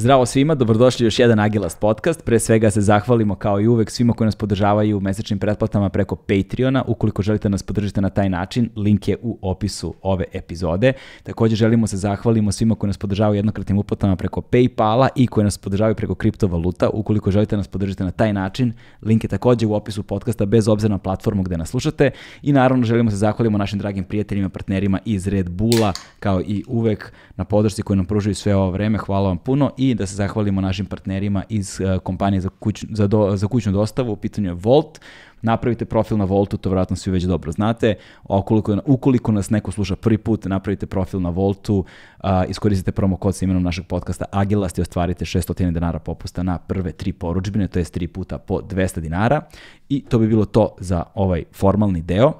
Zdravo svima, dobrodošli u još jedan Agilast podcast. Pre svega se zahvalimo kao i uvek svima koji nas podržavaju u mesečnim pretplatama preko Patreona. Ukoliko želite da nas podržite na taj način, link je u opisu ove epizode. Takođe želimo se zahvalimo svima koji nas podržavaju jednokratnim uplatama preko Paypala i koji nas podržavaju preko kriptovaluta. Ukoliko želite da nas podržite na taj način, link je takođe u opisu podcasta bez obzira na platformu gde nas slušate. I naravno želimo se zahvalimo našim dragim prijateljima, partnerima iz Red Bulla, kao i uvek na podršci koju nam pružaju sve ovo vreme. Hvala vam puno i da se zahvalimo našim partnerima iz eh, kompanije za, kuć, za, do, za kućnu dostavu. U pitanju je Volt. Napravite profil na Voltu, to vratno svi već dobro znate. Okoliko, ukoliko, ukoliko nas neko sluša prvi put, napravite profil na Voltu, a, eh, iskoristite promo kod sa imenom našeg podcasta Agilast i ostvarite 600 dinara popusta na prve tri poručbine, to je tri puta po 200 dinara. I to bi bilo to za ovaj formalni deo.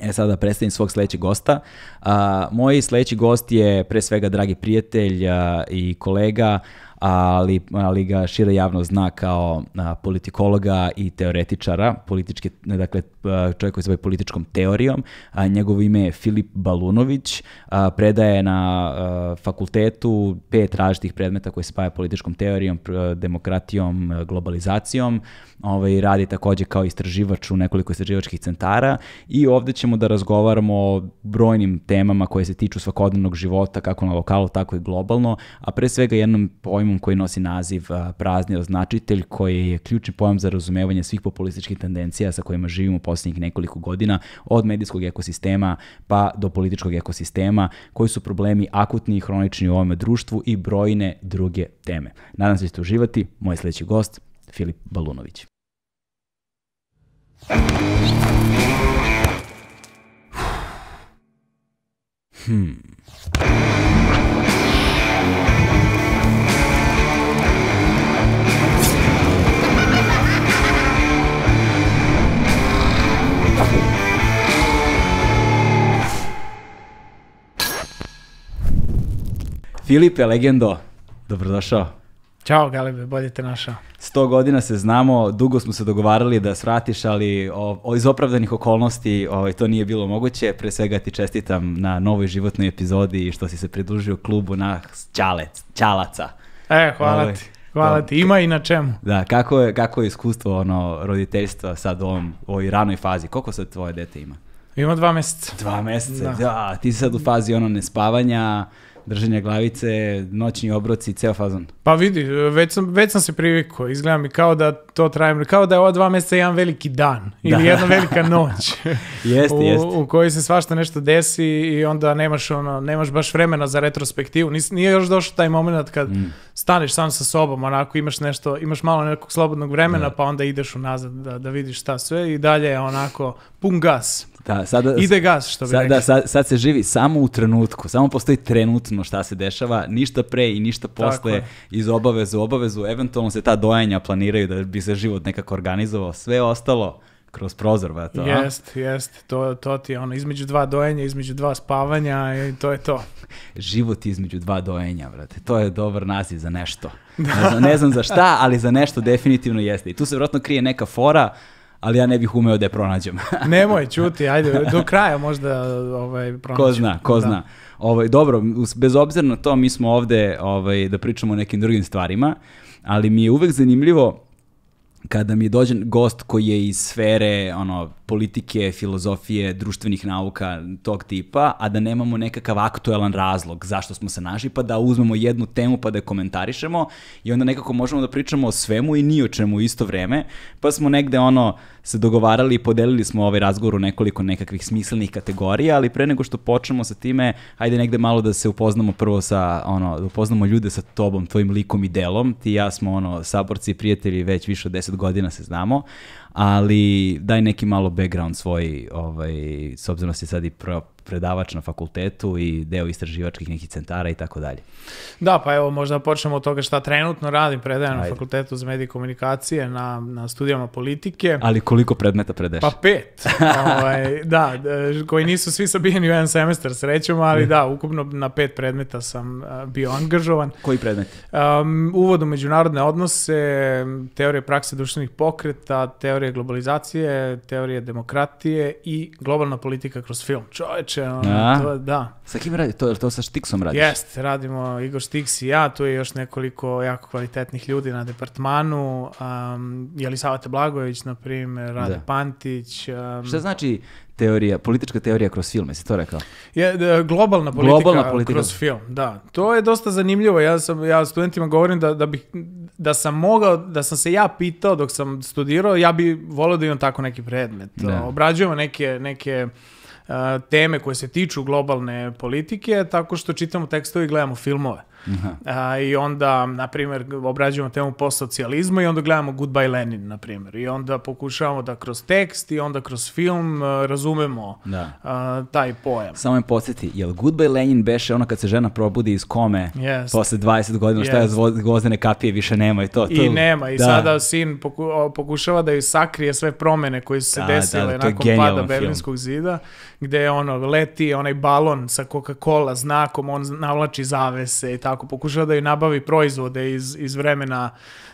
E sad da predstavim svog sledećeg gosta. Uh, moj sledeći gost je pre svega dragi prijatelj i kolega ali, ali ga šira javno zna kao a, politikologa i teoretičara, političke, dakle čovjek koji se bavi političkom teorijom. A, njegovo ime je Filip Balunović, a, predaje na a, fakultetu pet različitih predmeta koji se bave političkom teorijom, demokratijom, globalizacijom. Ovaj, radi takođe kao istraživač u nekoliko istraživačkih centara i ovde ćemo da razgovaramo o brojnim temama koje se tiču svakodnevnog života kako na lokalu, tako i globalno, a pre svega jednom pojmu pojmom koji nosi naziv prazni označitelj, koji je ključni pojam za razumevanje svih populističkih tendencija sa kojima živimo poslednjih nekoliko godina, od medijskog ekosistema pa do političkog ekosistema, koji su problemi akutni i hronični u ovom društvu i brojne druge teme. Nadam se da ćete uživati. Moj sledeći gost, Filip Balunović. Hmm. Filipe, legendo, dobrodošao. Ćao Galebe, bolje te našao. Sto godina se znamo, dugo smo se dogovarali da svratiš, ali o, o, iz opravdanih okolnosti o, ovaj, to nije bilo moguće. Pre svega ti čestitam na novoj životnoj epizodi i što si se pridružio klubu na Ćalec, Ćalaca. E, hvala ovaj, ti. Hvala ti, ima i na čemu. Da, kako je, kako je iskustvo ono, roditeljstva sad u, ovom, u ovoj ranoj fazi? Koliko sad tvoje dete ima? Ima dva meseca. Dva meseca, da. da. Ti si sad u fazi ono nespavanja, držanje glavice, noćni obroci, ceo fazon. Pa vidi, već sam, već sam se privikao, izgleda mi kao da to trajem, kao da je ova dva mjeseca jedan veliki dan da. ili da. jedna velika noć. jeste, u, jeste. U kojoj se svašta nešto desi i onda nemaš, ono, nemaš baš vremena za retrospektivu. Nis, nije još došao taj moment kad mm. staneš sam sa sobom, onako imaš nešto, imaš malo nekog slobodnog vremena da. pa onda ideš unazad da, da vidiš šta sve i dalje je onako pun gas. Da, sada, Ide gas, što bi sad, rekli. Da, sad, sad se živi samo u trenutku, samo postoji trenutno šta se dešava, ništa pre i ništa posle, iz obaveze u obavezu, eventualno se ta dojanja planiraju da bi se život nekako organizovao, sve ostalo kroz prozor, vato. Jest, jest, to, to ti je ono, između dva dojenja, između dva spavanja i to je to. Život između dva dojenja, brate, to je dobar naziv za nešto. Ne znam, da. ne znam za šta, ali za nešto definitivno jeste. I tu se vrlo krije neka fora, ali ja ne bih umeo da je pronađem. Nemoj, čuti, ajde, do kraja možda ovaj, pronađem. Ko zna, ko da. zna. Ovaj, dobro, bez obzira na to, mi smo ovde ovaj, da pričamo o nekim drugim stvarima, ali mi je uvek zanimljivo kada mi dođe gost koji je iz sfere ono politike, filozofije, društvenih nauka tog tipa, a da nemamo nekakav aktuelan razlog zašto smo se našli, pa da uzmemo jednu temu pa da je komentarišemo i onda nekako možemo da pričamo o svemu i ni o čemu u isto vreme, pa smo negde ono se dogovarali i podelili smo ovaj razgovor u nekoliko nekakvih smislenih kategorija, ali pre nego što počnemo sa time, hajde negde malo da se upoznamo prvo sa, ono, da upoznamo ljude sa tobom, tvojim likom i delom, ti i ja smo ono saborci i prijatelji već više od 10 godina se znamo, ali daj neki malo background svoj, ovaj, s obzirom da si sad i pro, predavač na fakultetu i deo istraživačkih nekih centara i tako dalje. Da, pa evo možda počnemo od toga šta trenutno radim, predajem Ajde. na fakultetu za medije i komunikacije na, na studijama politike. Ali koliko predmeta predeš? Pa pet, ovaj, da, e, koji nisu svi sabijeni u jedan semestar srećom, ali da, ukupno na pet predmeta sam e, bio angažovan. Koji predmet? Um, uvod u međunarodne odnose, teorije prakse društvenih pokreta, teorije globalizacije, teorije demokratije i globalna politika kroz film. Čoveč, uveče. Ono, to, da. Sa kim radi to? Je to sa Štiksom radiš? Jest, radimo Igor Štiks i ja, tu je još nekoliko jako kvalitetnih ljudi na departmanu. Um, Savate Blagojević, na primjer, Rade da. Pantić. Um, Šta znači teorija, politička teorija kroz film, jesi to rekao? Je, e, globalna politika, globalna politika kroz film, da. To je dosta zanimljivo. Ja, sam, ja studentima govorim da, da, bih, da sam mogao, da sam se ja pitao dok sam studirao, ja bih voleo da imam tako neki predmet. Da. Obrađujemo neke, neke teme koje se tiču globalne politike tako što čitamo tekstove i gledamo filmove. Aha. A, I onda, na primjer, obrađujemo temu post-socijalizma i onda gledamo Goodbye Lenin, na primjer. I onda pokušavamo da kroz tekst i onda kroz film razumemo da. a, taj pojam. Samo me podsjeti, jel Goodbye Lenin beše ono kad se žena probudi iz kome yes. posle 20 godina, yes. šta je gvozdene kapije, više nema i to. to... I nema, i da. sada sin poku, pokušava da ju sakrije sve promene koje su se da, desile da, nakon pada Berlinskog zida gde ono, leti onaj balon sa Coca-Cola znakom, on navlači zavese i tako, pokušava da i nabavi proizvode iz, iz vremena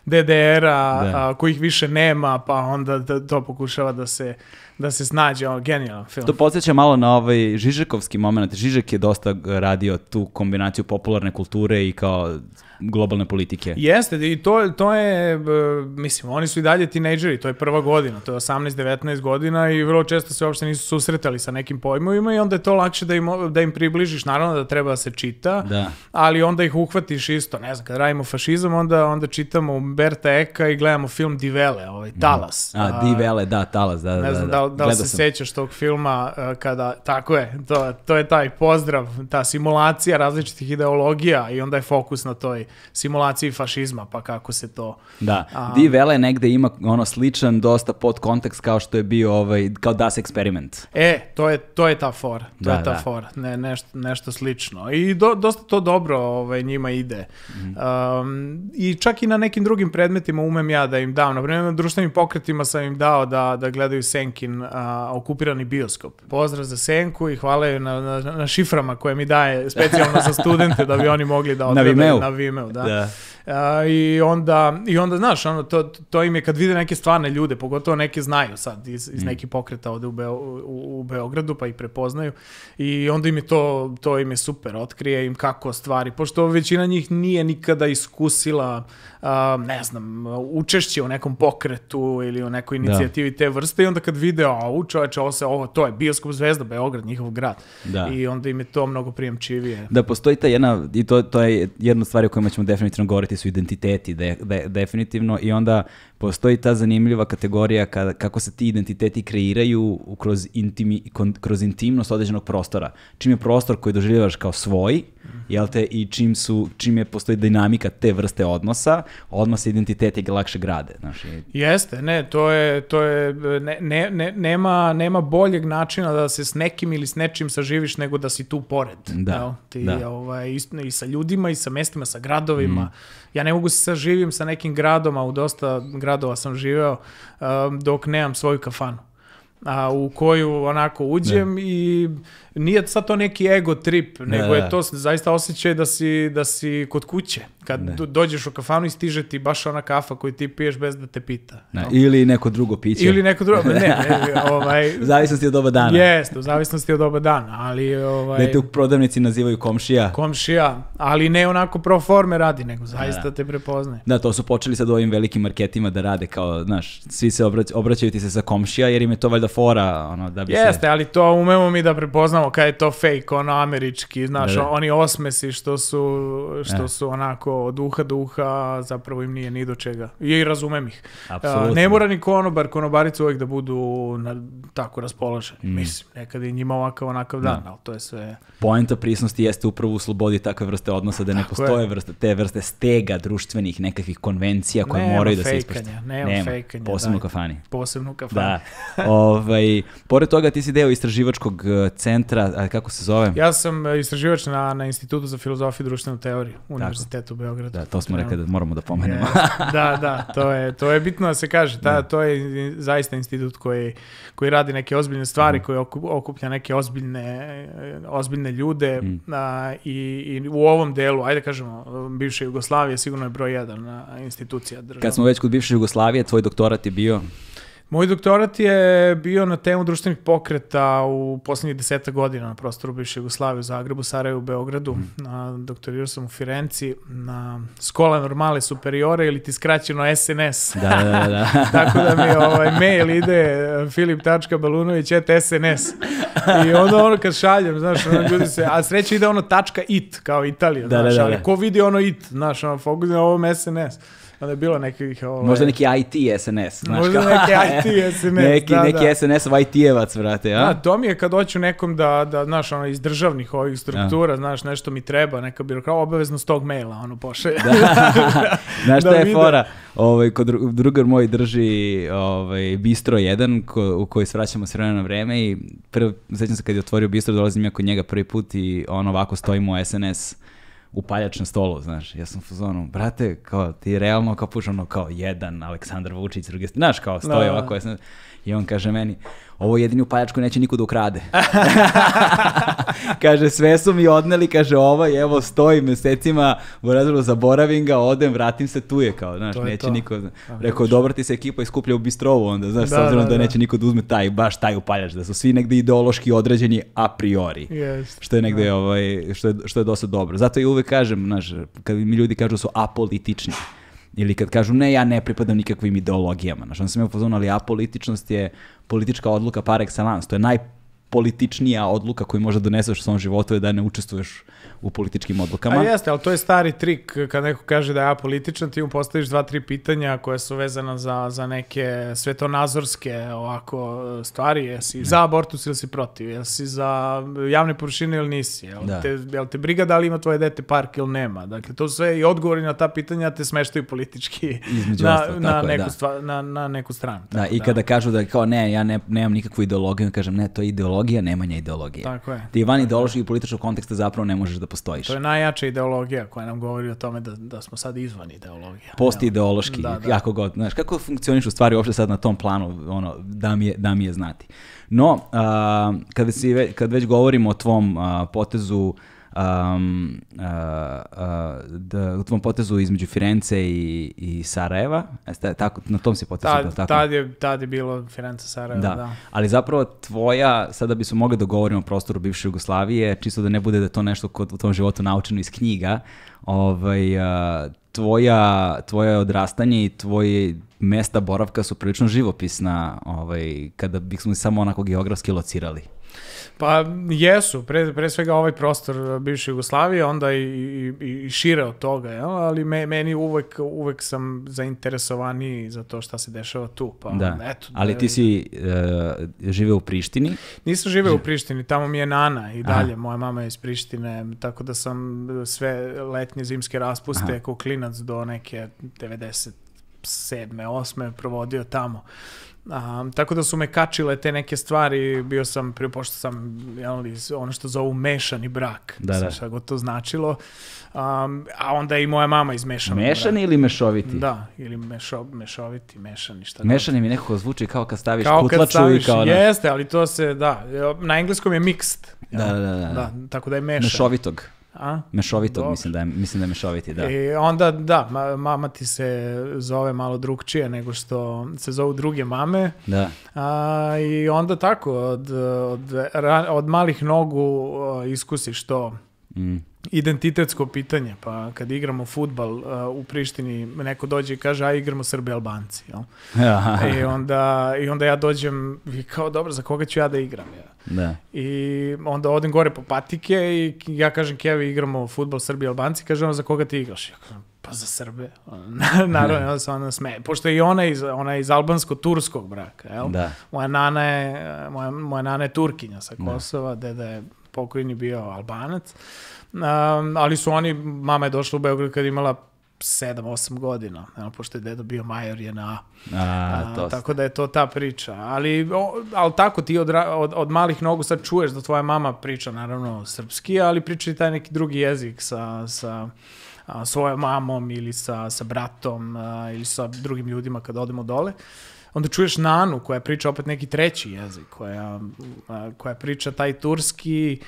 DDR-a, da. kojih više nema, pa onda da, to pokušava da se da se snađe, ono, genijalan film. To podsjeća malo na ovaj Žižekovski moment. Žižek je dosta radio tu kombinaciju popularne kulture i kao globalne politike. Jeste, i to, to je, mislim, oni su i dalje tinejdžeri, to je prva godina, to je 18-19 godina i vrlo često se uopšte nisu susretali sa nekim pojmovima i onda je to lakše da im, da im približiš, naravno da treba da se čita, da. ali onda ih uhvatiš isto, ne znam, kad radimo fašizam, onda, onda čitamo Berta Eka i gledamo film Divele, ovaj, mhm. Talas. A, A Divele, da, Talas, da, da. Ne da, znam da, da, da li se sećaš tog filma e, kada, tako je, to, to je taj pozdrav, ta simulacija različitih ideologija i onda je fokus na toj simulaciji fašizma, pa kako se to... Da, a, Di Vele negde ima ono sličan dosta pod kontekst kao što je bio ovaj, kao Das Experiment. E, to je, to je ta for, to da, je ta da. for, ne, nešto, nešto slično. I do, dosta to dobro ovaj, njima ide. Mm. Um, I čak i na nekim drugim predmetima umem ja da im dam, na primjer na društvenim pokretima sam im dao da, da gledaju Senkin a, okupirani bioskop. Pozdrav za Senku i hvala na, na, na šiframa koje mi daje specijalno za studente da bi oni mogli da odgledaju na Vimeo. Na Vimeo promote that. A, I onda, i onda znaš, ono, to, to im je kad vide neke stvarne ljude, pogotovo neke znaju sad iz, iz mm. nekih pokreta ovde u, Beo, u, u Beogradu, pa ih prepoznaju. I onda im je to, to im je super, otkrije im kako stvari, pošto većina njih nije nikada iskusila, a, ne znam, učešće u nekom pokretu ili u nekoj da. inicijativi da. te vrste i onda kad vide, a u čoveče, ovo se, ovo, to je bioskop zvezda Beograd, njihov grad. Da. I onda im je to mnogo prijemčivije. Da, postoji ta jedna, i to, to je jedna stvar o kojima ćemo definitivno govoriti su identiteti de, de, definitivno i onda postoji ta zanimljiva kategorija kada, kako se ti identiteti kreiraju kroz, intimi, kroz intimnost određenog prostora. Čim je prostor koji doživljavaš kao svoj, jel te, i čim, su, čim je postoji dinamika te vrste odnosa, odmah se identiteti lakše grade. Znaš, i... Jeste, ne, to je, to je ne, ne, ne, nema, nema boljeg načina da se s nekim ili s nečim saživiš nego da si tu pored. Da, jel? Ti, da. Ovaj, i, i sa ljudima, i sa mestima, sa gradovima. Mm. Ja ne mogu se saživim sa nekim gradom, a u dosta gradova sam živeo um, dok nemam svoju kafanu a, u koju onako uđem ne. i nije sad to neki ego trip, nego je to zaista osjećaj da si, da si kod kuće. Kad ne. dođeš u kafanu i stiže ti baš ona kafa koju ti piješ bez da te pita. Ne. No. Ili neko drugo piće. Ili neko drugo, ne. ne ovaj, zavisnosti od oba dana. Jeste, u zavisnosti od oba dana. Ali, ovaj, da te u prodavnici nazivaju komšija. Komšija, ali ne onako pro forme radi, nego zaista da. te prepoznaje. Da, to su počeli sad u ovim velikim marketima da rade kao, znaš, svi se obrać, obraćaju ti se sa komšija jer im je to valjda fora. Ono, da bi Jeste, se... ali to umemo mi da prepoznamo kada je to fake, ono američki, znaš, da, da. oni osmesi što su, što da. su onako od uha do uha, zapravo im nije ni do čega. I razumem ih. Absolutno. Ne mora ni konobar, konobarica uvijek da budu na, tako raspoloženi. Mm. Mislim, nekad i njima ovakav, onakav dan, da. ali to je sve... Poenta prisnosti jeste upravo u slobodi takve vrste odnosa, da ne tako postoje vrste, te vrste stega društvenih nekakvih konvencija koje nema moraju da se ispoštuju. Nema, nema fejkanja, posebno kafani. Posebno da. kafani. Da. ovaj, pored toga ti si deo istraživačkog e, centra, a kako se zove? Ja sam e, istraživač na, na Institutu za filozofiju i društvenu teoriju Univerzitetu u Beogradu. Da, to smo rekli da moramo da pomenemo. da, da, to je, to je bitno da se kaže. Ta, da. To je zaista institut koji, koji radi neke ozbiljne stvari, mm. koji okuplja neke ozbiljne, ozbiljne ljude mm. a, i, i u ovom delu, ajde da kažemo, bivše Jugoslavije sigurno je broj jedan institucija država. Kad smo već kod bivše Jugoslavije, tvoj doktorat je bio Moj doktorat je bio na temu društvenih pokreta u poslednjih deseta godina na prostoru bivše Jugoslavije, u Zagrebu, Sarajevu, Beogradu. Mhm. Na, doktorirao sam u Firenci na Skola normale superiore ili ti skraćeno SNS. Da, da, da. da. Tako da mi ovaj mail ide filip.balunović et SNS. I onda ono kad šaljem, znaš, ono ljudi se, a sreće ide ono tačka it, kao Italija, da, da znaš, da, da, da. ali ko vidi ono it, znaš, ono fokus na ovom SNS onda je bilo nekih... Ovaj... Možda neki IT SNS, znaš Možda kao, neki IT SNS, da, neki, da, neki da. SNS IT-evac, vrate, a? Da, to mi je kad hoću nekom da, da znaš, ono, iz državnih ovih da. struktura, da. znaš, nešto mi treba, neka kao obavezno s tog maila, ono, pošalje. Da. znaš da šta da je vide. fora? Ovaj, kod dru, drugar moj drži ovaj, Bistro 1, ko, u koji svraćamo s vremena na vreme i prvo, sećam se kad je otvorio Bistro, dolazim ja kod njega prvi put i on ovako stojimo u SNS upaljač na stolu, znaš. Ja sam fazonom, brate, kao, ti realno kao pušano, kao jedan Aleksandar Vučić, drugi, znaš, kao stoje no. Da, da. ovako, ja sam, i on kaže meni, ovo je jedini upaljač koji neće niko da ukrade. kaže, sve su mi odneli, kaže, ovaj, evo, stoji mesecima, borazilo, zaboravim ga, odem, vratim se, tu je, kao, znaš, to neće to. niko... zna. Rekao, znači. dobro ti se ekipa iskuplja u bistrovu onda, znaš, da, s obzirom da, da, da, neće niko da uzme taj, baš taj upaljač, da su svi negde ideološki određeni a priori. Yes. Što je negde, da. ovaj, što je, što je dosta dobro. Zato i uvek kažem, znaš, kad mi ljudi kažu da su apolitični, Ili kad kažu ne, ja ne pripadam nikakvim ideologijama. Znaš, onda sam imao upozorno, ali apolitičnost je politička odluka par excellence. To je najpolitičnija odluka koju možda doneseš u svom životu je da ne učestvuješ u političkim odlukama. A jeste, ali to je stari trik kad neko kaže da ja političan, ti mu postaviš dva, tri pitanja koja su vezana za, za neke svetonazorske ovako stvari. Jesi ne. za abortus ili si protiv? Jesi za javne porušine ili nisi? Jel, da. te, jel te briga da li ima tvoje dete park ili nema? Dakle, to sve i odgovori na ta pitanja te smeštaju politički na, ostalo, na, neku da. stva, na, na neku stranu. Da, tako da, i da. kada kažu da kao ne, ja ne, nemam nikakvu ideologiju, kažem ne, to je ideologija, nemanja ideologije. Tako je. Ti van ideološkog i političkog konteksta zapravo ne možeš da postojiš. To je najjača ideologija koja nam govori o tome da, da smo sad izvan ideologije. Post ideološki, da, da. kako god. Znaš, kako funkcioniš u stvari uopšte sad na tom planu, ono, da mi je, da mi je znati. No, a, kad, već, kad već govorimo o tvom a, potezu um, uh, uh, da, u tvom potezu između Firence i, i Sarajeva, jeste, tako, na tom si potezu tad, tako? Tad je, tad je bilo Firence Sarajeva, da. da. Ali zapravo tvoja, sada bi mogli da govorimo o prostoru bivše Jugoslavije, čisto da ne bude da to nešto kod, u tom životu naučeno iz knjiga, ovaj, uh, tvoja, tvoje odrastanje i tvoje mesta boravka su prilično živopisna, ovaj, kada bismo samo onako geografski locirali. Pa jesu, pre, pre svega ovaj prostor bivše Jugoslavije, onda i, i, i šire od toga, jel? ali me, meni uvek, uvek sam zainteresovaniji za to šta se dešava tu. Pa, da, eto, da ali ti si uh, žive u Prištini? Nisam žive u Prištini, tamo mi je Nana i dalje, Aha. moja mama je iz Prištine, tako da sam sve letnje zimske raspuste Aha. kuklinac klinac do neke 90 8. provodio tamo. Um, tako da su me kačile te neke stvari, bio sam, prije pošto sam jel, ono što zovu mešani brak, da, da. šta god to značilo, um, a onda i moja mama iz Mešani brak. ili mešoviti? Da, ili mešo, mešoviti, mešani, šta Mešani mi nekako zvuči kao kad staviš kao kutlaču kad staviš, i kao... Da. Jeste, ali to se, da, na engleskom je mixed. Da, da, da, da, da. Tako da je mešan. Mešovitog. A? Mešovitog, Dobre. mislim da, je, mislim da je mešoviti, da. I e, onda, da, ma, mama ti se zove malo drugčije nego što se zovu druge mame. Da. A, I onda tako, od, od, od malih nogu iskusiš to. Mm identitetsko pitanje, pa kad igramo futbal uh, u Prištini, neko dođe i kaže, aj igramo Srbi Albanci, jel? Aha. I onda, I onda ja dođem i kao, dobro, za koga ću ja da igram, ja? Da. I onda odem gore po patike i ja kažem, Kevi, igramo futbal Srbi Albanci, kaže on, za koga ti igraš? Ja kažem, pa za Srbe. Naravno, da. onda se ona smeje. Pošto je i ona iz, ona iz albansko-turskog braka, jel? Da. Moja nana je, moja, moja nana je Turkinja sa da. Kosova, da. deda je pokojni bio Albanac. Um, ali su oni, mama je došla u Beograd kad je imala 7-8 godina, Evo, pošto je deda bio major je na A, a to tako ste. da je to ta priča. Ali, o, ali tako ti od, od, od malih nogu sad čuješ da tvoja mama priča naravno srpski, ali priča i taj neki drugi jezik sa, sa a, svojom mamom ili sa, sa bratom a, ili sa drugim ljudima kad odemo dole onda čuješ Nanu koja priča opet neki treći jezik, koja, koja priča taj turski,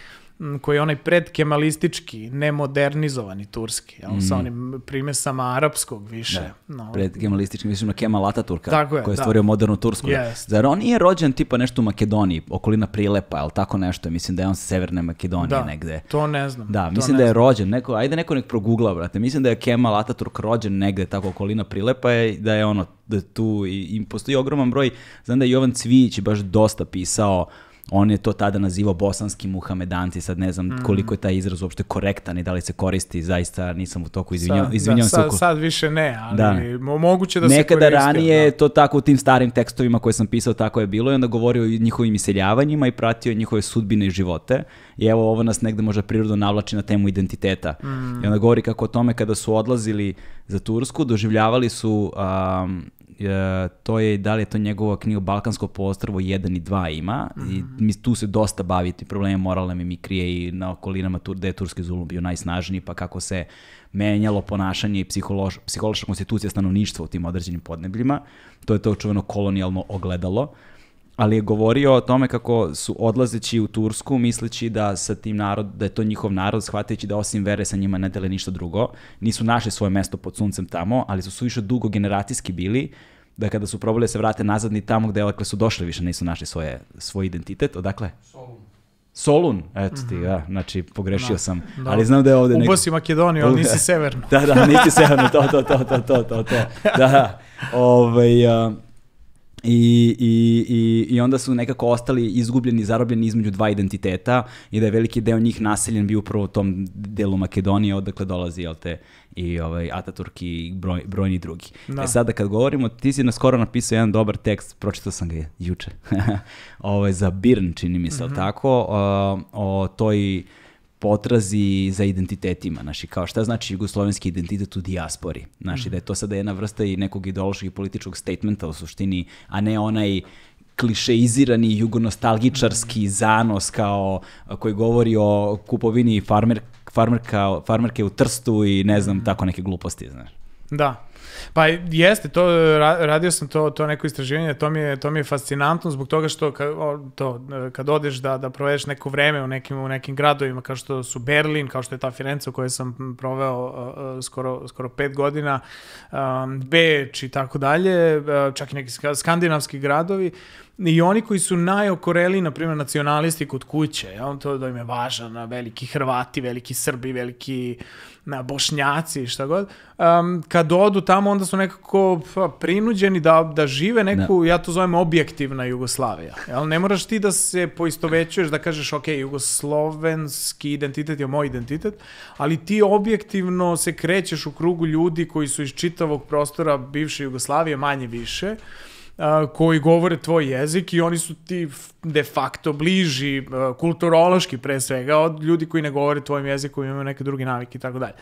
koji je onaj predkemalistički, nemodernizovani turski, jel, mm. sa onim primesama arapskog više. Da, no. predkemalistički, mislim na Kemal Ataturka, Tako je, koji je da. stvorio da. modernu Tursku. Yes. Da. Zar on nije rođen tipa nešto u Makedoniji, okolina Prilepa, jel tako nešto, mislim da je on sa Severne Makedonije da, negde. to ne znam. Da, mislim da je znam. rođen, neko, ajde neko nek progugla, brate, mislim da je Kemal Ataturk rođen negde, tako okolina Prilepa je, da je ono, da tu i, i postoji ogroman broj, znam da je Jovan Cvić baš dosta pisao on je to tada nazivao bosanski muhamedanci, sad ne znam mm. koliko je taj izraz uopšte korektan i da li se koristi, zaista nisam u toku, izvinjam, izvinjam da, se. Sad, oko... sad više ne, ali da. moguće da Nekada se koristi. Nekada ranije da. to tako u tim starim tekstovima koje sam pisao tako je bilo i onda govorio o njihovim iseljavanjima i pratio njihove sudbine i živote i evo ovo nas negde možda prirodno navlači na temu identiteta. Mm. I ona govori kako o tome kada su odlazili za Tursku, doživljavali su um, to je, da li je to njegova knjiga Balkansko postrvo 1 i 2 ima mm -hmm. i mhm. tu se dosta baviti probleme moralne mimikrije i na okolinama tu, gde je turski zulum bio najsnažniji, pa kako se menjalo ponašanje i psihološ, psihološka konstitucija stanovništva u tim određenim podnebljima. To je to čuveno kolonijalno ogledalo ali je govorio o tome kako su odlazeći u Tursku misleći da sa tim narod, da je to njihov narod, shvatajući da osim vere sa njima ne dele ništa drugo, nisu našli svoje mesto pod suncem tamo, ali su suviše dugo generacijski bili, da kada su probali da se vrate nazad ni tamo gde dakle, su došli, više nisu našli svoje, svoj identitet. Odakle? Solun. Solun, eto ti, mm ja, da, znači pogrešio da. sam, da. ali znam da je ovde... Nek... Ubosi Makedoniju, ali nisi severno. da, da, nisi severno, to, to, to, to, to, to, to, da, da. ove, ovaj, uh, I, i, i, I onda su nekako ostali izgubljeni, zarobljeni između dva identiteta i da je veliki deo njih naseljen bio upravo u tom delu Makedonije, odakle dolazi, jel te, i ovaj, Ataturk i broj, brojni drugi. Da. E sada kad govorimo, ti si na skoro napisao jedan dobar tekst, pročitao sam ga juče, ovaj, za Birn, čini mi se, mm -hmm. tako, o, o toj potrazi za identitetima, znači kao šta znači jugoslovenski identitet u dijaspori, znači mm. da je to sada jedna vrsta i nekog ideološkog i političkog statementa u suštini, a ne onaj klišeizirani jugonostalgičarski mhm. zanos kao koji govori o kupovini farmer, farmerka, farmerke u Trstu i ne znam, mhm. tako neke gluposti, znaš. Da, Pa jeste, to, radio sam to, to neko istraživanje, to mi je, to mi je fascinantno zbog toga što kad, to, kad odeš da, da provedeš neko vreme u nekim, u nekim gradovima kao što su Berlin, kao što je ta Firenze u kojoj sam proveo uh, skoro, skoro pet godina, um, Beč i tako dalje, e, čak i neki skandinavski gradovi, i oni koji su najokoreli, na primjer, nacionalisti kod kuće, ja, to da im je važno, veliki Hrvati, veliki Srbi, veliki na, Bošnjaci, šta god, um, kad odu tamo, onda su nekako pa, prinuđeni da, da žive neku, ne. Da. ja to zovem objektivna Jugoslavija. Jel? Ne moraš ti da se poistovećuješ, da kažeš, ok, jugoslovenski identitet je moj identitet, ali ti objektivno se krećeš u krugu ljudi koji su iz čitavog prostora bivše Jugoslavije, manje više, koji govore tvoj jezik i oni su ti de facto bliži kulturološki pre svega od ljudi koji ne govore tvojim jezikom, i imaju neke druge navike i tako dalje.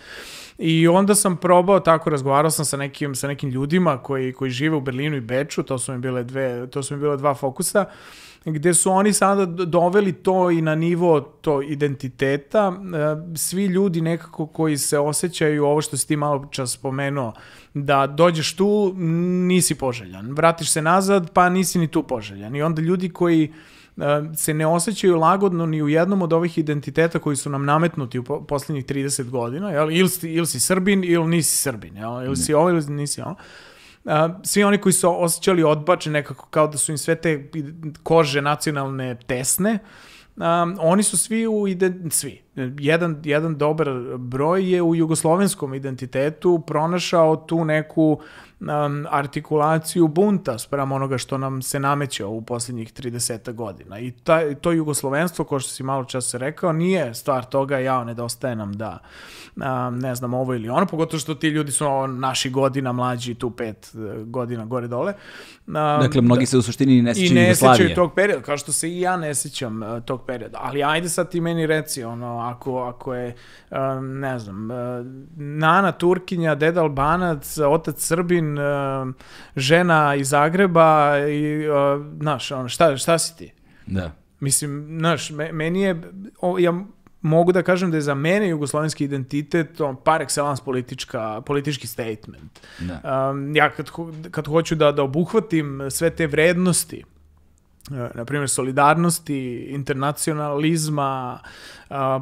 I onda sam probao tako razgovarao sam sa nekim sa nekim ljudima koji koji žive u Berlinu i Beču, to su mi bile dve to su mi bila dva fokusa. Uh, gde su oni sada doveli to i na nivo to identiteta. E, svi ljudi nekako koji se osjećaju ovo što si ti malo čas spomenuo, da dođeš tu, nisi poželjan. Vratiš se nazad, pa nisi ni tu poželjan. I onda ljudi koji e, se ne osjećaju lagodno ni u jednom od ovih identiteta koji su nam nametnuti u poslednjih 30 godina, jel? Ili si, ili si Srbin, ili nisi Srbin, jel? Ili si ovo, ili nisi ovo svi oni koji su osjećali odbačeni nekako kao da su im sve te kože nacionalne tesne, um, oni su svi u ide, svi. Jedan, jedan dobar broj je u jugoslovenskom identitetu pronašao tu neku uh, um, artikulaciju bunta spram onoga što nam se nameće u poslednjih 30 godina. I ta, to jugoslovenstvo, ko što si malo čas rekao, nije stvar toga, ja, nedostaje nam da, um, ne znam, ovo ili ono, pogotovo što ti ljudi su naši godina mlađi, tu pet uh, godina gore dole. Um, dakle, mnogi da, se u suštini ne sećaju Jugoslavije. I ne sećaju tog perioda, kao što se i ja ne sećam uh, tog perioda. Ali ajde sad ti meni reci, ono, ako, ako je, um, ne znam, uh, Nana Turkinja, deda Albanac, otac Srbin, Vulin uh, e, žena iz Zagreba i uh, znaš, ono, šta, šta si ti? Da. Mislim, znaš, me, meni je, o, ja mogu da kažem da je za mene jugoslovenski identitet on par excellence politička, politički statement. Da. Um, ja kad, kad hoću da, da obuhvatim sve te vrednosti, e, na primjer solidarnosti, internacionalizma,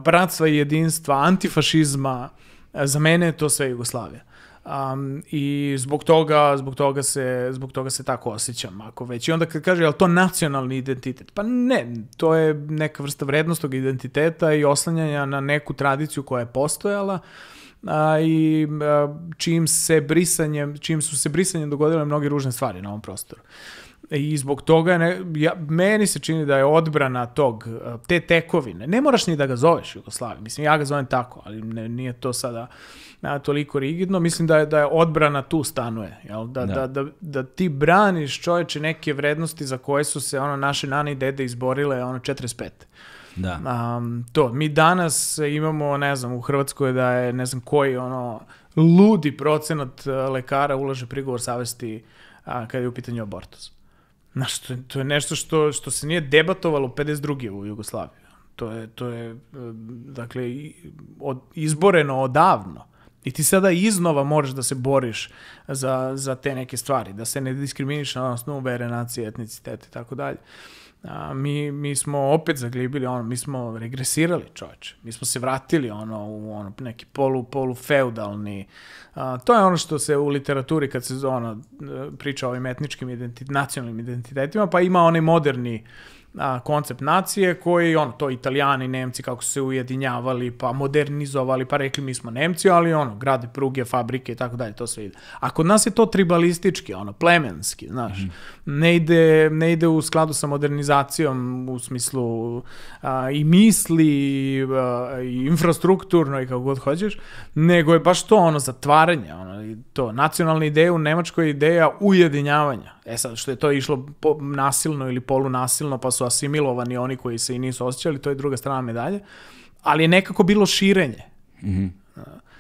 bratstva i jedinstva, antifašizma, za mene je to sve Jugoslavija. Um, I zbog toga, zbog toga, se, zbog toga se tako osjećam, ako već. I onda kad kaže, je to nacionalni identitet? Pa ne, to je neka vrsta vrednostog identiteta i oslanjanja na neku tradiciju koja je postojala a, i a, čim, se brisanjem, čim su se brisanjem dogodile mnoge ružne stvari na ovom prostoru. Uh, E, I zbog toga ne, ja, meni se čini da je odbrana tog, e, te tekovine, ne moraš ni da ga zoveš Jugoslavi, mislim ja ga zovem tako, ali ne, nije to sada na, toliko rigidno, mislim da je, da je odbrana tu stanuje, jel? Da, da. Da, da, da ti braniš čoveče neke vrednosti za koje su se ono naše nane i dede izborile ono 45. Da. Um, to, mi danas imamo, ne znam, u Hrvatskoj da je, ne znam koji, ono, ludi procenat e, lekara ulaže prigovor savesti a, kada je u pitanju abortus. Znaš, to, to je nešto što, što se nije debatovalo 52. u Jugoslaviji. To je, to je eh, dakle, od, izboreno odavno. I ti sada iznova moraš da se boriš za, za te neke stvari, da se ne diskriminiš na osnovu vere, nacije, etnicitete i tako dalje. Uh, a, mi, mi smo opet zaglibili, ono, mi smo regresirali čoveč. mi smo se vratili ono, u ono, neki polu, polu feudalni, a, to je ono što se u literaturi kad se ono, priča o ovim etničkim identit, nacionalnim identitetima, pa ima onaj moderni, a, koncept nacije koji, ono, to italijani, nemci kako su se ujedinjavali, pa modernizovali, pa rekli mi smo nemci, ali ono, grade pruge, fabrike i tako dalje, to sve ide. A kod nas je to tribalistički, ono, plemenski, znaš. Mm -hmm. ne, ide, ne ide u skladu sa modernizacijom u smislu a, i misli a, i infrastrukturno i kako god hoćeš, nego je baš to ono zatvaranje, ono, to nacionalna ideja u Nemačkoj je ideja ujedinjavanja. E sad, što je to išlo po, nasilno ili polunasilno, pa su asimilovani oni koji se i nisu osjećali, to je druga strana medalje, ali je nekako bilo širenje. Mm -hmm.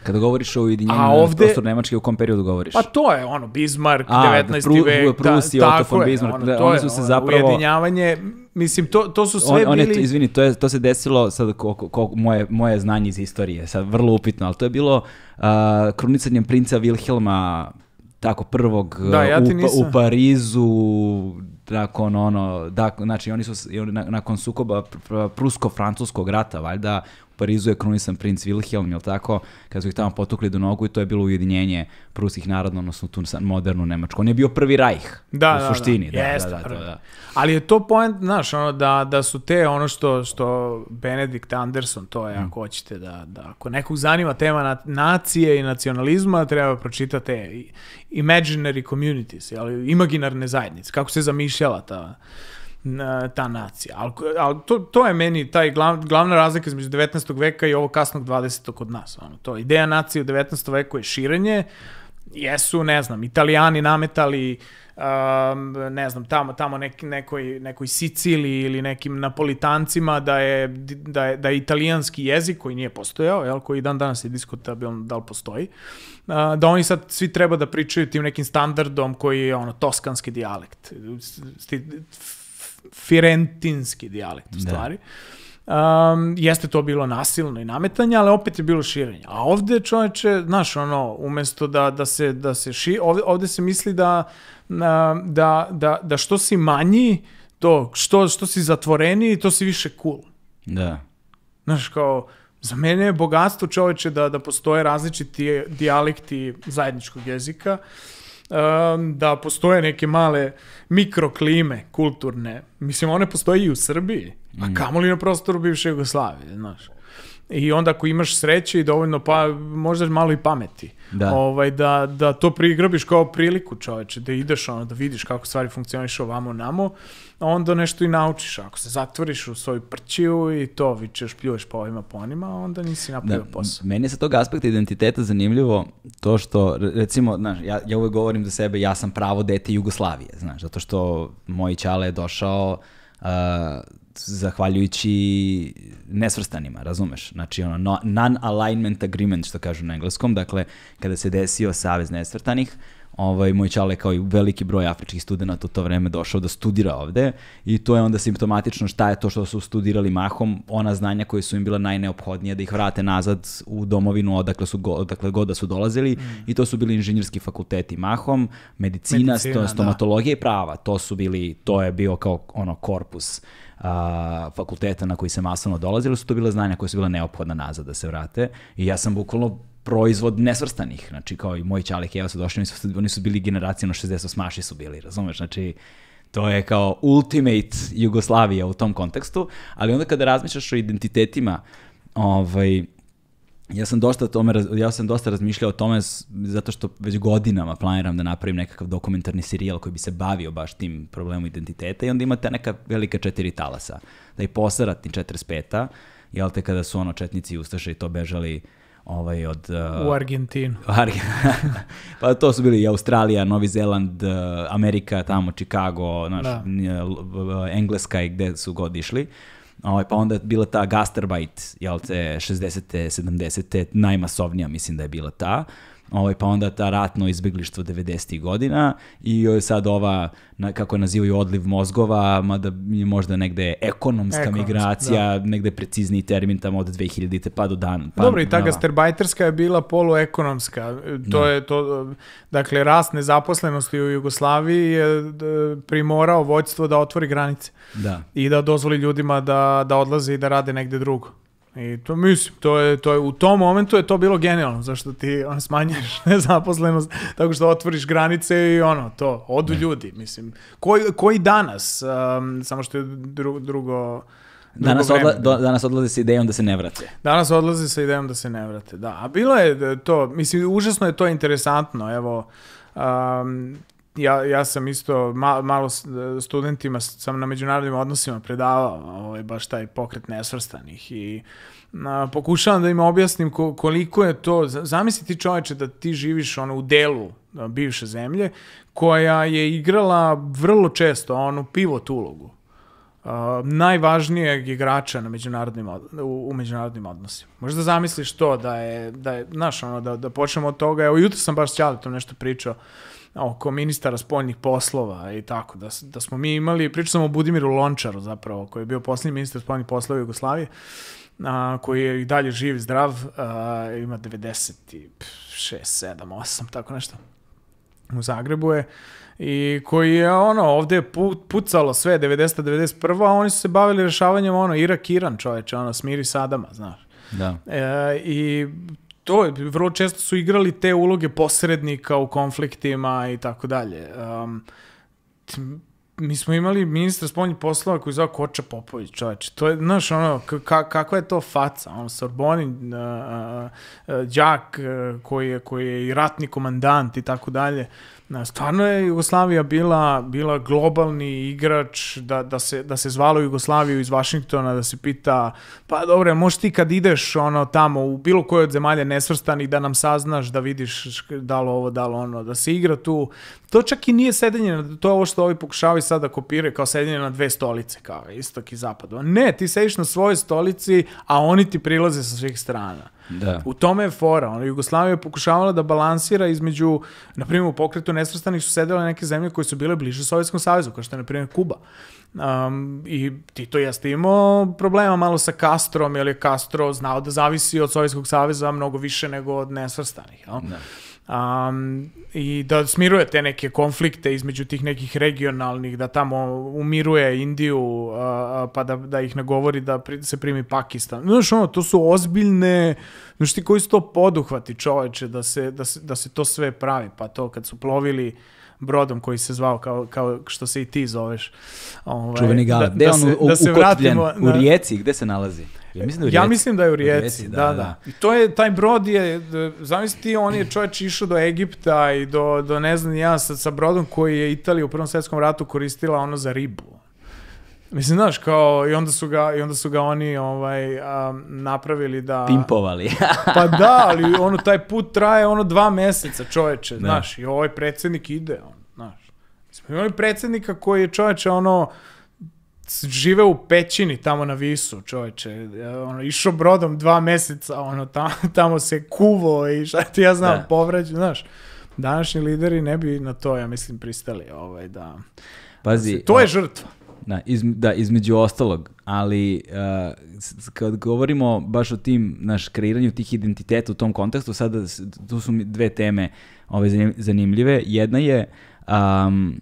Kada govoriš o ujedinjenju A ovde, prostor Nemačke, u kom periodu govoriš? Pa to je ono, Bismarck, A, 19. Da Pru, vek. Da, Prusi, i Otto von Bismarck. Ono, da, oni su je, se ono, zapravo... Ujedinjavanje, mislim, to, to su sve on, on bili... Je, izvini, to, je, to se desilo, sad ko, ko, ko, moje, moje znanje iz istorije, sad vrlo upitno, ali to je bilo uh, krunicanjem princa Wilhelma tako prvog da, ja u, pa, u Parizu nakon ono, da, znači oni su nakon sukoba prusko-francuskog rata, valjda, Parizu je krunisan princ Wilhelm, jel tako, kad su ih tamo potukli do nogu i to je bilo ujedinjenje pruskih naroda, odnosno tu modernu Nemačku. On je bio prvi rajh, da, u da, da. suštini. Da, da, Jeste, da, da, prvi. da, Ali je to point, znaš, ono, da, da su te, ono što, što Benedict Anderson, to je, mm. ako hoćete, da, da, ako nekog zanima tema na, nacije i nacionalizma, treba pročitati imaginary communities, ali imaginarne zajednice, kako se zamišljala ta ta nacija. Ali al, to, to je meni taj glav, glavna razlika između 19. veka i ovo kasnog 20. kod nas. Ono, to ideja nacije u 19. veku je širenje, jesu, ne znam, italijani nametali um, ne znam, tamo, tamo neki, nekoj, nekoj Sicili ili nekim napolitancima da je, da je, da je italijanski jezik koji nije postojao, jel, koji dan danas je diskutabilno da li postoji, da oni sad svi treba da pričaju tim nekim standardom koji je ono toskanski dijalekt firentinski dijalekt u da. stvari. Da. Um, jeste to bilo nasilno i nametanje, ali opet je bilo širenje. A ovde čoveče, znaš, ono, umesto da, da, se, da se širi, ovde, ovde se misli da, da, da, da što si manji, to, što, što si zatvoreniji, to si više cool. Da. Znaš, kao, Za mene je bogatstvo čoveče da, da postoje različiti dijalekti zajedničkog jezika. Uh, da postoje neke male mikroklime kulturne. Mislim, one postoje i u Srbiji, a mm. kamoli na prostoru bivše Jugoslavije, znaš i onda ako imaš sreće i dovoljno pa možda malo i pameti da. Ovaj, da, da to prigrabiš kao priliku čoveče, da ideš ono, da vidiš kako stvari funkcioniš ovamo namo onda nešto i naučiš, ako se zatvoriš u svoju prćiju i to vičeš, pljuješ po ovima po onima, onda nisi da, napravio da, posao. Meni je sa tog aspekta identiteta zanimljivo to što, recimo, znaš, ja, ja uvek govorim za sebe, ja sam pravo dete Jugoslavije, znaš, zato što moj čale je došao zahvaljujući nesvrstanima, razumeš? Znači, ono, non-alignment agreement, što kažu na engleskom, dakle, kada se desio Savez nesvrstanih, ovaj, moj čale kao i veliki broj afričkih studenta u to vreme došao da studira ovde i to je onda simptomatično šta je to što su studirali mahom, ona znanja koje su im bila najneophodnije da ih vrate nazad u domovinu odakle, su, odakle god da su dolazili mm. i to su bili inženjerski fakulteti mahom, medicina, medicina da. stomatologija da. i prava, to su bili, to je bio kao ono korpus a, fakulteta na koji se masovno dolazilo, su to bila znanja koja su bila neophodna nazad da se vrate i ja sam bukvalno proizvod nesvrstanih, znači kao i moji čalik, evo su došli, oni su, oni su bili generacijno 68 aši su bili, razumeš, znači to je kao ultimate Jugoslavija u tom kontekstu, ali onda kada razmišljaš o identitetima, ovaj, ja sam dosta tome ja sam dosta razmišljao o tome zato što već godinama planiram da napravim nekakav dokumentarni serijal koji bi se bavio baš tim problemom identiteta i onda imate neka velika četiri talasa. Da i posratni 45-a, jel te kada su ono četnici i ustaše i to bežali ovaj, od... Uh, u eh, Argentinu. pa to su bili i Australija, Novi Zeland, eh, Amerika, tamo, Chicago, naš, da. Engleska i gde su god išli. Ovaj, pa onda je bila ta Gasterbite, jel te, 60. 70. najmasovnija mislim da je bila ta. Uh, Ovaj, pa onda ta ratno izbjeglištvo 90. godina i sad ova, na, kako nazivaju, odliv mozgova, mada je možda negde ekonomska, ekonomska migracija, da. negde precizniji termin tamo od 2000-te pa do dan. Pa, Dobro, i ta gasterbajterska je bila poluekonomska. To da. je to, dakle, rast nezaposlenosti u Jugoslaviji je primorao vođstvo da otvori granice. Da. I da dozvoli ljudima da, da odlaze i da rade negde drugo. I to mislim, to je, to je, u tom momentu je to bilo genijalno, zašto ti on, smanjiš nezaposlenost tako što otvoriš granice i ono, to, odu ljudi, mislim. Koji, koji danas, um, samo što je dru, drugo... Danas, odla, do, danas odlaze sa idejom da se ne vrate. Danas odlaze sa idejom da se ne vrate, da. A bilo je e, to, mislim, užasno je to interesantno, evo, um, ja, ja sam isto malo, malo studentima, sam na međunarodnim odnosima predavao ovaj, baš taj pokret nesvrstanih i na, pokušavam da im objasnim koliko je to, zamisliti čoveče da ti živiš ono u delu bivše zemlje koja je igrala vrlo često onu pivot ulogu uh, najvažnijeg igrača na međunarodnim u, u međunarodnim odnosima. Možda zamisliš to da je da je znaš ono da da počnemo od toga. Evo jutros sam baš s Ćaletom nešto pričao. Uh, oko ministara spoljnih poslova i tako, da, da smo mi imali, pričamo o Budimiru Lončaru zapravo, koji je bio poslednji ministar spoljnih poslova Jugoslavije, a, koji je i dalje živ, zdrav, a, ima 96, 7, 8, tako nešto. U Zagrebu je i koji je ono je pucalo sve 90 91 a oni su se bavili rešavanjem ono Irak Iran čoveče ono smiri Sadama znaš da. E, i to je, vrlo često su igrali te uloge posrednika u konfliktima i tako dalje. Um, mi smo imali ministra spoljnih poslova koji zove Koča Popović, čoveče. To je, znaš, ono, kakva je to faca? Ono, Sorbonin, uh, uh, uh, Đak, uh, koji, je, koji je i ratni komandant i tako dalje. Na, stvarno je Jugoslavija bila, bila globalni igrač, da, da, se, da se zvalo Jugoslaviju iz Vašingtona, da se pita, pa dobro, možeš ti kad ideš ono tamo u bilo koje od zemalja nesvrstani da nam saznaš, da vidiš da li ovo, da li ono, da se igra tu. To čak i nije sedenje, to je ovo što ovi pokušavaju sad da kopire kao sedenje na dve stolice, kao istok i zapad. Ne, ti sediš na svojoj stolici, a oni ti prilaze sa svih strana. Da. U tome je fora. Ono, Jugoslavija je pokušavala da balansira između, na primjer, u pokretu nesvrstanih su sedele neke zemlje koje su bile bliže Sovjetskom savezu, kao što je, na primjer, Kuba. Um, I Tito jeste imao problema malo sa Kastrom, jer je Castro znao da zavisi od Sovjetskog saveza mnogo više nego od nesvrstanih. Jel? Da um, i da smiruje te neke konflikte između tih nekih regionalnih, da tamo umiruje Indiju, uh, pa da, da ih ne govori da pri, se primi Pakistan. Znaš, ono, to su ozbiljne, znaš ti koji su to poduhvati čoveče, da se, da, se, da se to sve pravi, pa to kad su plovili brodom koji se zvao kao, kao što se i ti zoveš. Ovaj, Čuveni da- galeb. Da, da, se, u, da se vratimo, u rijeci, gde se nalazi? Ja mislim da je u Rijeci. Ja mislim da je u Rijeci, da, da, da, da. I to je, taj brod je, zamisli ti, on je čovječ išao do Egipta i do, do ne znam ja, sa, sa brodom koji je Italija u Prvom svjetskom ratu koristila ono za ribu. Mislim, znaš, kao, i onda su ga, i onda su ga oni ovaj, um, napravili da... Pimpovali. pa da, ali ono, taj put traje ono dva meseca, čoveče, ne. Da. znaš, i ovaj predsjednik ide, on, znaš. Mislim, imali predsjednika koji je čoveče, ono, žive u pećini tamo na Visu, čoveče. Ono, išao brodom dva meseca, ono, tamo, tamo se kuvo i šta ti ja znam, da. povrađu, znaš. Današnji lideri ne bi na to, ja mislim, pristali. Ovaj, da. Pazi, to je žrtva. Da, iz, da, između ostalog, ali uh, kad govorimo baš o tim, naš, kreiranju tih identiteta u tom kontekstu, sada tu su dve teme ove, zanimljive. Jedna je um,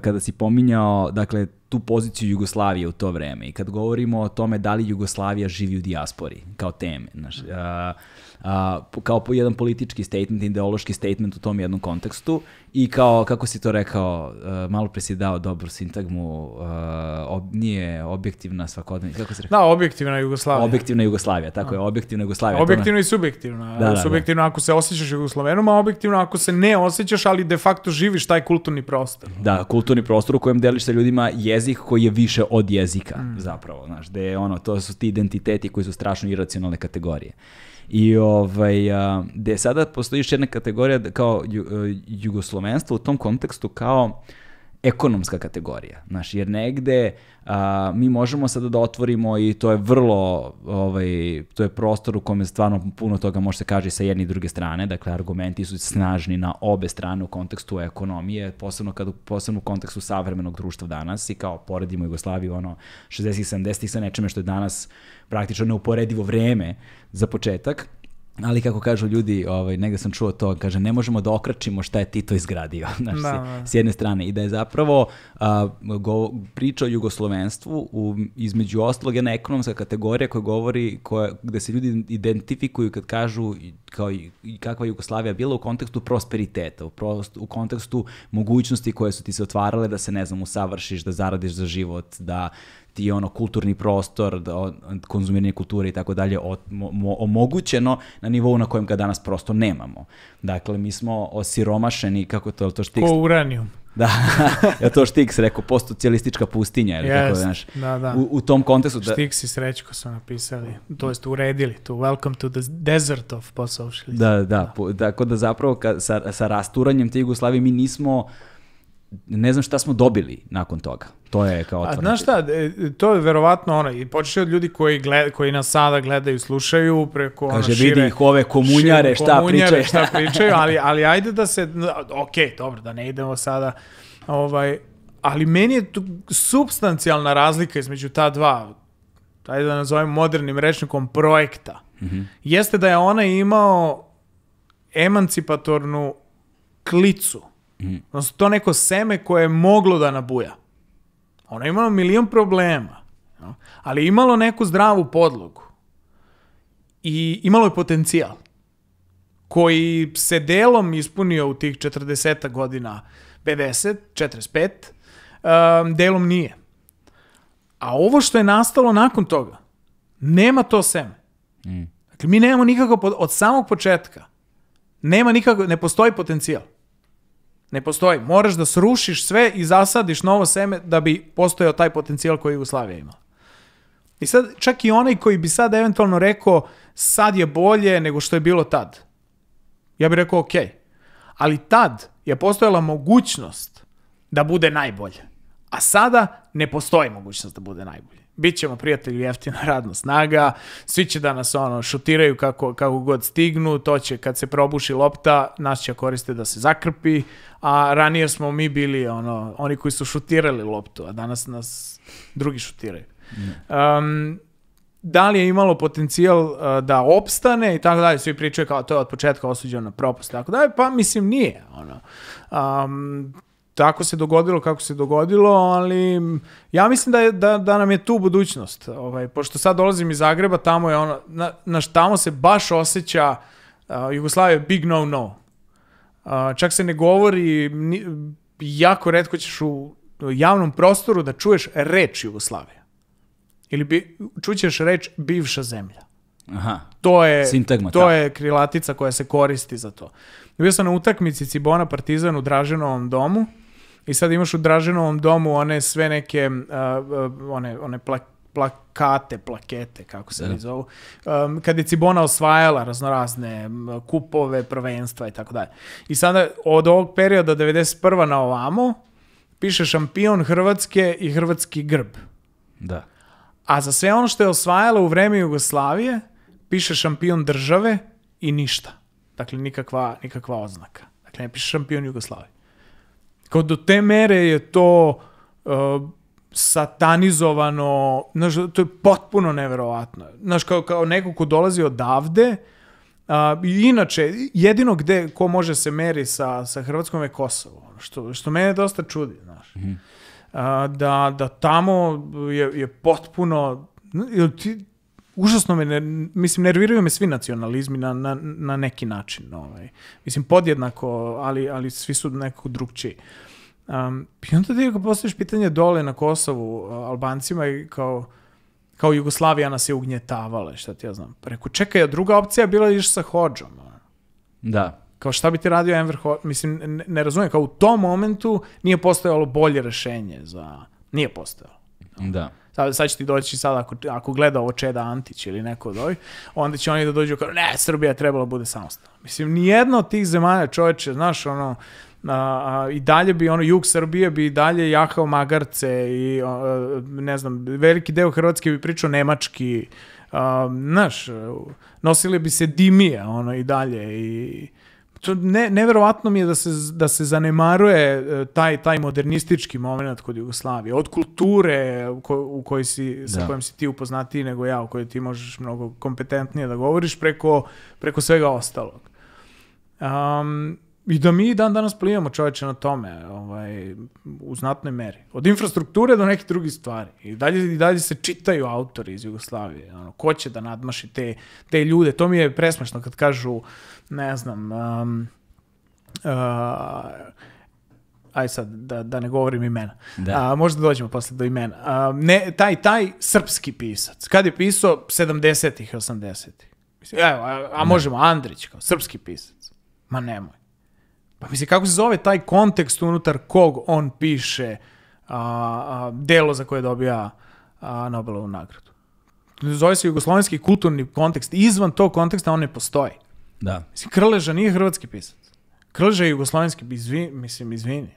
kada si pominjao, dakle, tu poziciju Jugoslavije u to vreme i kad govorimo o tome da li Jugoslavija živi u dijaspori kao teme, znaš, uh, a, kao jedan politički statement, ideološki statement u tom jednom kontekstu i kao, kako si to rekao, a, e, malo pre si dao dobru sintagmu, a, e, ob, nije objektivna svakodnevna, kako si rekao? Da, objektivna Jugoslavija. Objektivna Jugoslavija, tako je, objektivna Jugoslavija. Objektivno i subjektivna. Da, da, subjektivno da. ako se osjećaš Jugoslovenom, a objektivno ako se ne osjećaš, ali de facto živiš taj kulturni prostor. Da, kulturni prostor u kojem deliš sa ljudima jezik koji je više od jezika, mm. zapravo, znaš, gde je ono, to su ti identiteti koji su strašno iracionalne kategorije. I ovaj, a, gde sada postoji još jedna kategorija da, kao e, jugoslovenstvo u tom kontekstu kao ekonomska kategorija, znaš, jer negde a, mi možemo sada da otvorimo i to je vrlo, ovaj, to je prostor u kome stvarno puno toga može se kaži sa jedne i druge strane, dakle argumenti su snažni na obe strane u kontekstu ekonomije, posebno, kad, posebno u kontekstu savremenog društva danas i kao poredimo Jugoslaviju ono 60-70-ih sa nečeme što je danas praktično neuporedivo vreme za početak, Ali kako kažu ljudi, ovaj, negde sam čuo to, kaže ne možemo da okračimo šta je Tito izgradio, znaš, da, da. s, jedne strane. I da je zapravo a, go, priča o jugoslovenstvu u, između ostalog jedna ekonomska kategorija koja govori, koja, gde se ljudi identifikuju kad kažu kao i, i kakva je Jugoslavija bila u kontekstu prosperiteta, u, prost, u kontekstu mogućnosti koje su ti se otvarale da se, ne znam, usavršiš, da zaradiš za život, da ti ono kulturni prostor, da, konzumiranje kulture i tako dalje omogućeno na nivou na kojem ga danas prosto nemamo. Dakle, mi smo osiromašeni, kako to, je to što... Ko uranijum. Da, ja to Štiks rekao, postocijalistička pustinja, ili yes, tako da, znaš. Da, da. U, u tom kontekstu... Da... Štiks i Srećko su napisali, to jest uredili tu, welcome to the desert of post-socialism. Da, da, tako da. da zapravo ka, sa, sa rasturanjem te Jugoslavije mi nismo ne znam šta smo dobili nakon toga. To je kao otvoreno. A znaš šta, e, to je verovatno ono, i počeš od ljudi koji, gled, koji nas sada gledaju, slušaju preko Kaže, ono, šire... vidi ih ove komunjare, šta komunjare, pričaju. šta pričaju, ali, ali ajde da se, ok, dobro, da ne idemo sada, ovaj, ali meni je tu substancijalna razlika između ta dva, ajde da nazovem modernim rečnikom, projekta. Mm -hmm. Jeste da je ona imao emancipatornu klicu Mm. Znači, to neko seme koje je moglo da nabuja. Ono je imalo milion problema, no? ali je imalo neku zdravu podlogu. I imalo je potencijal koji se delom ispunio u tih 40 godina 50, 45, um, delom nije. A ovo što je nastalo nakon toga, nema to seme. Mm. Dakle, mi nemamo nikako, od samog početka, nema nikako, ne postoji potencijal. Ne postoji. Moraš da srušiš sve i zasadiš novo seme da bi postojao taj potencijal koji Jugoslavija imala. I sad, čak i onaj koji bi sad eventualno rekao sad je bolje nego što je bilo tad. Ja bih rekao ok. Ali tad je postojala mogućnost da bude najbolje. A sada ne postoji mogućnost da bude najbolje. Bićemo prijatelji jeftina radna snaga, svi će danas ono šutiraju kako, kako god stignu, to će kad se probuši lopta, nas će koriste da se zakrpi, a ranije smo mi bili ono, oni koji su šutirali loptu, a danas nas drugi šutiraju. Um, da li je imalo potencijal uh, da opstane i tako dalje, svi pričaju kao to je od početka osuđeno na propust, tako dalje, pa mislim nije, ono. Um, tako se dogodilo kako se dogodilo, ali ja mislim da, je, da, da nam je tu budućnost. Ovaj, pošto sad dolazim iz Zagreba, tamo je ono, na, naš, tamo se baš osjeća uh, Jugoslavija big no no. Uh, čak se ne govori, ni, jako redko ćeš u javnom prostoru da čuješ reč Jugoslavija. Ili bi, čućeš reč bivša zemlja. Aha. To je, Sintagma, to ta. Da. je krilatica koja se koristi za to. Bio sam na utakmici Cibona Partizan u Draženovom domu I sad imaš u Draženovom domu one sve neke, uh, one, one plak, plakate, plakete, kako se li da. zovu, um, kad je Cibona osvajala raznorazne kupove, prvenstva i tako dalje. I sada od ovog perioda 91. na ovamo piše šampion Hrvatske i hrvatski grb. Da. A za sve ono što je osvajala u vreme Jugoslavije piše šampion države i ništa. Dakle, nikakva, nikakva oznaka. Dakle, ne piše šampion Jugoslavije. Kao do te mere je to uh, satanizovano, znaš, to je potpuno neverovatno. Znaš, kao, kao neko ko dolazi odavde, uh, i inače, jedino gde ko može se meri sa, sa Hrvatskom je Kosovo, što, što mene dosta čudi, znaš. Mm -hmm. uh, da, da tamo je, je potpuno, ti, užasno me, ne, mislim, nerviraju me svi nacionalizmi na, na, na neki način. Ovaj. Mislim, podjednako, ali, ali svi su nekako drugčiji. Um, I onda ti ako postaviš pitanje dole na Kosovu, Albancima i kao, kao Jugoslavija nas je ugnjetavala, šta ti ja znam. reku, čekaj, a druga opcija je bila iš sa Hođom. Da. Kao šta bi ti radio Enver Hođ? Mislim, ne, ne razumijem, kao u tom momentu nije postojalo bolje rešenje za... Nije postojalo. Da sad, sad će ti doći sad ako, ako gleda ovo Čeda Antić ili neko od ovih, onda će oni da dođu kao, ne, Srbija je trebala da bude samostalna. Mislim, nijedno od tih zemalja, čoveče, znaš, ono, a, a, i dalje bi ono jug Srbije bi i dalje jahao magarce i a, e, ne znam veliki deo Hrvatske bi pričao nemački a, znaš, nosile bi se dimije ono i dalje i to ne, neverovatno mi je da se, da se zanemaruje e, taj, taj modernistički moment kod Jugoslavije, od kulture u, ko, u koji si, da. sa kojom si ti upoznatiji nego ja, u kojoj ti možeš mnogo kompetentnije da govoriš preko, preko svega ostalog. Um, I da mi dan danas plivamo čoveče na tome, ovaj, u znatnoj meri. Od infrastrukture do nekih drugih stvari. I dalje, i dalje se čitaju autori iz Jugoslavije. Ono, ko će da nadmaši te, te ljude? To mi je presmešno kad kažu uh, ne znam, um, uh, aj sad, da, da ne govorim imena. Da. A, možda dođemo posle do imena. A, ne, taj, taj srpski pisac, kad je pisao 70-ih, 80-ih. Evo, a, a da. možemo, Andrić, kao srpski pisac. Ma nemoj. Pa mislim, kako se zove taj kontekst unutar kog on piše a, a, delo za koje dobija a, Nobelovu nagradu? Zove se jugoslovenski kulturni kontekst. Izvan tog konteksta on ne postoji. Da. Mislim, Krleža nije hrvatski pisac. Krleža je jugoslovenski, izvi, mislim, izvini.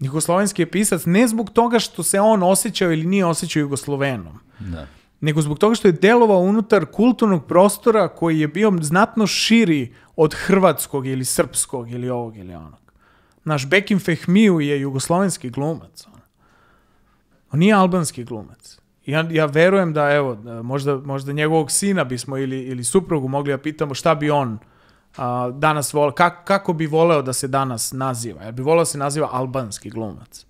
Jugoslovenski je pisac ne zbog toga što se on osjećao ili nije osjećao Jugoslovenom. Da. Nego zbog toga što je delovao unutar kulturnog prostora koji je bio znatno širi od hrvatskog ili srpskog ili ovog ili onog. Naš Bekim Fehmiju je jugoslovenski glumac. On nije albanski glumac ja, ja verujem da evo, možda, možda njegovog sina bismo ili, ili suprugu mogli da pitamo šta bi on a, danas voleo, ka, kako bi voleo da se danas naziva. Ja bi voleo da se naziva albanski glumac.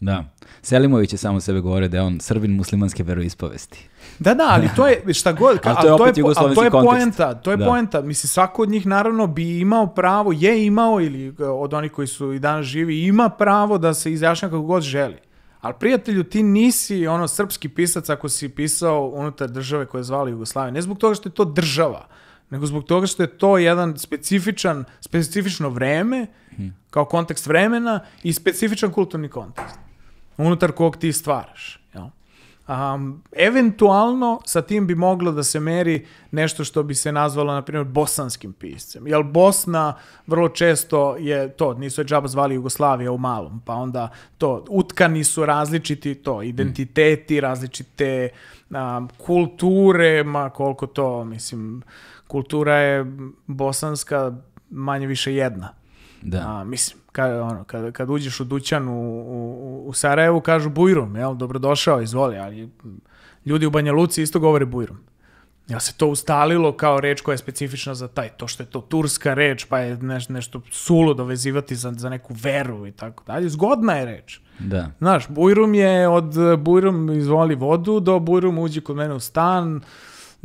Da. Selimović je samo sebe govore da je on srbin muslimanske veroispovesti. Da, da, ali to je šta god, ali to je, opet to je, ali to je poenta, to je da. poenta. Mislim, svako od njih naravno bi imao pravo, je imao ili e, od onih koji su i danas živi, ima pravo da se izjašnja kako god želi. Ali prijatelju, ti nisi ono srpski pisac ako si pisao unutar države koje je zvala Jugoslavija. Ne zbog toga što je to država, nego zbog toga što je to jedan specifičan, specifično vreme, mhm. kao kontekst vremena i specifičan kulturni kontekst unutar kog ti stvaraš. Um, eventualno sa tim bi moglo da se meri nešto što bi se nazvalo, na primjer, bosanskim piscem. Jer Bosna vrlo često je to, nisu je džaba zvali Jugoslavija u malom, pa onda to, utkani su različiti to, identiteti, različite um, kulture, ma koliko to, mislim, kultura je bosanska manje više jedna. Da. A, mislim, kad, ono, kad, kad uđeš u dućan u, u, u Sarajevu, kažu bujrum, jel, dobrodošao, izvoli, ali ljudi u Banja Luci isto govore bujrum. Ja se to ustalilo kao reč koja je specifična za taj, to što je to turska reč, pa je neš, nešto sulo dovezivati za, za neku veru i tako dalje. Zgodna je reč. Da. Znaš, bujrum je od bujrum izvoli vodu do bujrum uđi kod mene u stan, uh,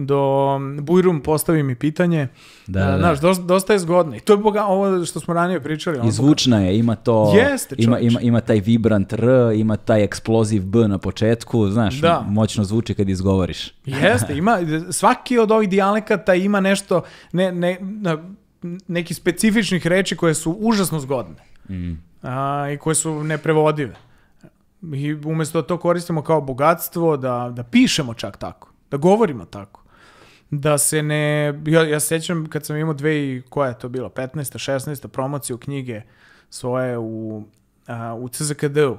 do Bujrum postavi mi pitanje. Da, da, da. Znaš, dosta, dosta je zgodno. I to je boga, ovo što smo ranije pričali. I zvučna je, ima to... Jeste, ima, ima, ima taj vibrant R, ima taj eksploziv B na početku, znaš, da. moćno zvuči kad izgovoriš. Jeste, ima, svaki od ovih dijalekata ima nešto, ne, ne, neki specifičnih reči koje su užasno zgodne. Mm. A, I koje su neprevodive. I umesto da to koristimo kao bogatstvo, da, da pišemo čak tako, da govorimo tako da se ne... Ja, ja sećam kad sam imao dve i koja je to bila, 15. 16. promociju knjige svoje u, a, u CZKD-u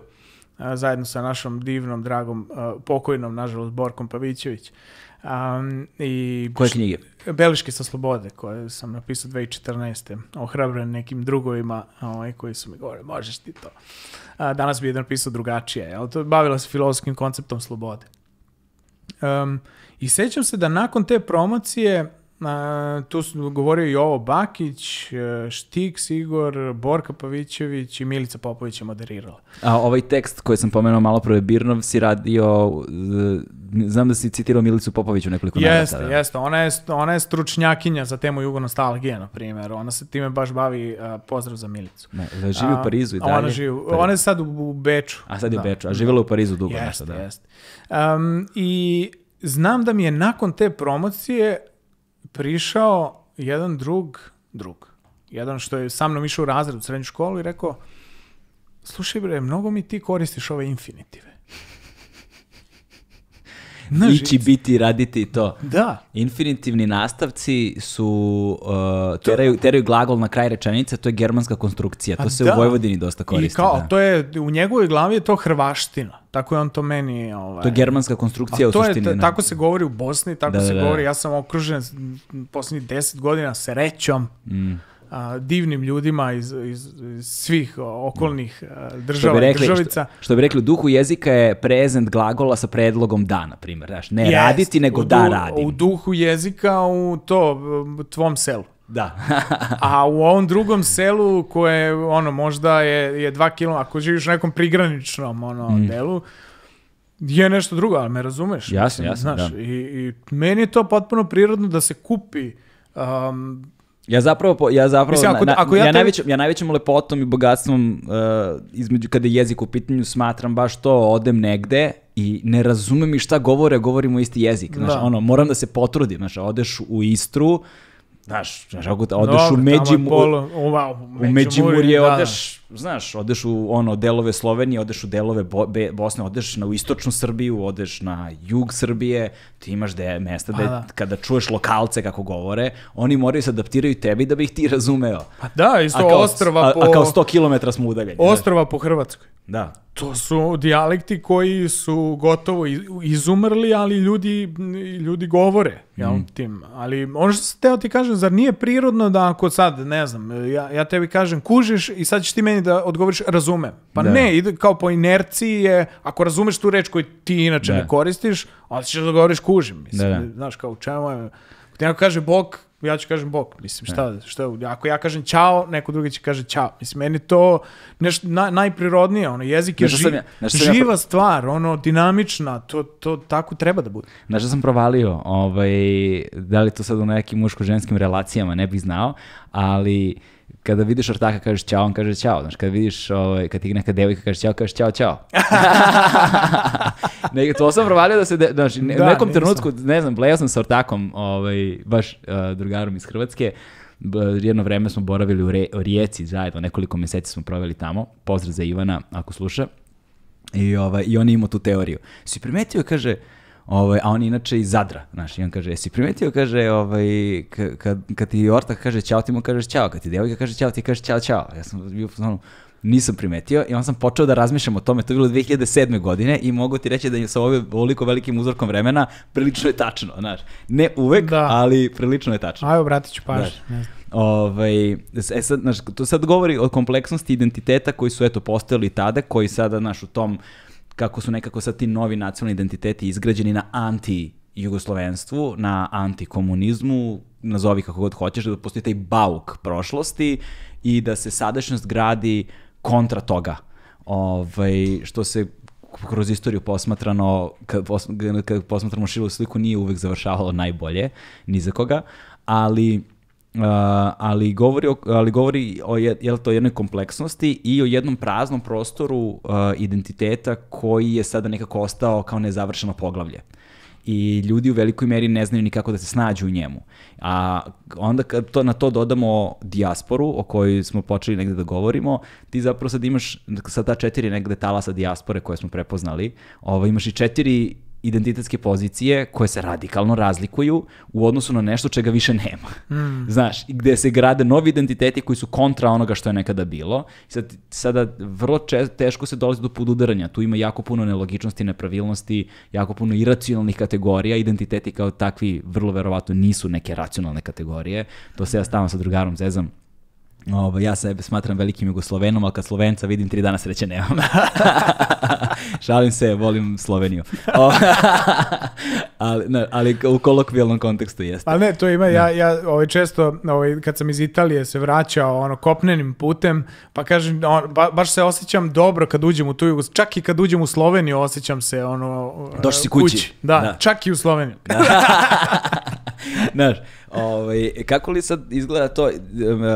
zajedno sa našom divnom, dragom, a, pokojnom, nažalost, Borkom Pavićević. Um, i, Koje knjige? Beliške sa slobode, koje sam napisao 2014. Ohrabren nekim drugovima ovaj, koji su mi govorili, možeš ti to. A, danas bi je napisao drugačije, ali to bavila se filozofskim konceptom slobode. Um, I sećam se da nakon te promocije, a, tu su govorio i ovo Bakić, e, Štik Sigor, Borka Pavićević i Milica Popović je moderirala. A ovaj tekst koji sam pomenuo malo prve, Birnov si radio, e, znam da si citirao Milicu Popoviću nekoliko nekoliko jeste, navrata. Da. Jeste, ona je, ona je stručnjakinja za temu jugonostalgije, na primjer. Ona se time baš bavi, a, e, pozdrav za Milicu. Ne, da živi a, u Parizu i dalje. Ona, živi, ona je sad u, u Beču. A sad je da. u Beču, a živjela u Parizu dugo. Jeste, nešto, da. jeste. Um, I znam da mi je nakon te promocije prišao jedan drug, drug, jedan što je sa mnom išao u razred u srednju školu i rekao, slušaj bre, mnogo mi ti koristiš ove infinitive ići, biti, raditi i to. Da. Infinitivni nastavci su, uh, teraju, teraju glagol na kraj rečenice, to je germanska konstrukcija, to A se da. u Vojvodini dosta koristi. I kao, da. to je, u njegovoj glavi je to hrvaština, tako je on to meni... Ovaj... To je germanska konstrukcija A u to suštini. Je, da. tako se govori u Bosni, tako da, se da, da. govori, ja sam okružen posljednjih deset godina srećom, mm a, divnim ljudima iz, iz, iz svih okolnih da. a, država što bi rekli, državica. Što, što bi rekli, u duhu jezika je prezent glagola sa predlogom da, na primjer. Znaš, ne Jest, raditi, nego da du, da radim. U duhu jezika u to, tvom selu. Da. a u ovom drugom selu koje ono možda je, je dva km, ako živiš u nekom prigraničnom ono, mm. delu, je nešto drugo, ali me razumeš. Jasno, jasno, znaš, da. I, I meni je to potpuno prirodno da se kupi um, Ja zapravo, ja zapravo, Mislim, ako, na, ako ja, ja, te... najvećom, ja najvećom lepotom i bogatstvom uh, između kada je jezik u pitanju smatram baš to, odem negde i ne razumem i šta govore, govorimo isti jezik. Znaš, da. ono, moram da se potrudim. Znaš, odeš u Istru, Znaš, znaš, ako odeš u Međimurje, u Međimurje da, da. odeš, da. znaš, odeš u ono delove Slovenije, odeš u delove Bo Be Bosne, odeš na u istočnu Srbiju, odeš na jug Srbije, ti imaš de, mesta pa, da. kada čuješ lokalce kako govore, oni moraju se adaptiraju tebi da bi ih ti razumeo. Pa da, isto kao, ostrva a, po... A kao 100 km smo udaljeni. Da. Ostrva po Hrvatskoj. Da. To su dijalekti koji su gotovo izumrli, ali ljudi, ljudi govore, mm. ja, tim. Ali ono što se teo ti kaže, kažem, zar nije prirodno da ako sad, ne znam, ja, ja tebi kažem kužiš i sad ćeš ti meni da odgovoriš razumem. Pa da. ne, ide kao po inerciji je, ako razumeš tu reč koju ti inače da. ne koristiš, onda ćeš da govoriš kužim. Mislim, da, da. znaš, kao u čemu je... Ti neko kaže bok, ja ću kažem bok, mislim, šta, šta, ako ja kažem čao, neko drugi će kaže čao, Mislim, meni to nešto na, najprirodnije, ono, jezik je ži, ja, živa ja... stvar, ono, dinamična, to, to tako treba da bude. Znaš što sam provalio, ovaj, da li to sad u nekim muško-ženskim relacijama, ne bih znao, ali kada vidiš ortaka kažeš ćao, on kaže ćao. Znaš, kada vidiš, ovaj, kad ti neka devojka kaže ćao, kažeš ćao, ćao. ne, to sam provalio da se, de, znaš, ne, da, u nekom nisam. trenutku, ne znam, bleo sam sa ortakom, ovaj, baš uh, drugarom iz Hrvatske, jedno vreme smo boravili u, Re, u Rijeci zajedno, nekoliko meseci smo proveli tamo. Pozdrav za Ivana, ako sluša. I, ovaj, i on je imao tu teoriju. Si primetio, kaže, uh, Ovaj, a on je inače iz Zadra, znaš, i on kaže, jesi primetio, kaže, ovaj, kad, kad ti ortak kaže ćao, ti mu kažeš ćao, kad ti devojka kaže ćao, ti kažeš ćao, ćao. Ja sam bio ono, nisam primetio i on sam počeo da razmišljam o tome, to je bilo 2007. godine i mogu ti reći da je sa ovim ovoliko velikim uzorkom vremena prilično je tačno, znaš. Ne uvek, da. ali prilično je tačno. Ajde, obratit ću znam. Ovaj, e sad, znaš, to sad govori o kompleksnosti identiteta koji su eto postojali tada, koji sada, znaš, u tom uh, kako su nekako sad ti novi nacionalni identiteti izgrađeni na anti jugoslovenstvu, na anti-komunizmu, nazovi kako god hoćeš, da postoji taj bauk prošlosti i da se sadašnjost gradi kontra toga. Ovaj, što se kroz istoriju posmatrano, kad, kad posmatramo širu sliku, nije uvek završavalo najbolje, ni za koga, ali Uh, ali govori o, ali govori o je, jel to jednoj kompleksnosti i o jednom praznom prostoru uh, identiteta koji je sada nekako ostao kao nezavršeno poglavlje. I ljudi u velikoj meri ne znaju ni kako da se snađu u njemu. A onda kad to, na to dodamo dijasporu, o kojoj smo počeli negde da govorimo, ti zapravo sad imaš, sad ta četiri negde talasa dijaspore koje smo prepoznali, ovo, ovaj, imaš i četiri identitetske pozicije koje se radikalno razlikuju u odnosu na nešto čega više nema. Mm. Znaš, gde se grade novi identiteti koji su kontra onoga što je nekada bilo. Sad, sada vrlo če, teško se dolazi do pududaranja. Tu ima jako puno nelogičnosti, nepravilnosti, jako puno iracionalnih kategorija. Identiteti kao takvi vrlo verovatno nisu neke racionalne kategorije. To se ja stavam sa drugarom zezam Ovo, ovaj, ja sebe smatram velikim Jugoslovenom, ali kad Slovenca vidim tri dana sreće nemam. Šalim se, volim Sloveniju. ali, ne, ali u kolokvijalnom kontekstu jeste. Ali ne, to ima, ja, da. ja ovaj, često, ovaj, kad sam iz Italije se vraćao ono, kopnenim putem, pa kažem, on, ba, baš se osjećam dobro kad uđem u tu Jugoslaviju. Čak i kad uđem u Sloveniju osjećam se ono... Došli kući. kući. Da, da, čak i u Sloveniju. Da. znaš, ovaj, kako li sad izgleda to eh,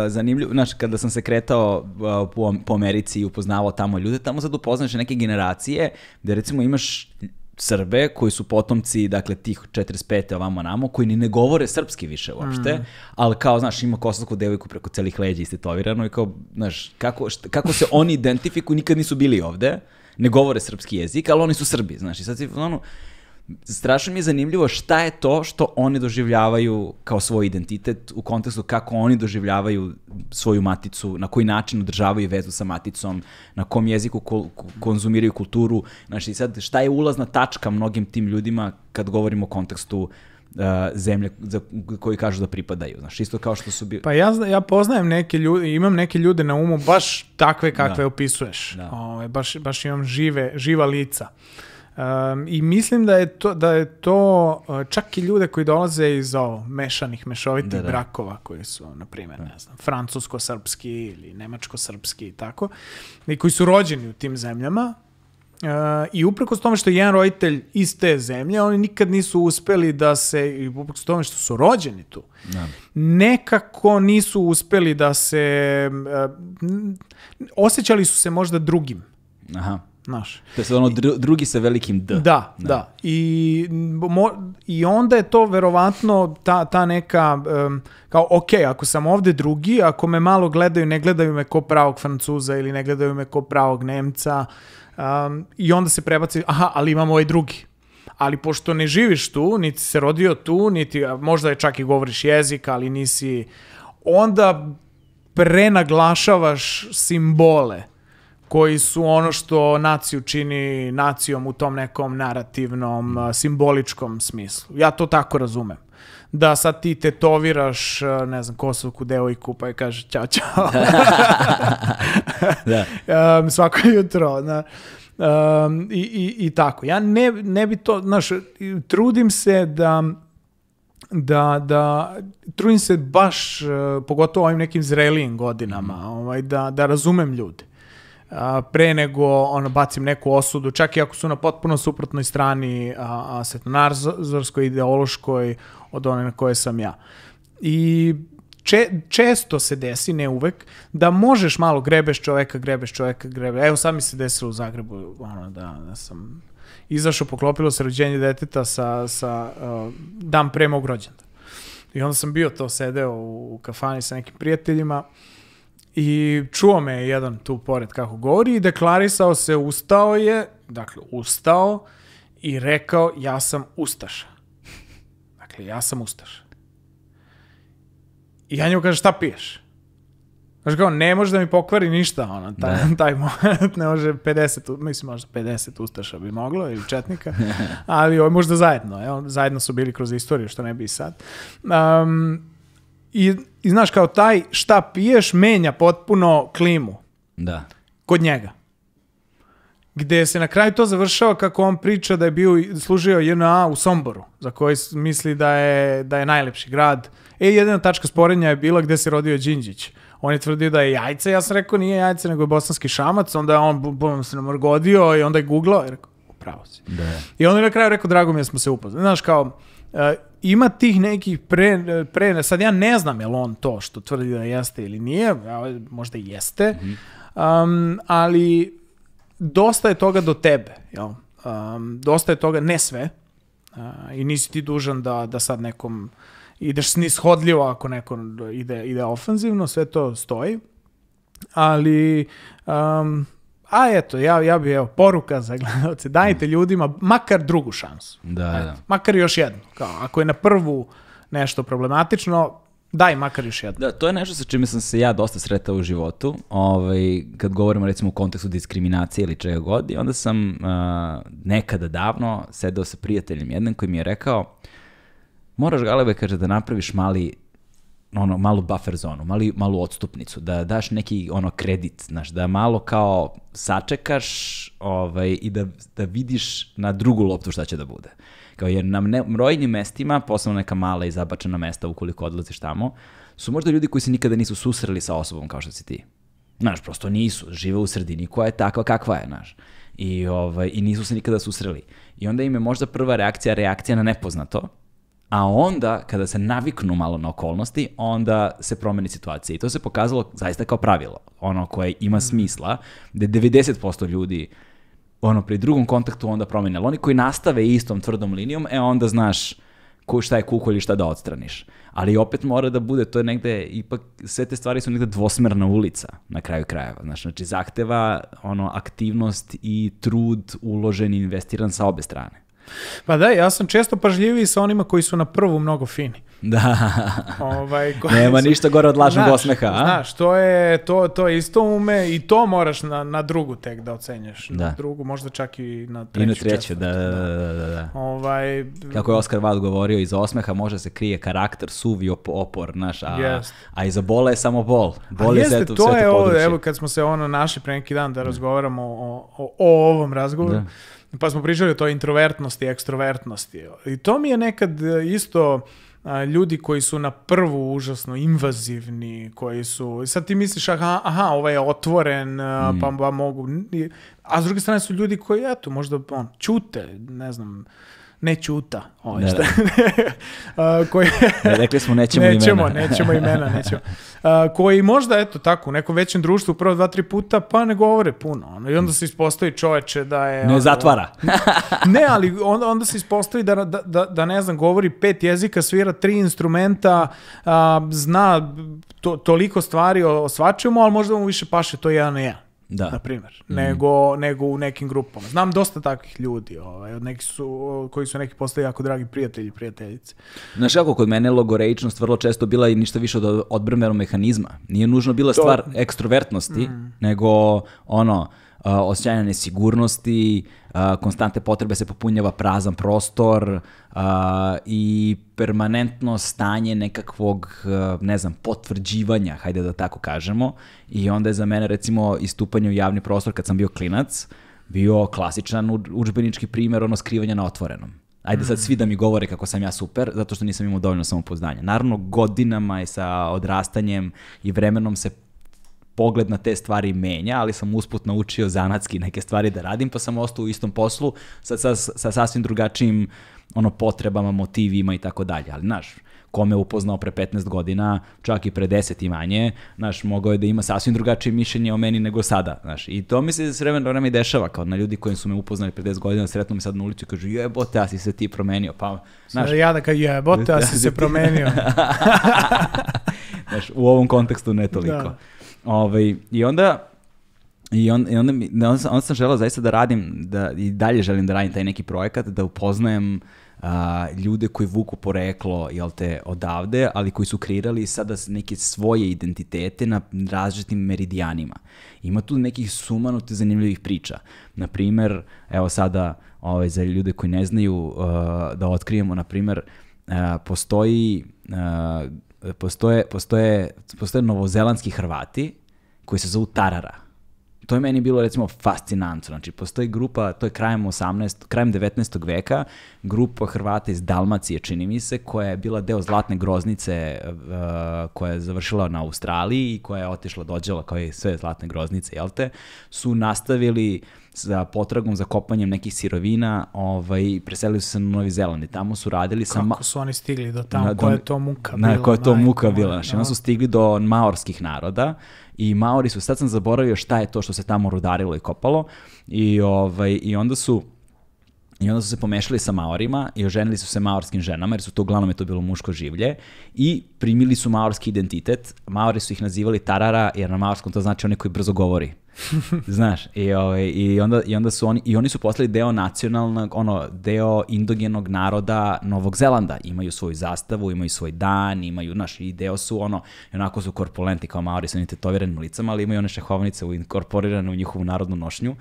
zanimljivo, znaš, kada sam se kretao eh, po, po Americi i upoznavao tamo ljude, tamo sad upoznaš neke generacije gde recimo imaš Srbe koji su potomci dakle tih 45. ovamo namo koji ni ne govore srpski više uopšte, mm. ali kao znaš ima kosovsku devojku preko celih leđa istetovirano i kao znaš kako, šta, kako se oni identifikuju nikad nisu bili ovde, ne govore srpski jezik, ali oni su Srbi, znaš i sad si ono, strašno mi je zanimljivo šta je to što oni doživljavaju kao svoj identitet u kontekstu kako oni doživljavaju svoju maticu, na koji način održavaju vezu sa maticom, na kom jeziku konzumiraju kulturu. Znači sad šta je ulazna tačka mnogim tim ljudima kad govorimo o kontekstu uh, zemlje za koji kažu da pripadaju. znači isto kao što su bili... Pa ja, ja poznajem neke ljude, imam neke ljude na umu baš takve kakve da. opisuješ. Da. O, baš, baš imam žive, živa lica. Uh, Um, I mislim da je to, da je to e, čak i ljude koji dolaze iz ovo, mešanih, mešovitih da, da. brakova koji su, na primjer, ne da. znam, francusko-srpski ili nemačko-srpski i tako, i koji su rođeni u tim zemljama, Uh, I upreko s tome što je jedan roditelj iz te zemlje, oni nikad nisu uspeli da se, i s tome što su rođeni tu, da. nekako nisu uspeli da se, uh, osjećali su se možda drugim. Aha. Naš. To je ono dru, drugi sa velikim D. Da, ne. da. I, mo, I onda je to verovatno ta, ta neka, um, kao ok, ako sam ovde drugi, ako me malo gledaju, ne gledaju me ko pravog Francuza ili ne gledaju me ko pravog Nemca. Um, I onda se prebaci, aha, ali imam ovaj drugi. Ali pošto ne živiš tu, niti se rodio tu, niti, možda je čak i govoriš jezik, ali nisi, onda prenaglašavaš simbole koji su ono što naciju čini nacijom u tom nekom narativnom, simboličkom smislu. Ja to tako razumem. Da sad ti tetoviraš, ne znam, kosovku devojku pa je kaže čao čao. da. um, svako jutro, na, da. um, i, i, i tako. Ja ne, ne bi to, znaš, trudim se da da, da trudim se baš, e, pogotovo ovim nekim zrelijim godinama, mhm. ovaj, da, da razumem ljude a, pre nego ono, bacim neku osudu, čak i ako su na potpuno suprotnoj strani a, a, svetonazorskoj, ideološkoj od one na koje sam ja. I če, često se desi, ne uvek, da možeš malo grebeš čoveka, grebeš čoveka, grebe. Evo sad mi se desilo u Zagrebu, ono da, da sam izašao, poklopilo se rođenje deteta sa, sa uh, dan pre mog rođenda. I onda sam bio to, sedeo u, u kafani sa nekim prijateljima, i čuo me jedan tu pored kako govori i deklarisao se, ustao je, dakle ustao i rekao ja sam Ustaša. Dakle, ja sam Ustaša. I ja njemu kažem šta piješ? Znaš kao, ne može da mi pokvari ništa, ono, taj, ne. taj moment, ne može 50, mislim možda 50 ustaša bi moglo, ili četnika, ali ovo možda zajedno, evo, zajedno su bili kroz istoriju, što ne bi i sad. Um, i, i znaš kao taj šta piješ menja potpuno klimu. Da. Kod njega. Gde se na kraju to završava kako on priča da je bio služio JNA u Somboru, za koji misli da je, da je najlepši grad. E, jedina tačka sporenja je bila gde se rodio Đinđić. On je tvrdio da je jajce, ja sam rekao nije jajce, nego je bosanski šamac, onda je on bom se namorgodio i onda je googlao i rekao, pravo si. Da. I on je na kraju rekao, drago mi je da smo se upoznali. Znaš, kao, e, ima tih nekih pre, pre, sad ja ne znam je on to što tvrdi da jeste ili nije, možda i jeste, mm -hmm. um, ali dosta je toga do tebe, jel? Um, dosta je toga, ne sve, uh, i nisi ti dužan da, da sad nekom ideš snishodljivo ako neko ide, ide ofenzivno, sve to stoji, ali um, a eto, ja, ja bih, evo, poruka za gledalce, dajte mm. ljudima makar drugu šansu. Da, da. eto, da. Makar još jednu. Kao, ako je na prvu nešto problematično, daj makar još jednu. Da, to je nešto sa čime sam se ja dosta sretao u životu. Ovaj, kad govorimo recimo u kontekstu diskriminacije ili čega god, i onda sam uh, nekada davno sedao sa prijateljem jednom koji mi je rekao moraš Galebe, kaže, da napraviš mali ono, malu buffer zonu, mali, malu odstupnicu, da daš neki ono kredit, znaš, da malo kao sačekaš ovaj, i da, da vidiš na drugu loptu šta će da bude. Kao jer na ne, mestima, posebno neka mala i zabačena mesta ukoliko odlaziš tamo, su možda ljudi koji se nikada nisu susreli sa osobom kao što si ti. Znaš, prosto nisu, žive u sredini koja je takva kakva je, znaš. I, ovaj, I nisu se nikada susreli. I onda im je možda prva reakcija reakcija na nepoznato, a onda kada se naviknu malo na okolnosti, onda se promeni situacija. I to se pokazalo zaista kao pravilo, ono koje ima mm. smisla, da 90% ljudi ono pri drugom kontaktu onda promene. Ali oni koji nastave istom tvrdom linijom, e onda znaš ko, šta je kukolj i šta da odstraniš. Ali opet mora da bude, to je negde, ipak sve te stvari su negde dvosmerna ulica na kraju krajeva. Znači, znači zahteva ono, aktivnost i trud uložen i investiran sa obe strane. Pa da, ja sam često pažljiviji sa onima koji su na prvu mnogo fini. Da. Ovaj, koji Nema su... ništa gore od lažnog osmeha. A? Znaš, to je, to, to isto ume i to moraš na, na drugu tek da ocenjaš. Da. Na drugu, možda čak i na treću. I na treću, da, da, da, da, da, da. Ovaj... Kako je Oskar Vat govorio, iza osmeha može se krije karakter, suvi op opor, znaš, a, yes. a iza bola je samo bol. Bol je jeste, to je ovo, evo kad smo se ono našli pre neki dan da, da. razgovaramo o, o, o ovom razgovoru, da pa smo pričali o toj introvertnosti i ekstrovertnosti. I to mi je nekad e, isto ljudi koji su na prvu užasno invazivni, koji su... Sad ti misliš, aha, aha ovaj je otvoren, e, mm. pa, pa mogu... A s druge strane su ljudi koji, eto, možda on, čute, ne znam, ne čuta. ovaj ne, da, šta, da. koji, ne, rekli smo nećemo, nećemo imena. Nećemo imena, nećemo. A, koji možda, eto tako, u nekom većem društvu prvo dva, tri puta, pa ne govore puno. Ono, I onda se ispostavi čoveče da je... Ne ono, zatvara. ne, ali onda, onda se ispostavi da, da, da, da, ne znam, govori pet jezika, svira tri instrumenta, a, zna to, toliko stvari o, o svačemu, ali možda mu više paše to jedan na jedan da. na primjer, mm. nego, nego u nekim grupama. Znam dosta takvih ljudi, ovaj, od neki su, koji su neki postali jako dragi prijatelji prijateljice. Znaš kako, kod mene logoreičnost vrlo često bila i ništa više od odbrmenog mehanizma. Nije nužno bila to... stvar ekstrovertnosti, mm. nego ono, osjećanja nesigurnosti, konstante potrebe se popunjava prazan prostor i permanentno stanje nekakvog, ne znam, potvrđivanja, hajde da tako kažemo. I onda je za mene recimo istupanje u javni prostor kad sam bio klinac, bio klasičan učbenički primer ono skrivanja na otvorenom. Ajde sad mm. svi da mi govore kako sam ja super, zato što nisam imao dovoljno samopoznanja. Naravno, godinama i sa odrastanjem i vremenom se pogled na te stvari menja, ali sam usput naučio zanatski neke stvari da radim, pa sam ostao u istom poslu sa, sa, sa sasvim drugačijim ono potrebama, motivima i tako dalje. Ali, znaš, ko me upoznao pre 15 godina, čak i pre 10 i manje, znaš, mogao je da ima sasvim drugačije mišljenje o meni nego sada, znaš. I to mi se s vremena vremena i dešava, kao na ljudi koji su me upoznali pre 10 godina, sretno mi sad na ulicu i kažu, jebote, a si se ti promenio, pa, znaš. ja da kažem, jebote, a si se promenio. znaš, u ovom kontekstu ne toliko. Da. Ovaj, I onda I, on, i onda, mi, onda, sam, onda sam želao zaista da radim, da i dalje želim da radim taj neki projekat, da upoznajem a, ljude koji vuku poreklo jel te, odavde, ali koji su kreirali sada neke svoje identitete na različitim meridijanima. Ima tu nekih sumanuti zanimljivih priča. Naprimer, evo sada ovaj, za ljude koji ne znaju a, da otkrijemo, naprimer, uh, postoji uh, postoje, postoje, postoje novozelandski Hrvati koji se zovu Tarara to je meni bilo recimo fascinantno. Znači, postoji grupa, to je krajem 18, krajem 19. veka, grupa Hrvata iz Dalmacije, čini mi se, koja je bila deo Zlatne groznice uh, koja je završila na Australiji i koja je otišla, dođela kao i sve Zlatne groznice, jel te, su nastavili za potragom, za kopanjem nekih sirovina, ovaj, preselili su se na Novi Zeland i tamo su radili sa... Kako su oni stigli do tamo, koja je to muka bila? Na, koja je to muka bila, znači, oni su da. stigli do maorskih naroda, i Maori su, sad sam zaboravio šta je to što se tamo rudarilo i kopalo i, ovaj, i onda su I onda su se pomešali sa maorima i oženili su se maorskim ženama, jer su to uglavnom je to bilo muško življe, i primili su maorski identitet. Maori su ih nazivali tarara, jer na maorskom to znači onaj koji brzo govori. Znaš, i, ove, ovaj, i, onda, i onda su oni, i oni su postali deo nacionalnog, ono, deo indogenog naroda Novog Zelanda. Imaju svoju zastavu, imaju svoj dan, imaju, znaš, i deo su, ono, onako su korpulenti kao maori sa onim licama, ali imaju one šehovnice inkorporirane u njihovu narodnu nošnju.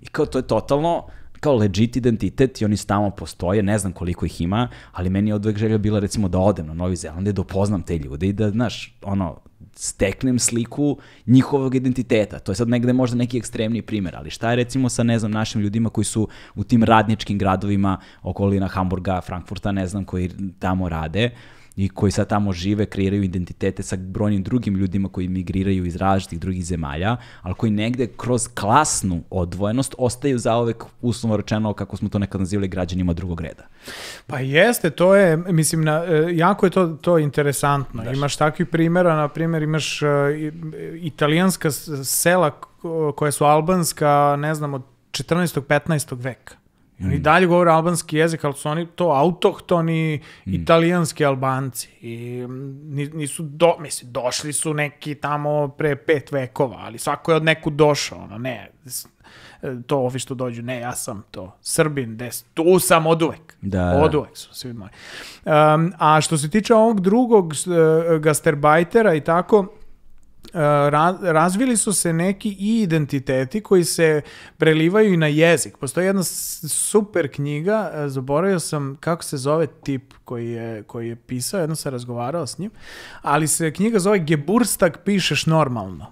I kao to je totalno, kao legit identitet i oni stalno postoje, ne znam koliko ih ima, ali meni je odvek želja bila recimo da odem na Novi Zeland i da upoznam te ljude i da, znaš, ono, steknem sliku njihovog identiteta. To je sad negde možda neki ekstremni primjer, ali šta je recimo sa, ne znam, našim ljudima koji su u tim radničkim gradovima okolina Hamburga, Frankfurta, ne znam, koji tamo rade, uh, i koji sad tamo žive, kreiraju identitete sa brojnim drugim ljudima koji migriraju iz različitih drugih zemalja, ali koji negde kroz klasnu odvojenost ostaju zaovek uslovno rečeno kako smo to nekad nazivali građanima drugog reda. Pa jeste, to je, mislim, na, e, jako je to, to interesantno. Daš. Imaš takvih primjera, na primjer imaš uh, italijanska sela koja su albanska, ne znam, od 14. 15. veka I oni mm. dalje govore albanski jezik, ali su oni to autohtoni mm. italijanski albanci. I nisu, do, misli, došli su neki tamo pre pet vekova, ali svako je od neku došao, ono, ne, e, to ovi što dođu, ne, ja sam to, Srbin, des, tu sam od uvek. Da, da. od uvek su svi moji. Um, a što se tiče ovog drugog uh, e, gasterbajtera i tako, Eh, razvili su se neki i identiteti koji se prelivaju i na jezik. Postoji jedna super knjiga, eh, zaboravio sam kako se zove tip koji je, koji je pisao, jedno sam razgovarao s njim, ali se knjiga zove Geburstak pišeš normalno.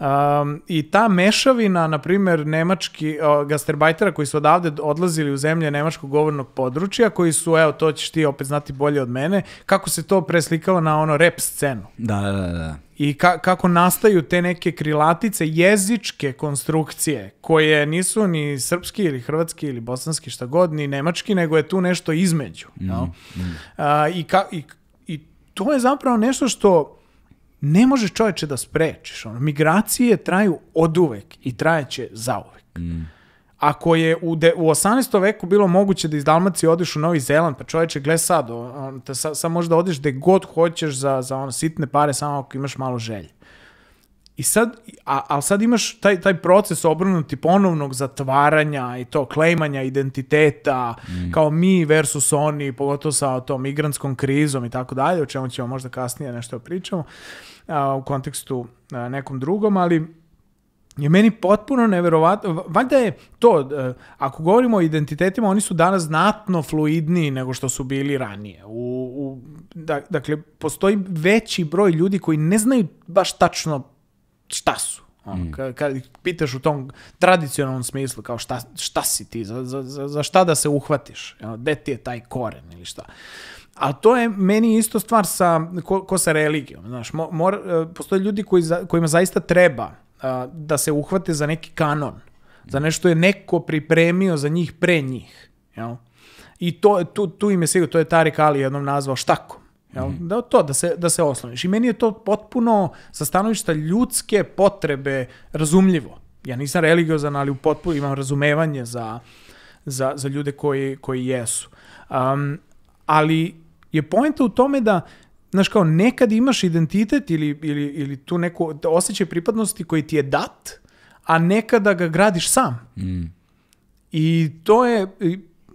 Um, I ta mešavina, na primer, nemački uh, gastarbajtera koji su odavde odlazili u zemlje nemačkog govornog područja, koji su, evo, to ćeš ti opet znati bolje od mene, kako se to preslikalo na ono rep scenu. Da, da, da. da. I ka kako nastaju te neke krilatice, jezičke konstrukcije, koje nisu ni srpski ili hrvatski ili bosanski, šta god, ni nemački, nego je tu nešto između. Mm, no? mm. Uh, i, ka i, I to je zapravo nešto što ne može čoveče da sprečiš. Ono, migracije traju oduvek i trajeće zauvek. Mm. Ako je u, de, u 18. veku bilo moguće da iz Dalmacije odeš u Novi Zeland, pa čoveče, gle sad, on, sa, možeš da odeš gde god hoćeš za, za ono, sitne pare, samo ako imaš malo želje. I sad, a, ali sad imaš taj, taj proces obrnuti ponovnog zatvaranja i to klejmanja identiteta, mm. kao mi versus oni, pogotovo sa tom migranskom krizom i tako dalje, o čemu ćemo možda kasnije nešto pričamo. Uh, a, u kontekstu a, nekom drugom, ali je meni potpuno neverovatno, valjda je to, e, ako govorimo o identitetima, oni su danas znatno fluidniji nego što su bili ranije. U, u, da, dakle, postoji veći broj ljudi koji ne znaju baš tačno šta su. mm. kad, ka, pitaš u tom tradicionalnom smislu, kao šta, šta si ti, za, za, za šta da se uhvatiš, gde ti je taj koren ili šta. A to je meni isto stvar sa, ko, ko sa religijom. Znaš, mor, e, postoje ljudi koji, kojima zaista treba a, e, da se uhvate za neki kanon, za nešto je neko pripremio za njih pre njih. Jel? I to, tu, tu im je sigurno, to je Tarik Ali jednom nazvao štakom. Jel? Mm. Da, to, da se, da se osloniš. I meni je to potpuno sa stanovišta ljudske potrebe razumljivo. Ja nisam religiozan, ali u potpuno imam razumevanje za, za, za ljude koji, koji jesu. Um, ali je poenta u tome da znaš kao nekad imaš identitet ili, ili, ili tu neku osjećaj pripadnosti koji ti je dat, a nekada ga gradiš sam. Mm. I to je,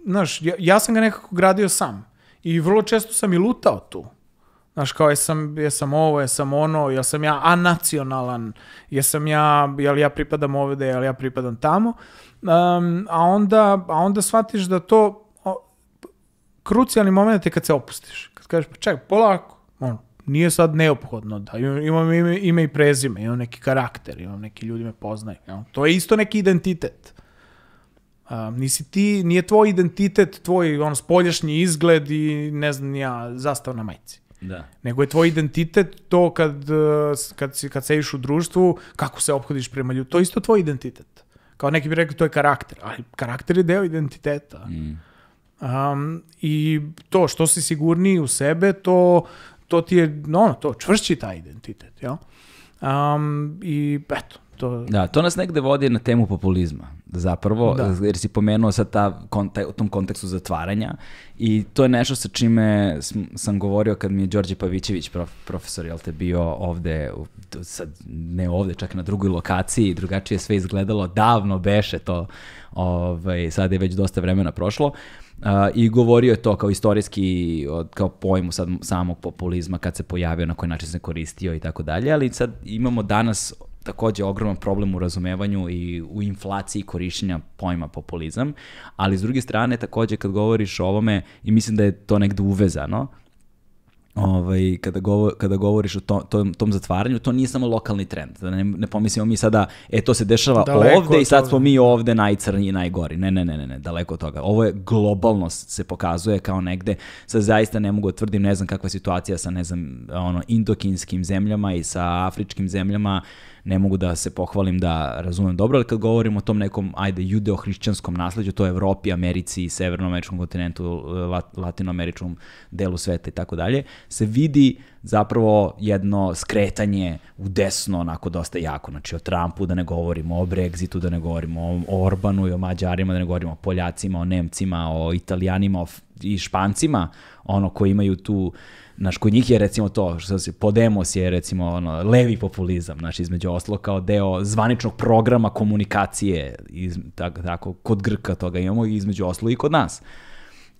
znaš, ja, ja sam ga nekako gradio sam. I vrlo često sam i lutao tu. Znaš, kao jesam, jesam ovo, jesam ono, jel sam ja anacionalan, jesam ja, jel ja pripadam ovde, jel ja pripadam tamo. Um, a, onda, a onda shvatiš da to krucijalni moment je kad se opustiš. Kad kažeš, pa čekaj, polako, ono, nije sad neophodno da imam ime, ime i prezime, imam neki karakter, imam neki ljudi me poznaju. Ja. to je isto neki identitet. A, nisi ti, nije tvoj identitet, tvoj ono, spolješnji izgled i ne znam ja, zastav na majici. Da. Nego je tvoj identitet to kad, e, kad, si, kad sediš u društvu, kako se obhodiš prema ljudi. To je isto tvoj identitet. Kao neki bi rekli, to je karakter. Ali karakter je deo identiteta. Mm. Um, I to što si sigurniji u sebe, to, to ti je, no, to čvršći taj identitet, jel? Um, I eto, to... Da, to nas negde vodi na temu populizma, zapravo, da. jer si pomenuo sad ta, konta, u tom kontekstu zatvaranja i to je nešto sa čime sam govorio kad mi je Đorđe Pavićević, prof, profesor, jel te, bio ovde, sad ne ovde, čak na drugoj lokaciji, drugačije sve izgledalo, davno beše to, ovaj, sad je već dosta vremena prošlo, Uh, I govorio je to kao istorijski, kao pojmu sad samog populizma, kad se pojavio, na koji način se koristio i tako dalje, ali sad imamo danas takođe ogroman problem u razumevanju i u inflaciji korišćenja pojma populizam, ali s druge strane takođe kad govoriš o ovome, i mislim da je to negde uvezano, ovaj, kada, govor, kada govoriš o tom, tom, tom zatvaranju, to nije samo lokalni trend. Da ne, ne pomislimo mi sada, e, to se dešava daleko ovde i sad smo mi ovde najcrniji i najgori. Ne, ne, ne, ne, ne, daleko od toga. Ovo je globalno se pokazuje kao negde. Sad zaista ne mogu da tvrdim, ne znam kakva je situacija sa, ne znam, ono, indokinskim zemljama i sa afričkim zemljama. Uh, ne mogu da se pohvalim da razumem dobro, ali kad govorim o tom nekom, ajde, judeo-hrišćanskom nasledđu, to je Evropi, Americi, Severnoameričkom kontinentu, eh, lat, latinoameričkom delu sveta i tako dalje, se vidi zapravo jedno skretanje u desno onako dosta jako, znači o Trumpu da ne govorimo, o Brexitu da ne govorimo, o, o Orbanu i o Mađarima da ne govorimo, o Poljacima, o Nemcima, o Italijanima, o i Špancima, ono koji imaju tu uh, Znaš, kod njih je recimo to, što se Podemos je recimo ono, levi populizam, znaš, između oslo kao deo zvaničnog programa komunikacije, iz, tako, tako, kod Grka toga imamo i između oslo i kod nas.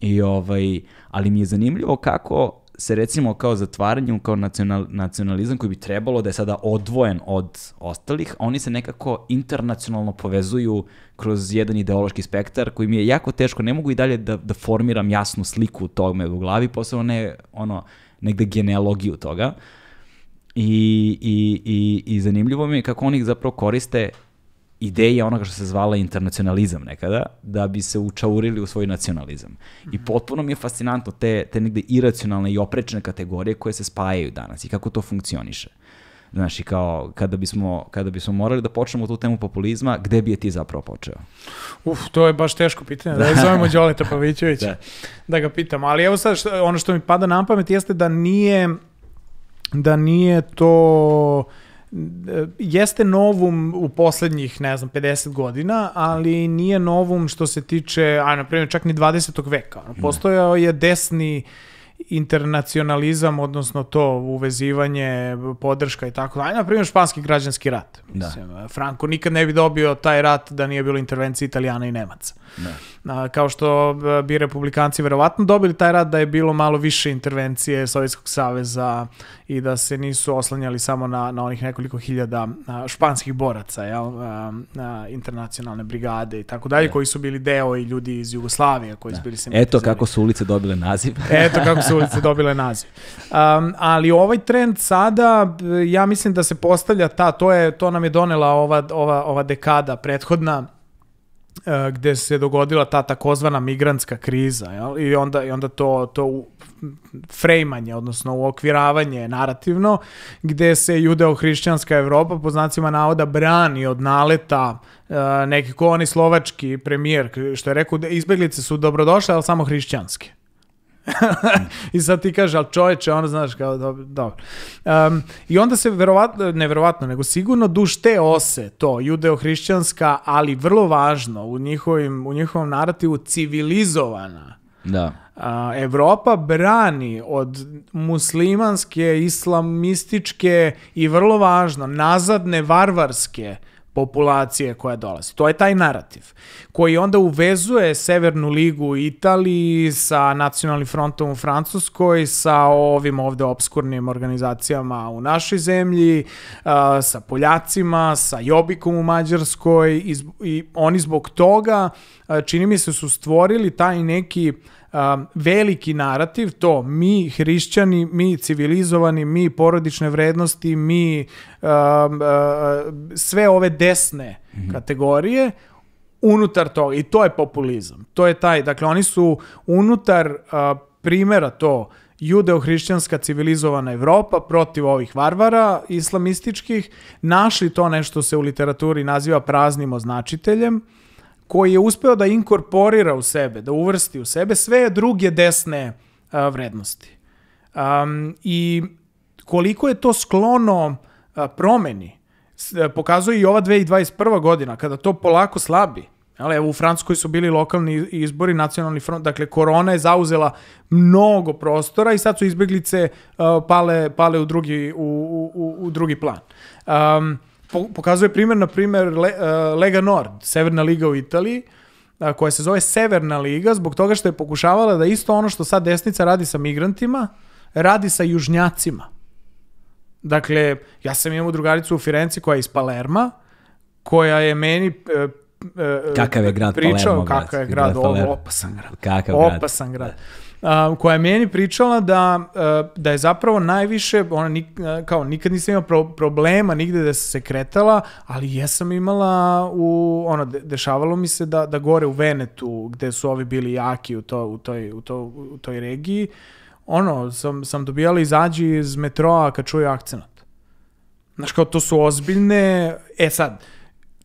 I ovaj, ali mi je zanimljivo kako se recimo kao zatvaranju, kao nacional, nacionalizam koji bi trebalo da je sada odvojen od ostalih, oni se nekako internacionalno povezuju kroz jedan ideološki spektar koji mi je jako teško, ne mogu i dalje da, da formiram jasnu sliku me u glavi, posebno ne ono, negde genealogiju toga. I, i, i, i zanimljivo mi je kako oni zapravo koriste ideje onoga što se zvala internacionalizam nekada, da bi se učaurili u svoj nacionalizam. I mhm. potpuno mi je fascinantno te, te negde iracionalne i oprečne kategorije koje se spajaju danas i kako to funkcioniše. Znaš, i kao, kada bismo, kada bismo morali da počnemo tu temu populizma, gde bi je ti zapravo počeo? Uf, to je baš teško pitanje. Da, da zovemo Đoleta Pavićevića da. da ga pitam. Ali evo sad, što, ono što mi pada na pamet jeste da nije, da nije to... Uh, jeste novum u poslednjih, ne znam, 50 godina, ali nije novum što se tiče, a na primjer, čak ni 20. veka. postojao je desni internacionalizam, odnosno to uvezivanje, podrška i tako dalje. Na primjer, španski građanski rat. Da. Mislim, da. Franco nikad ne bi dobio taj rat da nije bilo intervencije Italijana i Nemaca. Da kao što e, bi republikanci verovatno dobili taj rad da je bilo malo više intervencije Sovjetskog saveza i da se nisu oslanjali samo na, na onih nekoliko hiljada španskih boraca, jel? internacionalne brigade i tako dalje, da. koji su bili deo i ljudi iz Jugoslavije koji da. su bili Eto kako su ulice dobile naziv. Eto kako su ulice dobile naziv. Um, ali ovaj trend sada, e, ja mislim da se postavlja ta, to, je, to nam je donela ova, ova, ova dekada prethodna, E, gde se dogodila ta takozvana migrantska kriza jel? i onda i onda to to frejmanje odnosno uokviravanje narativno gde se judeo-hrišćanska Evropa po znacima navoda brani od naleta e, neki ko oni slovački premijer što je rekao da izbeglice su dobrodošle ali samo hrišćanske I sad ti kaže, ali čoveče, ono, znaš, kao, dobro. dobro. Um, I onda se verovatno, ne verovatno, nego sigurno duš te ose, to, judeo-hrišćanska, ali vrlo važno, u, njihovim, u njihovom narativu civilizovana. Da. A, Evropa brani od muslimanske, islamističke i vrlo važno, nazadne, varvarske populacije koja dolazi. To je taj narativ koji onda uvezuje Severnu ligu u Italiji sa Nacionalnim frontom u Francuskoj, sa ovim ovde obskurnim organizacijama u našoj zemlji, sa Poljacima, sa Jobikom u Mađarskoj i, oni zbog toga čini mi se su stvorili taj neki uh, um, veliki narativ, to mi hrišćani, mi civilizovani, mi porodične vrednosti, mi um, uh, sve ove desne mm -hmm. kategorije, unutar toga i to je populizam. To je taj, dakle oni su unutar a, primera to judeo-hrišćanska civilizovana Evropa protiv ovih varvara islamističkih našli to nešto se u literaturi naziva praznim označiteljem koji je uspeo da inkorporira u sebe, da uvrsti u sebe sve druge desne a, vrednosti. Um, I koliko je to sklono a, promeni, e, pokazuje i ova 2021. godina, kada to polako slabi. Ali evo u Francuskoj su bili lokalni izbori, nacionalni front, dakle korona je zauzela mnogo prostora i sad su izbeglice a, pale, pale u, drugi, u, u, u drugi plan. Um, pokazuje primjer, na primjer, Le, uh, Lega Nord, Severna liga u Italiji, uh, koja se zove Severna liga, zbog toga što je pokušavala da isto ono što sad desnica radi sa migrantima, radi sa južnjacima. Dakle, ja sam imao drugaricu u Firenci koja je iz Palerma, koja je meni e, e, kakav je grad pričao Palermo, kakav je grad, grad ovo, opasan grad. Kakav opasan grad. grad. Da um, koja je meni pričala da, e, da je zapravo najviše, ona nik, e, kao nikad nisam imala pro, problema nigde da se kretala, ali jesam imala u, ono, dešavalo mi se da, da gore u Venetu, gde su ovi bili jaki u, to, u, toj, u, to, u toj regiji, ono, sam, sam dobijala izađi iz metroa kad čuju akcenat. Znaš, kao to su ozbiljne, e sad, uh,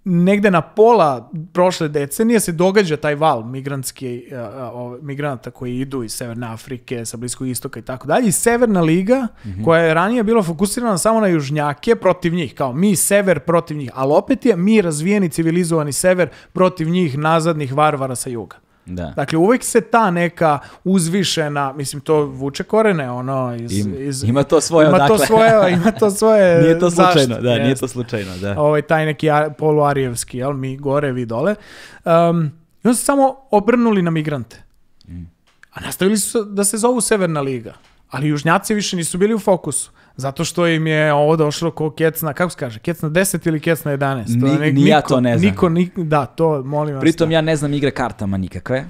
negde na pola prošle decenije se događa taj val migrantski, e, e, migranata koji idu iz Severne Afrike, sa Bliskog istoka i tako dalje. I Severna liga, mm -hmm. koja je ranije bila fokusirana samo na južnjake protiv njih, kao mi sever protiv njih, ali opet je mi razvijeni civilizovani sever protiv njih nazadnih varvara sa juga. Da. Dakle, uvek se ta neka uzvišena, mislim, to vuče korene, ono, iz... Im, iz ima to svoje ima odakle. To svoje, ima to svoje... nije to slučajno, zaštite, da, jest. nije to slučajno, da. Ovaj, taj neki poluarijevski, jel, mi gore, vi dole. Um, I onda se samo obrnuli na migrante. Mm. A nastavili su da se zovu Severna liga. Ali južnjaci više nisu bili u fokusu. Zato što im je ovo došlo ko na, kako se kaže, kecna 10 ili kecna 11? Ni, to, nek, ni niko, ja to ne znam. Niko, nik, da, to molim vas. Pritom da. ja ne znam igre kartama nikakve.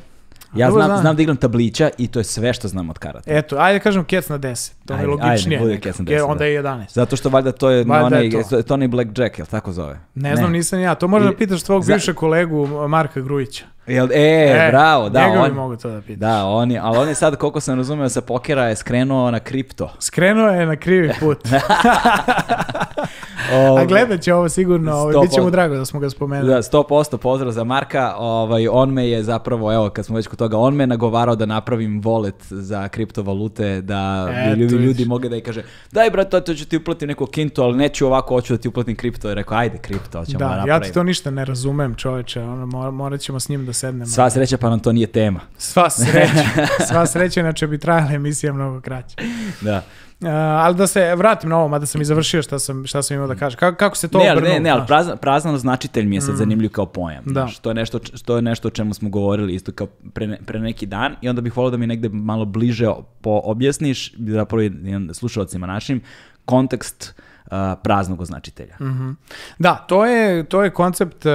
Ja znam, znam, znam da igram tablića i to je sve što znam od karata. Eto, ajde kažem kec na 10. To ajde, je logičnije. Ajde, bude na 10. Jer onda da. je 11. Zato što valjda to je, valjda onaj, je to. to onaj Blackjack, jel tako zove? Ne, ne znam, nisam ja. To možda I, pitaš tvog za... bivšeg kolegu Marka Grujića. Jel, e, e, bravo, da. Njega on, mogu to da pitaš. Da, on je, ali on je sad, koliko sam razumio, sa pokera je skrenuo na kripto. Skrenuo je na krivi put. Ove, ovaj, A gledat će ovo sigurno, ovaj, bit će mu drago da smo ga spomenuli. Da, 100% pozdrav za Marka. Ovaj, on me je zapravo, evo kad smo već kod toga, on me je nagovarao da napravim wallet za kriptovalute, da e, ljudi, ljudi mogu da i kaže, daj brate, to ću ti uplatim neku kintu, ali neću ovako, hoću da ti uplatim kripto. I rekao, ajde kripto, ćemo da, Da, ja ti to ništa ne razumem čoveče, ono, morat ćemo s njim da sednemo. Sva sreća, pa nam to nije tema. Sva sreća, sva sreća, inače bi trajala emisija mnogo kraća. da. Uh, ali da se vratim na ovo, mada sam i završio šta sam, šta sam imao da kažem. Kako, kako se to ne, ali, obrnu, Ne, ne, ali prazna, praznan označitelj mi je sad mm. zanimljiv kao pojam. Da. Znaš, to, je nešto, to je nešto o čemu smo govorili isto kao pre, pre neki dan i onda bih volio da mi negde malo bliže po objasniš, zapravo i slušalcima našim, kontekst uh, praznog označitelja. Mm -hmm. Da, to je, to je koncept uh,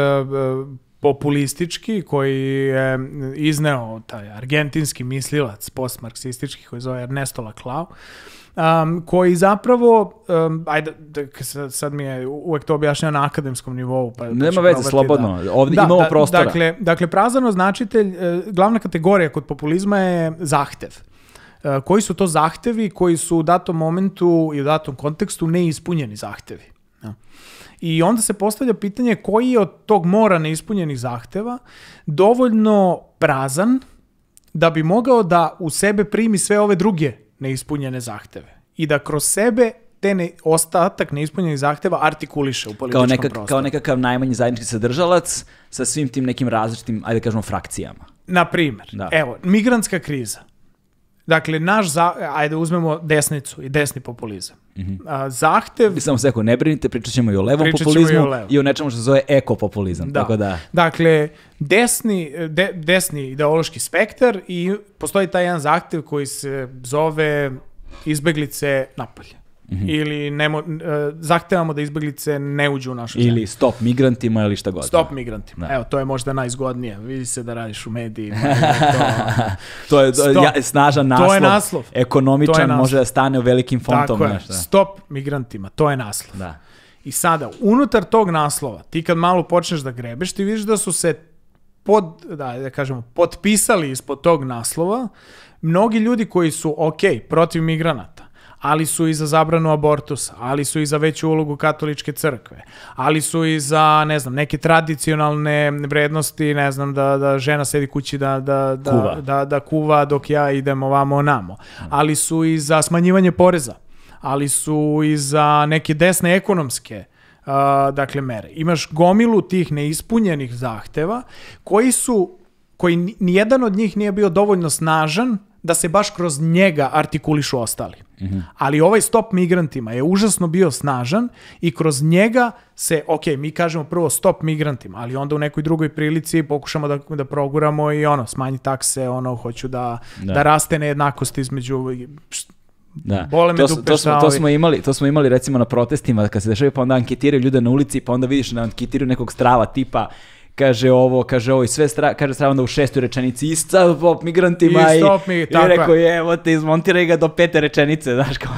populistički koji je izneo taj argentinski mislilac postmarksistički koji zove Ernesto Laclau. Uh, um, koji zapravo, um, ajde, da, sad mi je uvek to objašnjeno na akademskom nivou. Pa da Nema veze, slobodno, da, ovdje da, imamo da, prostora. Dakle, dakle, prazano značitelj, e, glavna kategorija kod populizma je zahtev e, koji su to zahtevi koji su u datom momentu i u datom kontekstu neispunjeni zahtevi. I onda se postavlja pitanje koji je od tog mora neispunjenih zahteva dovoljno prazan da bi mogao da u sebe primi sve ove druge neispunjene zahteve. I da kroz sebe te ne, ostatak neispunjenih zahteva artikuliše u političkom kao nekak, prostoru. Kao nekakav najmanji zajednički sadržalac sa svim tim nekim različitim, ajde da kažemo, frakcijama. Na primer, da. evo, migrantska kriza. Dakle, naš, za, ajde uzmemo desnicu i desni populizam. Mm -hmm. A, zahtev... Samo se ne brinite, pričat ćemo i o levom populizmu i o, levom. i o nečemu što se zove ekopopulizam. Da. Tako da... Dakle, desni, de, desni ideološki spektar i postoji taj jedan zahtev koji se zove izbeglice napolje. -hmm. Ili nemo, uh, zahtevamo da izbeglice ne uđu u našu zemlju. Ili stop migrantima ili šta god. Stop migrantima. Da. Evo, to je možda najzgodnije. Vidi se da radiš u medijima. Da to, to je to, ja, snažan naslov. To je naslov. Ekonomičan je naslov. može da stane u velikim fontom. Tako je. Nešto. Da. Stop migrantima. To je naslov. Da. I sada, unutar tog naslova, ti kad malo počneš da grebeš, ti vidiš da su se pod, da, da kažemo, potpisali ispod tog naslova mnogi ljudi koji su ok, protiv migranata, ali su i za zabranu abortusa, ali su i za veću ulogu katoličke crkve, ali su i za, ne znam, neke tradicionalne vrednosti, ne znam, da, da žena sedi kući da, da, da, kuva. da, da kuva dok ja idem ovamo onamo, ali su i za smanjivanje poreza, ali su i za neke desne ekonomske uh, dakle mere. Imaš gomilu tih neispunjenih zahteva koji su koji nijedan od njih nije bio dovoljno snažan da se baš kroz njega artikulišu ostali. Mm -hmm. Ali ovaj stop migrantima je užasno bio snažan i kroz njega se, ok, mi kažemo prvo stop migrantima, ali onda u nekoj drugoj prilici pokušamo da, da proguramo i ono, smanji takse, ono, hoću da, da. da raste nejednakost između Da. Bole me to, dupe to, smo, to, smo imali, to smo imali recimo na protestima kad se dešavaju pa onda anketiraju ljude na ulici pa onda vidiš na da anketiru nekog strava tipa kaže ovo, kaže ovo i sve stra, kaže strava onda u šestoj rečenici i stop migrantima i, stop mi, i, tako i rekao je, evo te izmontiraj ga do pete rečenice, znaš kao.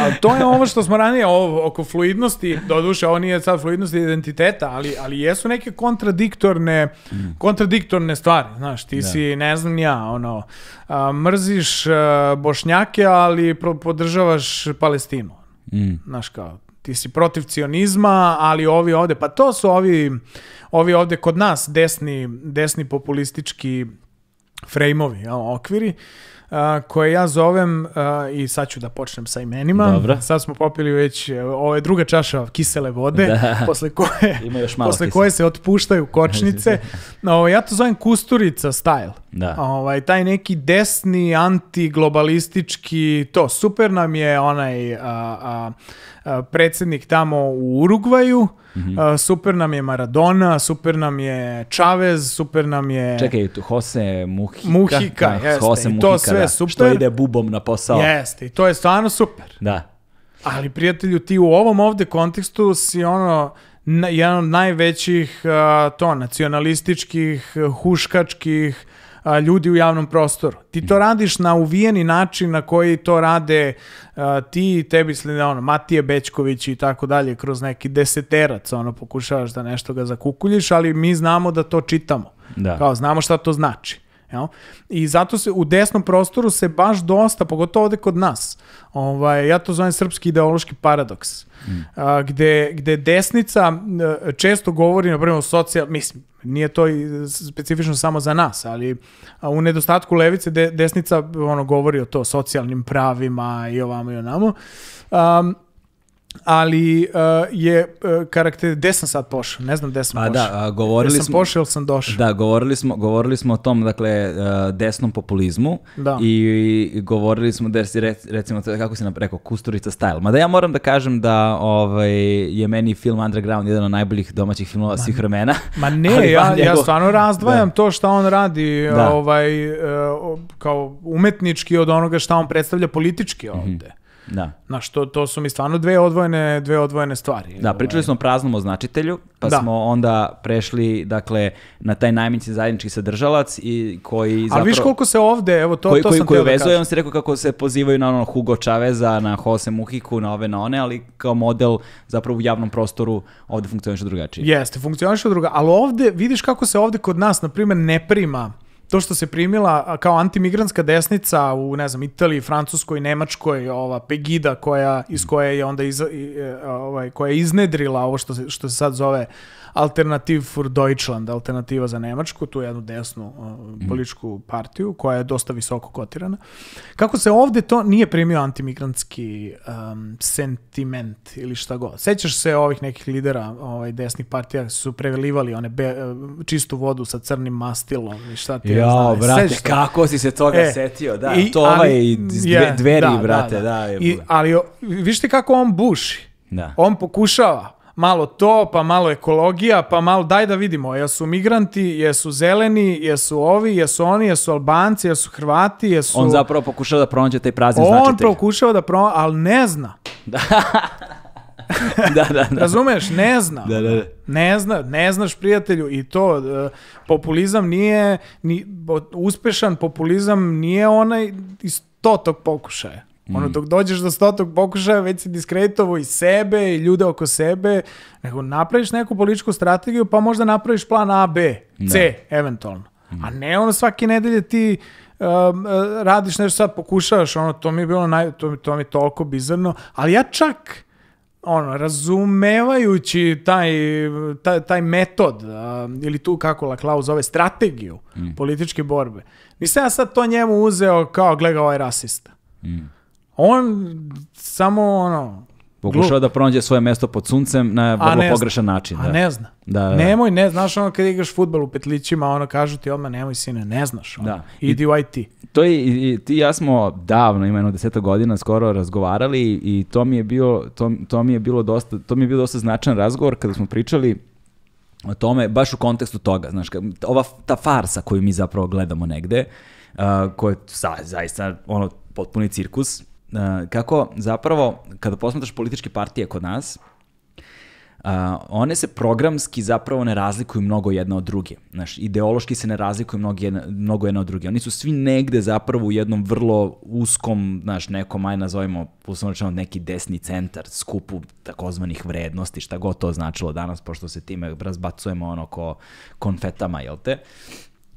ali to je ovo što smo ranije ovo, oko fluidnosti, doduše ovo nije sad fluidnost identiteta, ali, ali jesu neke kontradiktorne, mm. kontradiktorne stvari, znaš, ti da. si, ne znam ja, ono, a, mrziš a, bošnjake, ali pro, podržavaš Palestinu, mm. znaš kao, ti si protiv cionizma, ali ovi ovde, pa to su ovi ovi ovde kod nas desni, desni populistički frejmovi, okviri, a, koje ja zovem, a, i sad ću da počnem sa imenima, Dobro. sad smo popili već, e, ovo je druga čaša kisele vode, da. posle, koje, Ima još malo posle koje se otpuštaju kočnice, o, ja to zovem kusturica style. Da. Ovaj, taj neki desni, antiglobalistički, to, super nam je onaj... A, a, predsednik tamo u Urugvaju, Mm -hmm. super nam je Maradona, super nam je Chavez, super nam je... Čekaj, tu Jose Muhika. Muhika, da, jeste. Jose Muhika, to sve da. super. Što ide bubom na posao. Jeste, i to je stvarno super. Da. Ali prijatelju, ti u ovom ovde kontekstu si ono na, jedan od najvećih uh, to nacionalističkih, huškačkih, a, ljudi u javnom prostoru. Ti to radiš na uvijeni način na koji to rade a, ti i tebi slede ono, Matije Bećković i tako dalje, kroz neki deseterac, ono, pokušavaš da nešto ga zakukuljiš, ali mi znamo da to čitamo. Da. Kao, znamo šta to znači. Jel? I zato se u desnom prostoru se baš dosta, pogotovo ovde kod nas, ovaj, ja to zovem srpski ideološki paradoks, mm. a, gde, gde desnica često govori, na primjer, o socijal, mislim, nije to specifično samo za nas, ali u nedostatku levice de, desnica ono, govori o to socijalnim pravima i ovamo i onamo. Um, ali uh, je uh, karakter gde sam sad pošao, ne znam gde sam pa, da, pošao. Da, a, govorili sam pošao ili sam došao. Da, govorili smo, govorili smo o tom dakle e, desnom populizmu da. i, i govorili smo da si rec, recimo kako si nam rekao Kusturica style. Mada ja moram da kažem da ovaj je meni film Underground jedan od najboljih domaćih filmova ma, svih vremena. Ma ne, ja, njegov... ja stvarno razdvajam da. to šta on radi da. ovaj kao umetnički od onoga šta on predstavlja politički mhm. ovde. Mm -hmm. Da. Na što to su mi stvarno dve odvojene, dve odvojene stvari. Da, pričali ovaj. smo o praznom označitelju, pa da. smo onda prešli, dakle, na taj najmanji zajednički sadržalac i koji zapravo... A viš koliko se ovde, evo, to, koji, to koji, sam koji vezuje, da on se rekao kako se pozivaju na ono Hugo Chaveza, na Jose Muhiku, na ove, na one, ali kao model zapravo u javnom prostoru ovde funkcioniše drugačije. Jeste, funkcioniše drugačije, ali ovde, vidiš kako se ovde kod nas, na primjer, ne prima to što se primila kao antimigrantska desnica u ne znam Italiji, Francuskoj, Nemačkoj, ova Pegida koja iz koje je onda iz, e, ovaj koja je iznedrila ovo što se što se sad zove alternativ for Deutschland, alternativa za Nemačku, tu jednu desnu uh, političku partiju koja je dosta visoko kotirana. Kako se ovde to nije primio antimigrantski um, sentiment ili šta god. Sećaš se ovih nekih lidera ovaj, desnih partija su prevelivali one be, eh, čistu vodu sa crnim mastilom i šta ti ja znaš. brate, Sećaš kako si se toga e, setio, da. I, to ovaj iz dve, dveri, da, da, brate, da. da, da. I, ali, vi kako on buši? Da. On pokušava, malo to, pa malo ekologija, pa malo daj da vidimo, jesu migranti, jesu zeleni, jesu ovi, jesu oni, jesu Albanci, jesu Hrvati, jesu... On zapravo pokušava da pronađe taj prazni On značitelj. On pokušava da pronađe, ali ne zna. Da. da, da, da. Razumeš, ne zna. Da, da, da. Ne zna, ne znaš prijatelju i to e, populizam nije ni uspešan populizam nije onaj iz totog pokušaja. Ono, mm. dok dođeš do stotog pokušaja, već si diskretovo i sebe i ljude oko sebe, nego napraviš neku političku strategiju, pa možda napraviš plan A, B, C, ne. Da. eventualno. Mm. A ne ono svake nedelje ti um, e, radiš nešto sad, pokušavaš, ono, to mi je bilo naj, to, to mi je toliko bizarno, ali ja čak ono, razumevajući taj, taj, taj metod uh, ili tu kako Laklau zove strategiju mm. političke borbe, nisam ja sad to njemu uzeo kao gleda ovaj rasista. Mm. On samo ono... Pokušava glup. da pronađe svoje mesto pod suncem na vrlo pogrešan zna. način. Da. A ne zna. Da, da, Nemoj, ne znaš, ono kad igraš fudbal u petlićima, ono kažu ti odmah nemoj sine, ne znaš. Ono. Da. Idi u IT. To je, i, ti i ja smo davno, ima jedno deseta godina, skoro razgovarali i to mi je bio, to, to mi je bilo dosta, to mi je bio dosta značan razgovor kada smo pričali o tome, baš u kontekstu toga, znaš, ova ta farsa koju mi zapravo gledamo negde, uh, koja je zaista ono, potpuni cirkus, kako zapravo, kada posmatraš političke partije kod nas, Uh, one se programski zapravo ne razlikuju mnogo jedna od druge. Znaš, ideološki se ne razlikuju mnogo jedna, mnogo jedna od druge. Oni su svi negde zapravo u jednom vrlo uskom, znaš, nekom, aj nazovimo, uslovno rečeno, neki desni centar, skupu takozvanih vrednosti, šta god to značilo danas, pošto se time razbacujemo ono ko konfetama, jel te? Uh,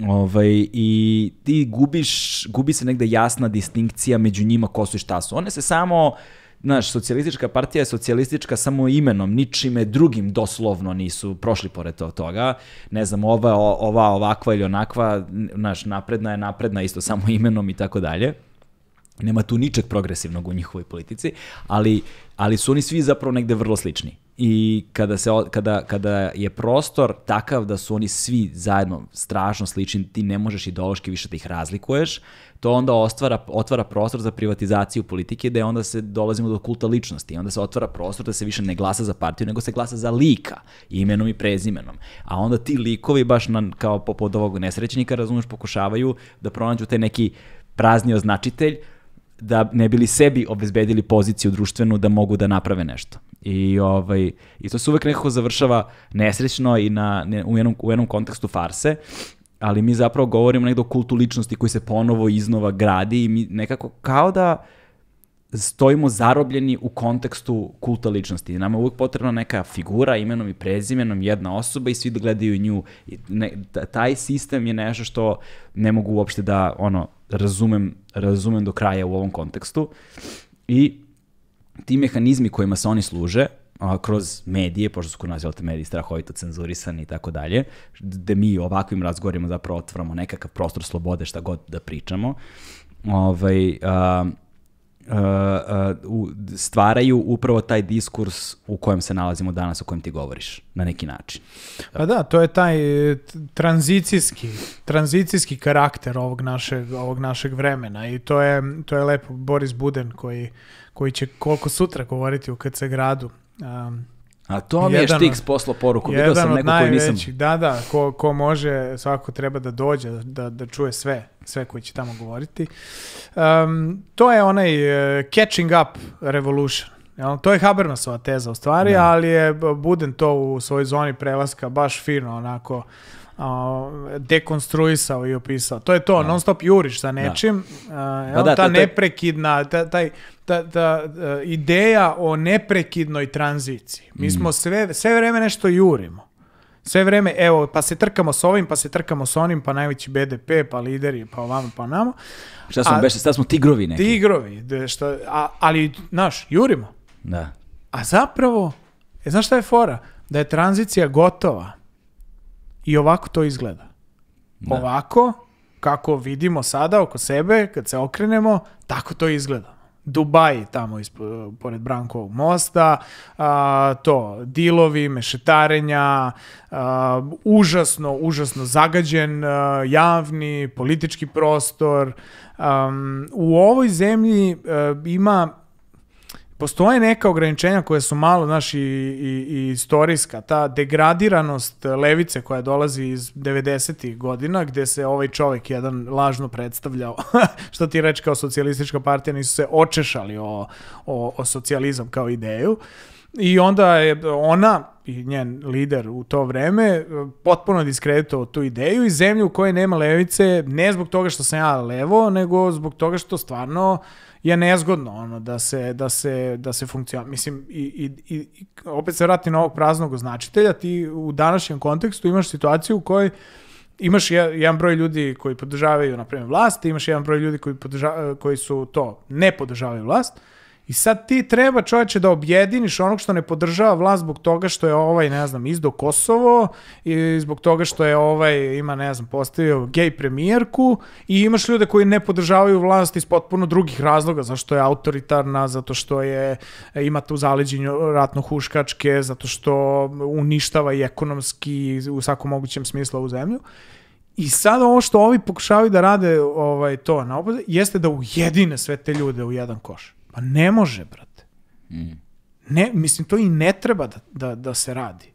Ovaj, I ti gubiš, gubi se negde jasna distinkcija među njima ko su i šta su. One se samo, znaš, socijalistička partija je socijalistička samo imenom, ničime drugim doslovno nisu prošli pored to, toga. Ne znam, ova, ova ovakva ili onakva, znaš, napredna je napredna isto samo imenom i tako dalje. Nema tu ničeg progresivnog u njihovoj politici, ali, ali su oni svi zapravo negde vrlo slični i kada, se, kada, kada je prostor takav da su oni svi zajedno strašno slični, ti ne možeš ideološki više da ih razlikuješ, to onda ostvara, otvara prostor za privatizaciju politike gde onda se dolazimo do kulta ličnosti. Onda se otvara prostor da se više ne glasa za partiju, nego se glasa za lika, imenom i prezimenom. A onda ti likovi baš na, kao popod ovog nesrećnika, razumeš, pokušavaju da pronađu te neki prazni označitelj da ne bili sebi obezbedili poziciju društvenu da mogu da naprave nešto. I, ovaj, I to se uvek nekako završava nesrećno i na, ne, u, jednom, u jednom kontekstu farse, ali mi zapravo govorimo nekdo o kultu ličnosti koji se ponovo iznova gradi i mi nekako kao da stojimo zarobljeni u kontekstu kulta ličnosti. Nama je uvek potrebna neka figura imenom i prezimenom, jedna osoba i svi da gledaju nju. Ne, taj sistem je nešto što ne mogu uopšte da ono, razumem, razumem do kraja u ovom kontekstu. I ti mehanizmi kojima se oni služe, a, kroz medije, pošto su kod nas te mediji strahovito cenzurisani i tako dalje, da mi ovakvim razgovorima zapravo otvoramo nekakav prostor slobode šta god da pričamo, ovaj, a, a, u, stvaraju upravo taj diskurs u kojem se nalazimo danas, o kojem ti govoriš, na neki način. Pa da, to je taj e, tranzicijski, tranzicijski karakter ovog našeg, ovog našeg vremena i to je, to je lepo Boris Buden koji koji će koliko sutra govoriti u KC gradu. Um, a to mi je Štiks poslo poruku, vidio sam neko koji nisam... Da, da, ko, ko može, svako treba da dođe, da, da čuje sve, sve koji će tamo govoriti. Um, to je onaj uh, catching up revolution. Jel? To je Habermasova teza u stvari, da. ali je Buden to u svojoj zoni prelaska baš fino onako a, dekonstruisao i opisao. To je to, da. non stop juriš sa da. nečim. Da. Pa da, ta to, to... neprekidna, ta, taj, ta, ta, e, ideja o neprekidnoj tranziciji. Mi mm. smo sve, sve vreme nešto jurimo. Sve vreme, evo, pa se trkamo s ovim, pa se trkamo s onim, pa najveći BDP, pa lideri, pa ovamo, pa namo. Šta smo, a, beše, sad smo tigrovi neki? Tigrovi, šta, a, ali, znaš, jurimo. Da. A zapravo, e, znaš šta je fora? Da je tranzicija gotova i ovako to izgleda. Da. Ovako, kako vidimo sada oko sebe, kad se okrenemo, tako to izgleda. Dubaj tamo ispo, pored Brankovog mosta, a, to, dilovi, mešetarenja, a, užasno, užasno zagađen a, javni, politički prostor. A, u ovoj zemlji a, e, ima postoje neka ograničenja koje su malo, znaš, i, i, i istorijska. Ta degradiranost levice koja dolazi iz 90. ih godina, gde se ovaj čovek jedan lažno predstavljao, što ti reči kao socijalistička partija, nisu se očešali o, o, o socijalizam kao ideju. I onda je ona i njen lider u to vreme e, potpuno diskreditovao tu ideju i zemlju u kojoj nema levice, ne zbog toga što sam ja levo, nego zbog toga što stvarno uh, je nezgodno ono da se da se da se funkcija mislim i, i, i opet se vrati na ovog praznog označitelja ti u današnjem kontekstu imaš situaciju u kojoj imaš jedan broj ljudi koji podržavaju na primer vlast imaš jedan broj ljudi koji podržavaju, koji su to ne podržavaju vlast I sad ti treba čoveče da objediniš onog što ne podržava vlast zbog toga što je ovaj, ne znam, izdo Kosovo i zbog toga što je ovaj, ima, ne znam, postavio gej premijerku i imaš ljude koji ne podržavaju vlast iz potpuno drugih razloga, zašto je autoritarna, zato što je, ima tu zaleđenju ratno-huškačke, zato što uništava i ekonomski u svakom mogućem smislu ovu zemlju. I sad ovo što ovi pokušavaju da rade ovaj, to na opozit, jeste da ujedine sve te ljude u jedan koš. Pa ne može, brate. Mm. Ne, mislim, to i ne treba da, da, da se radi.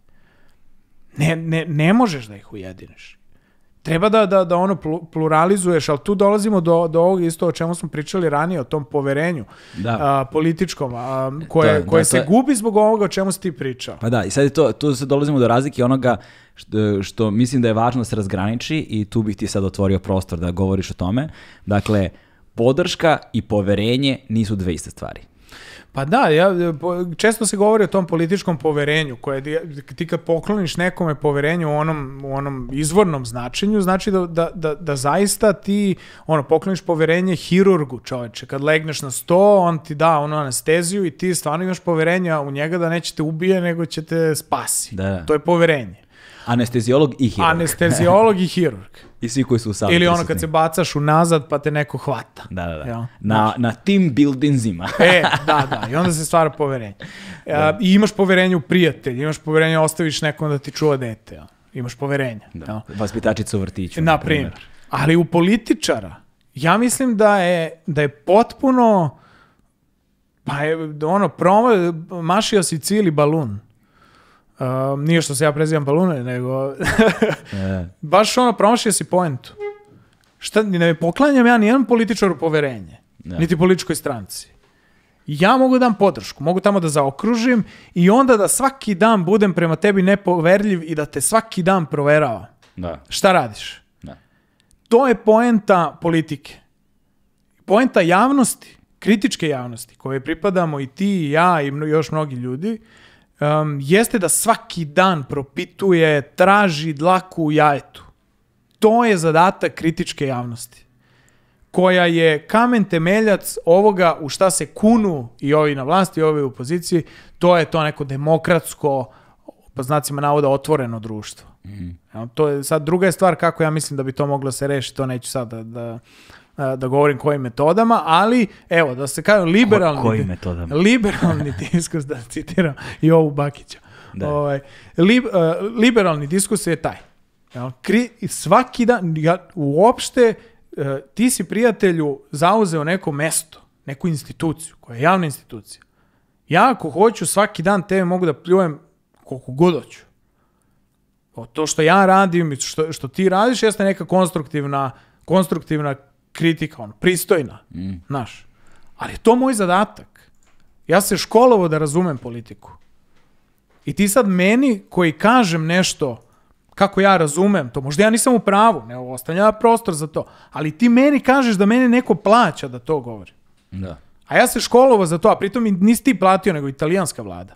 Ne, ne, ne možeš da ih ujediniš. Treba da, da, da ono pluralizuješ, ali tu dolazimo do, do ovog isto o čemu smo pričali ranije, o tom poverenju da. a, političkom, a, koje, to, da, koje da, se to... gubi zbog ovoga o čemu si ti pričao. Pa da, i sad je to, tu se dolazimo do razlike onoga što, e, što mislim da je važno da se razgraniči i tu bih ti sad otvorio prostor da govoriš o tome. Dakle, podrška i poverenje nisu dve iste stvari. Pa da, ja, često se govori o tom političkom poverenju, koje ti kad pokloniš nekome poverenju u onom, u onom izvornom značenju, znači da, da, da, da zaista ti ono, pokloniš poverenje hirurgu čoveče. Kad legneš na sto, on ti da ono anesteziju i ti stvarno imaš poverenja u njega da neće te ubije, nego će te spasi. Da. da. To je poverenje. Anesteziolog i hirurg. Anesteziolog i hirurg. I svi koji su u Ili ono kad se bacaš unazad pa te neko hvata. Da, da, da. Ja, na, znači. na team buildingzima. e, da, da. I onda se stvara poverenje. Da. I imaš poverenje u prijatelj, imaš poverenje, ostaviš nekom da ti čuva dete. Ja. Imaš poverenje. Da. Ja. Vaspitačica u vrtiću. Na primjer. Ali u političara, ja mislim da je, da je potpuno... Pa je ono, promo, mašio si cijeli balun. Um, nije što se ja prezivam Palune, nego... ne. Baš ono, promašio si poentu. Šta, ne poklanjam ja nijedan političaru poverenje. Ne. Da. Niti političkoj stranci. Ja mogu da dam podršku, mogu tamo da zaokružim i onda da svaki dan budem prema tebi nepoverljiv i da te svaki dan proverava. Da. Šta radiš? Da. To je poenta politike. Poenta javnosti, kritičke javnosti, koje pripadamo i ti i ja i još mnogi ljudi, um, jeste da svaki dan propituje, traži dlaku u jajetu. To je zadatak kritičke javnosti, koja je kamen temeljac ovoga u šta se kunu i ovi na vlasti i ovi u opoziciji, to je to neko demokratsko, pa znacima navoda, otvoreno društvo. Mm. To je sad druga je stvar kako ja mislim da bi to moglo se rešiti, to neću sad da, da da govorim kojim metodama, ali evo, da se kažem liberalni... Ko, kojim metodama? Liberalni diskurs da citiram i ovu Bakića. Da. Ovaj, li, liberalni diskurs je taj. Jel? Kri, svaki dan, ja, uopšte, e, ti si prijatelju zauzeo neko mesto, neku instituciju, koja je javna institucija. Ja ako hoću svaki dan tebe mogu da pljujem koliko god hoću. O, to što ja radim i što, što ti radiš jeste neka konstruktivna, konstruktivna kritika, ono, pristojna, mm. znaš. Ali je to moj zadatak. Ja se školovo da razumem politiku. I ti sad meni koji kažem nešto kako ja razumem to, možda ja nisam u pravu, ne ostavlja prostor za to, ali ti meni kažeš da mene neko plaća da to govori. Da. A ja se školovao za to, a pritom nisi ti platio, nego italijanska vlada.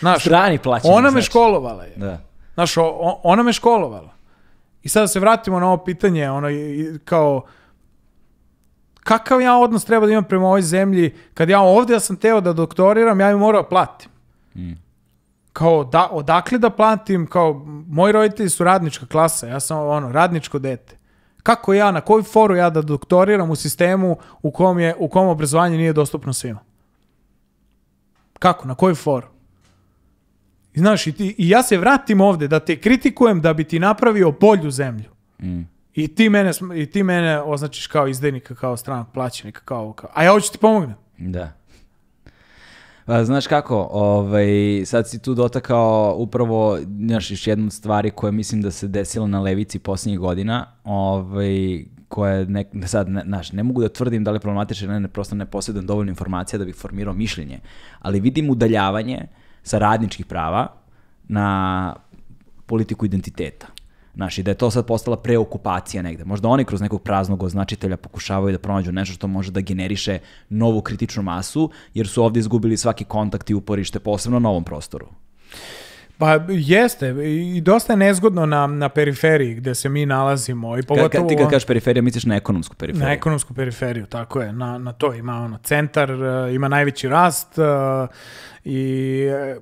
Znaš, Strani plaćeni, Ona me znači. školovala je. Da. Znaš, ona me školovala. I sada se vratimo na ovo pitanje, ono, kao, kakav ja odnos treba da imam prema ovoj zemlji, kad ja ovde ja sam teo da doktoriram, ja mi morao da platim. Mm. Kao, da, odakle da platim, kao, moji roditelji su radnička klasa, ja sam, ono, radničko dete. Kako ja, na koju foru ja da doktoriram u sistemu u kom, je, u kom obrazovanje nije dostupno svima? Kako, na koju foru? Znaš, i, ti, i ja se vratim ovde da te kritikujem da bi ti napravio bolju zemlju. Mm. I ti mene, i ti mene označiš kao izdajnika, kao stranak plaćenika, kao, kao A ja hoću ti pomognem. Da. A, znaš kako, ovaj, sad si tu dotakao upravo znaš, još jednu stvari koja mislim da se desila na levici posljednjih godina, ovaj, koja je nek, sad, ne, znaš, ne mogu da tvrdim da li je problematična, ne, ne, prosto ne posjedam dovoljno informacija da bih formirao mišljenje, ali vidim udaljavanje uh, sa radničkih prava na politiku identiteta. Znaš, i da je to sad postala preokupacija negde. Možda oni kroz nekog praznog označitelja pokušavaju da pronađu nešto što može da generiše novu kritičnu masu, jer su ovde izgubili svaki kontakt i uporište, posebno na ovom prostoru. Pa jeste, i dosta je nezgodno na, na periferiji gde se mi nalazimo. I pogotovo, ka, ti kad kažeš periferija, misliš na ekonomsku periferiju. Na ekonomsku periferiju, tako je. Na, na to ima ono, centar, eh, ima najveći rast, eh, i e,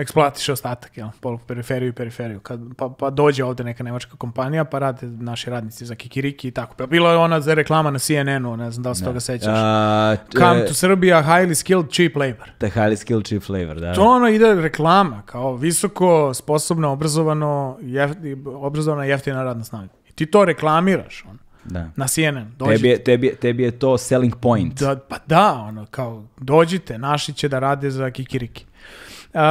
eksploatiše ostatak, jel, polu periferiju i periferiju. Kad, pa, pa dođe ovde neka nemačka kompanija, pa rade naši radnici za kikiriki i tako. Pa bila je ona za reklama na CNN-u, ne znam da li se toga sećaš. A, Come e, to Serbia, highly skilled, cheap labor. The highly skilled, cheap labor, da. To ono ide reklama, kao visoko, sposobno, obrazovano, jef, obrazovana jeftina radna snaga. I ti to reklamiraš, ono da. na CNN. Dođite. Tebi je, tebi, tebi je to selling point. Da, pa da, ono, kao, dođite, naši će da rade za kikiriki.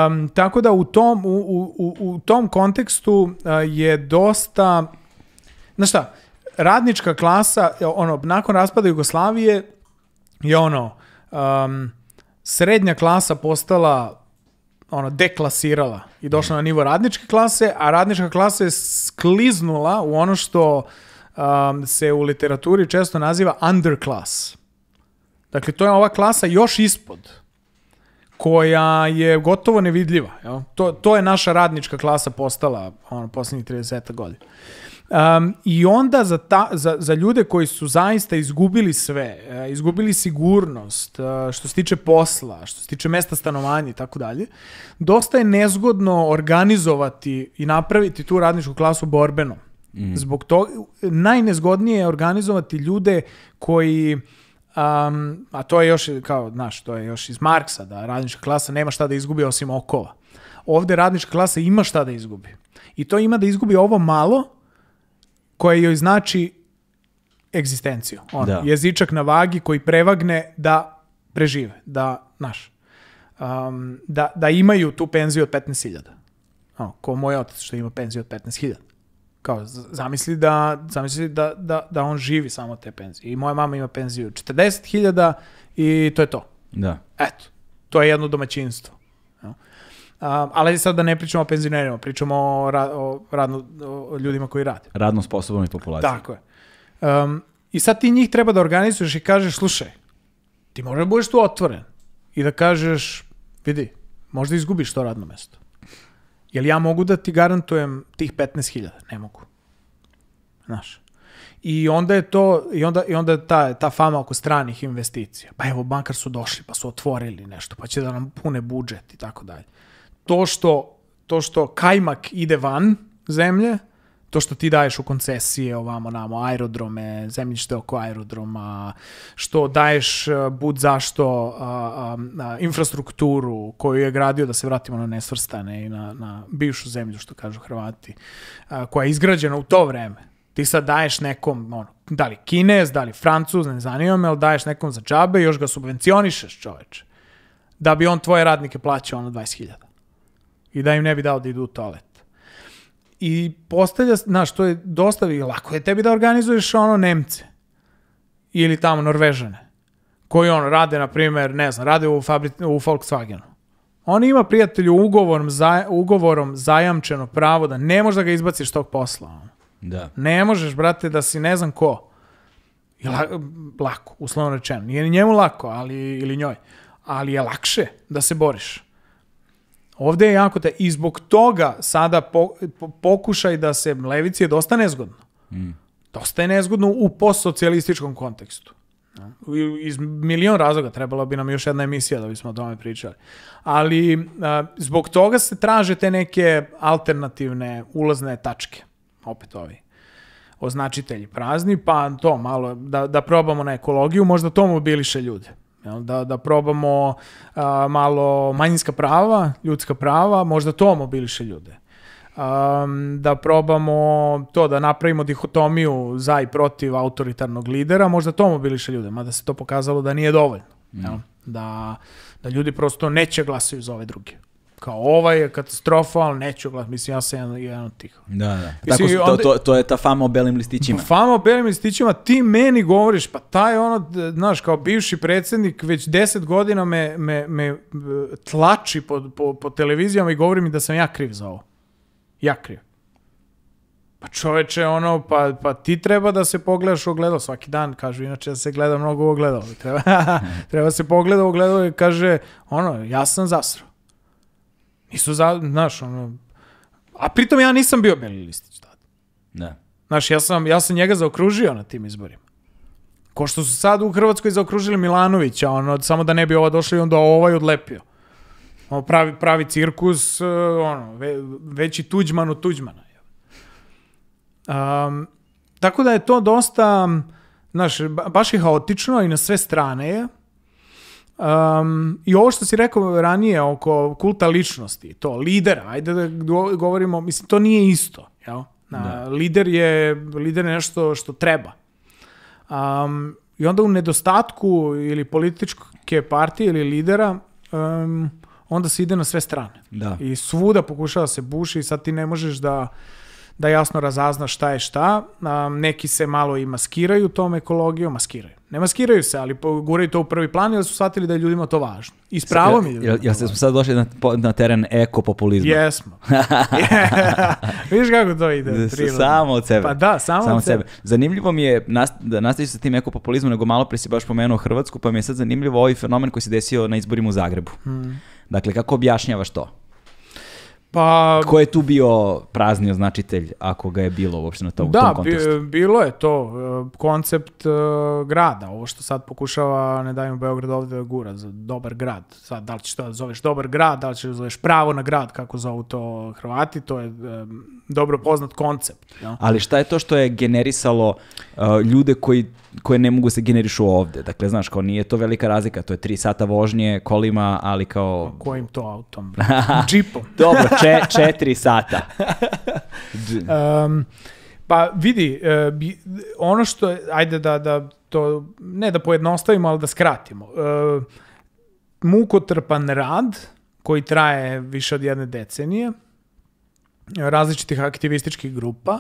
Um, tako da u tom, u, u, u tom kontekstu uh, je dosta, znaš šta, radnička klasa, ono, nakon raspada Jugoslavije je ono, um, srednja klasa postala ono, deklasirala i došla na nivo radničke klase, a radnička klasa je skliznula u ono što um, se u literaturi često naziva underclass. Dakle, to je ova klasa još ispod koja je gotovo nevidljiva. Jel? To, to je naša radnička klasa postala ono, poslednjih 30 godina. Um, I onda za, ta, za, za ljude koji su zaista izgubili sve, uh, izgubili sigurnost, uh, što se tiče posla, što se tiče mesta stanovanja i tako dalje, dosta je nezgodno organizovati i napraviti tu radničku klasu borbeno. Mm. Zbog toga najnezgodnije je organizovati ljude koji um, a to je još kao znaš, to je još iz Marksa da radnička klasa nema šta da izgubi osim okova. Ovde radnička klasa ima šta da izgubi. I to ima da izgubi ovo malo koje joj znači egzistenciju. Ono, da. Jezičak na vagi koji prevagne da prežive, da, znaš, um, da, da imaju tu penziju od 15.000. ko moj otac što ima penziju od 15.000 kao zamisli da zamisli da, da, da on živi samo od te penzije. I moja mama ima penziju 40.000 i to je to. Da. Eto. To je jedno domaćinstvo. Ja. Um, ali sad da ne pričamo o penzionerima, pričamo o, ra o, radno, o ljudima koji rade. Radno sposobnoj populaciji. Tako je. Um, I sad ti njih treba da organizuješ i kažeš, slušaj, ti da budeš tu otvoren i da kažeš, vidi, možda izgubiš to radno mesto. Jel ja mogu da ti garantujem tih 15.000? Ne mogu. Znaš. I onda je to, i onda, i onda je ta, ta fama oko stranih investicija. Pa evo, bankar su došli, pa su otvorili nešto, pa će da nam pune budžet i tako dalje. To što, to što kajmak ide van zemlje, to što ti daješ u koncesije ovamo namo, aerodrome, zemljište oko aerodroma, što daješ eh, bud zašto a, a, a, infrastrukturu koju je gradio, da se vratimo na nesvrstane i na, na bivšu zemlju, što kažu Hrvati, a, koja je izgrađena u to vreme. Ti sad daješ nekom, ono, da li Kinez, da li Francuz, ne zanima me, ali daješ nekom za džabe i još ga subvencionišeš, čoveče. Da bi on tvoje radnike plaćao ono 20.000. I da im ne bi dao da idu u toalet. I postavlja, znaš, to je dosta, i lako je tebi da organizuješ ono Nemce ili tamo Norvežane, koji ono rade, na primer, ne znam, rade u, fabri, u Volkswagenu. On ima prijatelju ugovorom, za, ugovorom zajamčeno pravo da ne možeš da ga izbaciš tog posla. Da. Ne možeš, brate, da si ne znam ko. I la, lako, uslovno rečeno. Nije ni njemu lako, ali, ili njoj. Ali je lakše da se boriš. Ovde je jako te... I zbog toga sada po, po, pokušaj da se levici je dosta nezgodno. Mm. Dosta je nezgodno u postsocijalističkom kontekstu. Iz milion razloga trebala bi nam još jedna emisija da bismo o tome pričali. Ali a, zbog toga se traže te neke alternativne ulazne tačke. Opet ovi označitelji prazni, pa to malo da, da probamo na ekologiju, možda to mobiliše ljude. Jel, da, da probamo a, malo manjinska prava, ljudska prava, možda to mobiliše ljude. Um, da probamo to, da napravimo dihotomiju za i protiv autoritarnog lidera, možda to mobiliše ljude, mada se to pokazalo da nije dovoljno. Jel? Mm. Da, da ljudi prosto neće glasaju za ove druge kao ova je katastrofa, ali neću glas, mislim ja sam jedan, jedan od tih. Da, da. Mislim, Tako, onda, to, to, to je ta fama o belim listićima. Fama o belim listićima, ti meni govoriš, pa taj ono, znaš, kao bivši predsednik, već deset godina me, me, me e, tlači po, po, po televizijama i govori mi da sam ja kriv za ovo. Ja kriv. Pa čoveče, ono, pa, pa ti treba da se pogledaš u ogledalo svaki dan, kažu, inače da se gleda mnogo u ogledalo. Treba, treba se pogleda u ogledalo i kaže, ono, ja sam zasro su, za, znaš, ono... A pritom ja nisam bio Beli Listić tada. Ne. Znaš, ja sam, ja sam njega zaokružio na tim izborima. Ko što su sad u Hrvatskoj zaokružili Milanovića, ono, samo da ne bi ova došla i onda ovaj odlepio. Ono, pravi, pravi cirkus, e, ono, ve, veći tuđman od tuđmana. Um, tako da je to dosta, znaš, baš je haotično i na sve strane je. Um, I ovo što si rekao ranije oko kulta ličnosti, to, lidera, ajde da govorimo, mislim, to nije isto, jel? Na, da. lider, je, lider je nešto što treba. Um, I onda u nedostatku ili političke partije ili lidera, um, onda se ide na sve strane. Da. I svuda pokušava da se buši i sad ti ne možeš da da jasno razazna šta je šta. neki se malo i maskiraju tom ekologijom, maskiraju. Ne maskiraju se, ali guraju to u prvi plan jer su shvatili da je ljudima to važno. I s pravom je ljudima ja, ja, ja ste sad došli na, na teren ekopopulizma. Jesmo. Viš kako to ide? Da, samo od sebe. Pa da, samo, samo od sebe. sebe. Zanimljivo mi je, nas, da nastaviš sa tim ekopopulizmom, nego malo pre si baš pomenuo Hrvatsku, pa mi je sad zanimljivo ovaj fenomen koji se desio na izborima u Zagrebu. Hmm. Dakle, kako objašnjavaš to? Pa... Ko je tu bio prazni označitelj, ako ga je bilo uopšte na tom, da, tom kontekstu? Da, bi, bilo je to. E, koncept uh, grada, ovo što sad pokušava Ne dajmo Beograd ovde da gura za dobar grad. Sad, da li ćeš to da zoveš dobar grad, da li ćeš da zoveš pravo na grad, kako zovu to Hrvati, to je um, dobro poznat koncept. Ja? Ali šta je to što je generisalo uh, ljude koji koje ne mogu da se generišu ovde. Dakle, znaš, kao nije to velika razlika, to je 3 sata vožnje kolima, ali kao... Kojim to autom? Džipom. Dobro, 4 četiri sata. um, pa vidi, uh, ono što, je, ajde da, da to, ne da pojednostavimo, ali da skratimo. Uh, mukotrpan rad, koji traje više od jedne decenije, različitih aktivističkih grupa,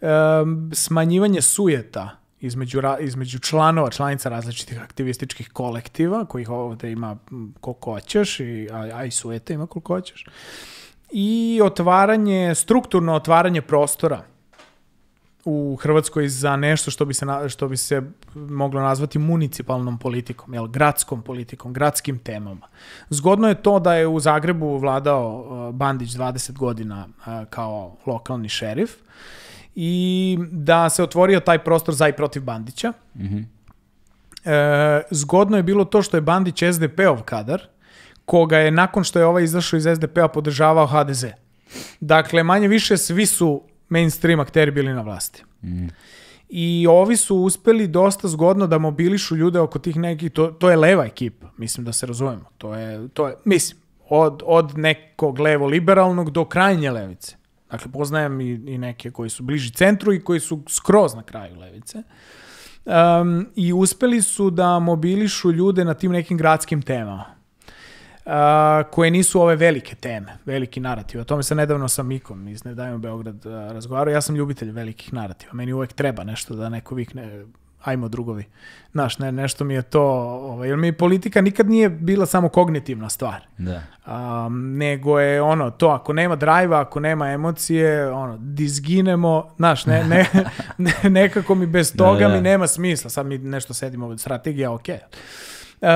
um, smanjivanje sujeta, između, ra, između članova, članica različitih aktivističkih kolektiva, kojih ovde ima koliko hoćeš, i, a, a i sueta ima koliko hoćeš, i otvaranje, strukturno otvaranje prostora u Hrvatskoj za nešto što bi se, na, što bi se moglo nazvati municipalnom politikom, jel, gradskom politikom, gradskim temama. Zgodno je to da je u Zagrebu vladao Bandić 20 godina kao lokalni šerif, i da se otvorio taj prostor za i protiv Bandića. Mm -hmm. e, zgodno je bilo to što je Bandić SDP-ov kadar, koga je nakon što je ovaj izašao iz SDP-a podržavao HDZ. Dakle, manje više svi su mainstream akteri bili na vlasti. Mm. I ovi su uspeli dosta zgodno da mobilišu ljude oko tih nekih, to, to je leva ekipa, mislim da se razumemo. To je, to je mislim, od, od nekog levo-liberalnog do krajnje levice. Dakle, poznajem i, i neke koji su bliži centru i koji su skroz na kraju levice. Um, I uspeli su da mobilišu ljude na tim nekim gradskim temama. Uh, koje nisu ove velike teme, veliki narativ. O tome se nedavno sa Mikom iz Nedajmo Beograd uh, razgovarao. Ja sam ljubitelj velikih narativa. Meni uvek treba nešto da neko vikne ajmo drugovi. Znaš, ne, nešto mi je to, ovaj, jer mi politika nikad nije bila samo kognitivna stvar. Da. Um, nego je ono, to ako nema drajva, ako nema emocije, ono, dizginemo, znaš, ne, ne, ne, nekako mi bez toga da, da. mi da. nema smisla. Sad mi nešto sedimo od strategija, Okay.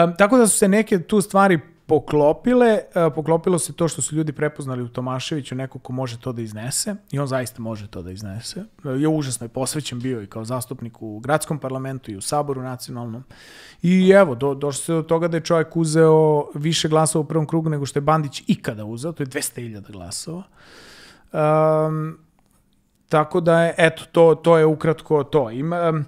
Um, tako da su se neke tu stvari poklopile, e, poklopilo se to što su ljudi prepoznali u Tomaševiću neko ko može to da iznese i on zaista može to da iznese. Je užasno je posvećen bio i kao zastupnik u gradskom parlamentu i u saboru nacionalnom. I evo, do, došlo se do toga da je čovjek uzeo više glasova u prvom krugu nego što je Bandić ikada uzeo, to je 200.000 glasova. Um, tako da je, eto, to, to je ukratko to. Ima, um,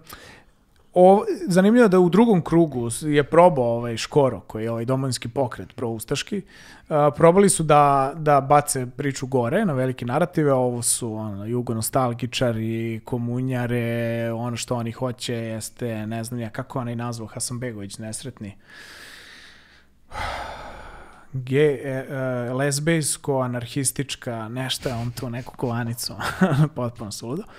O, zanimljivo da u drugom krugu je probao ovaj Škoro, koji je ovaj domovinski pokret proustaški. Uh, probali su da, da bace priču gore na velike narative, ovo su ono, jugo nostalgičari, komunjare, ono što oni hoće jeste, ne znam ja kako onaj nazvao, Hasanbegović, nesretni. Ge, e, e, lesbejsko, anarhistička, nešta, on tu neku kovanicu, potpuno suludo. Uh,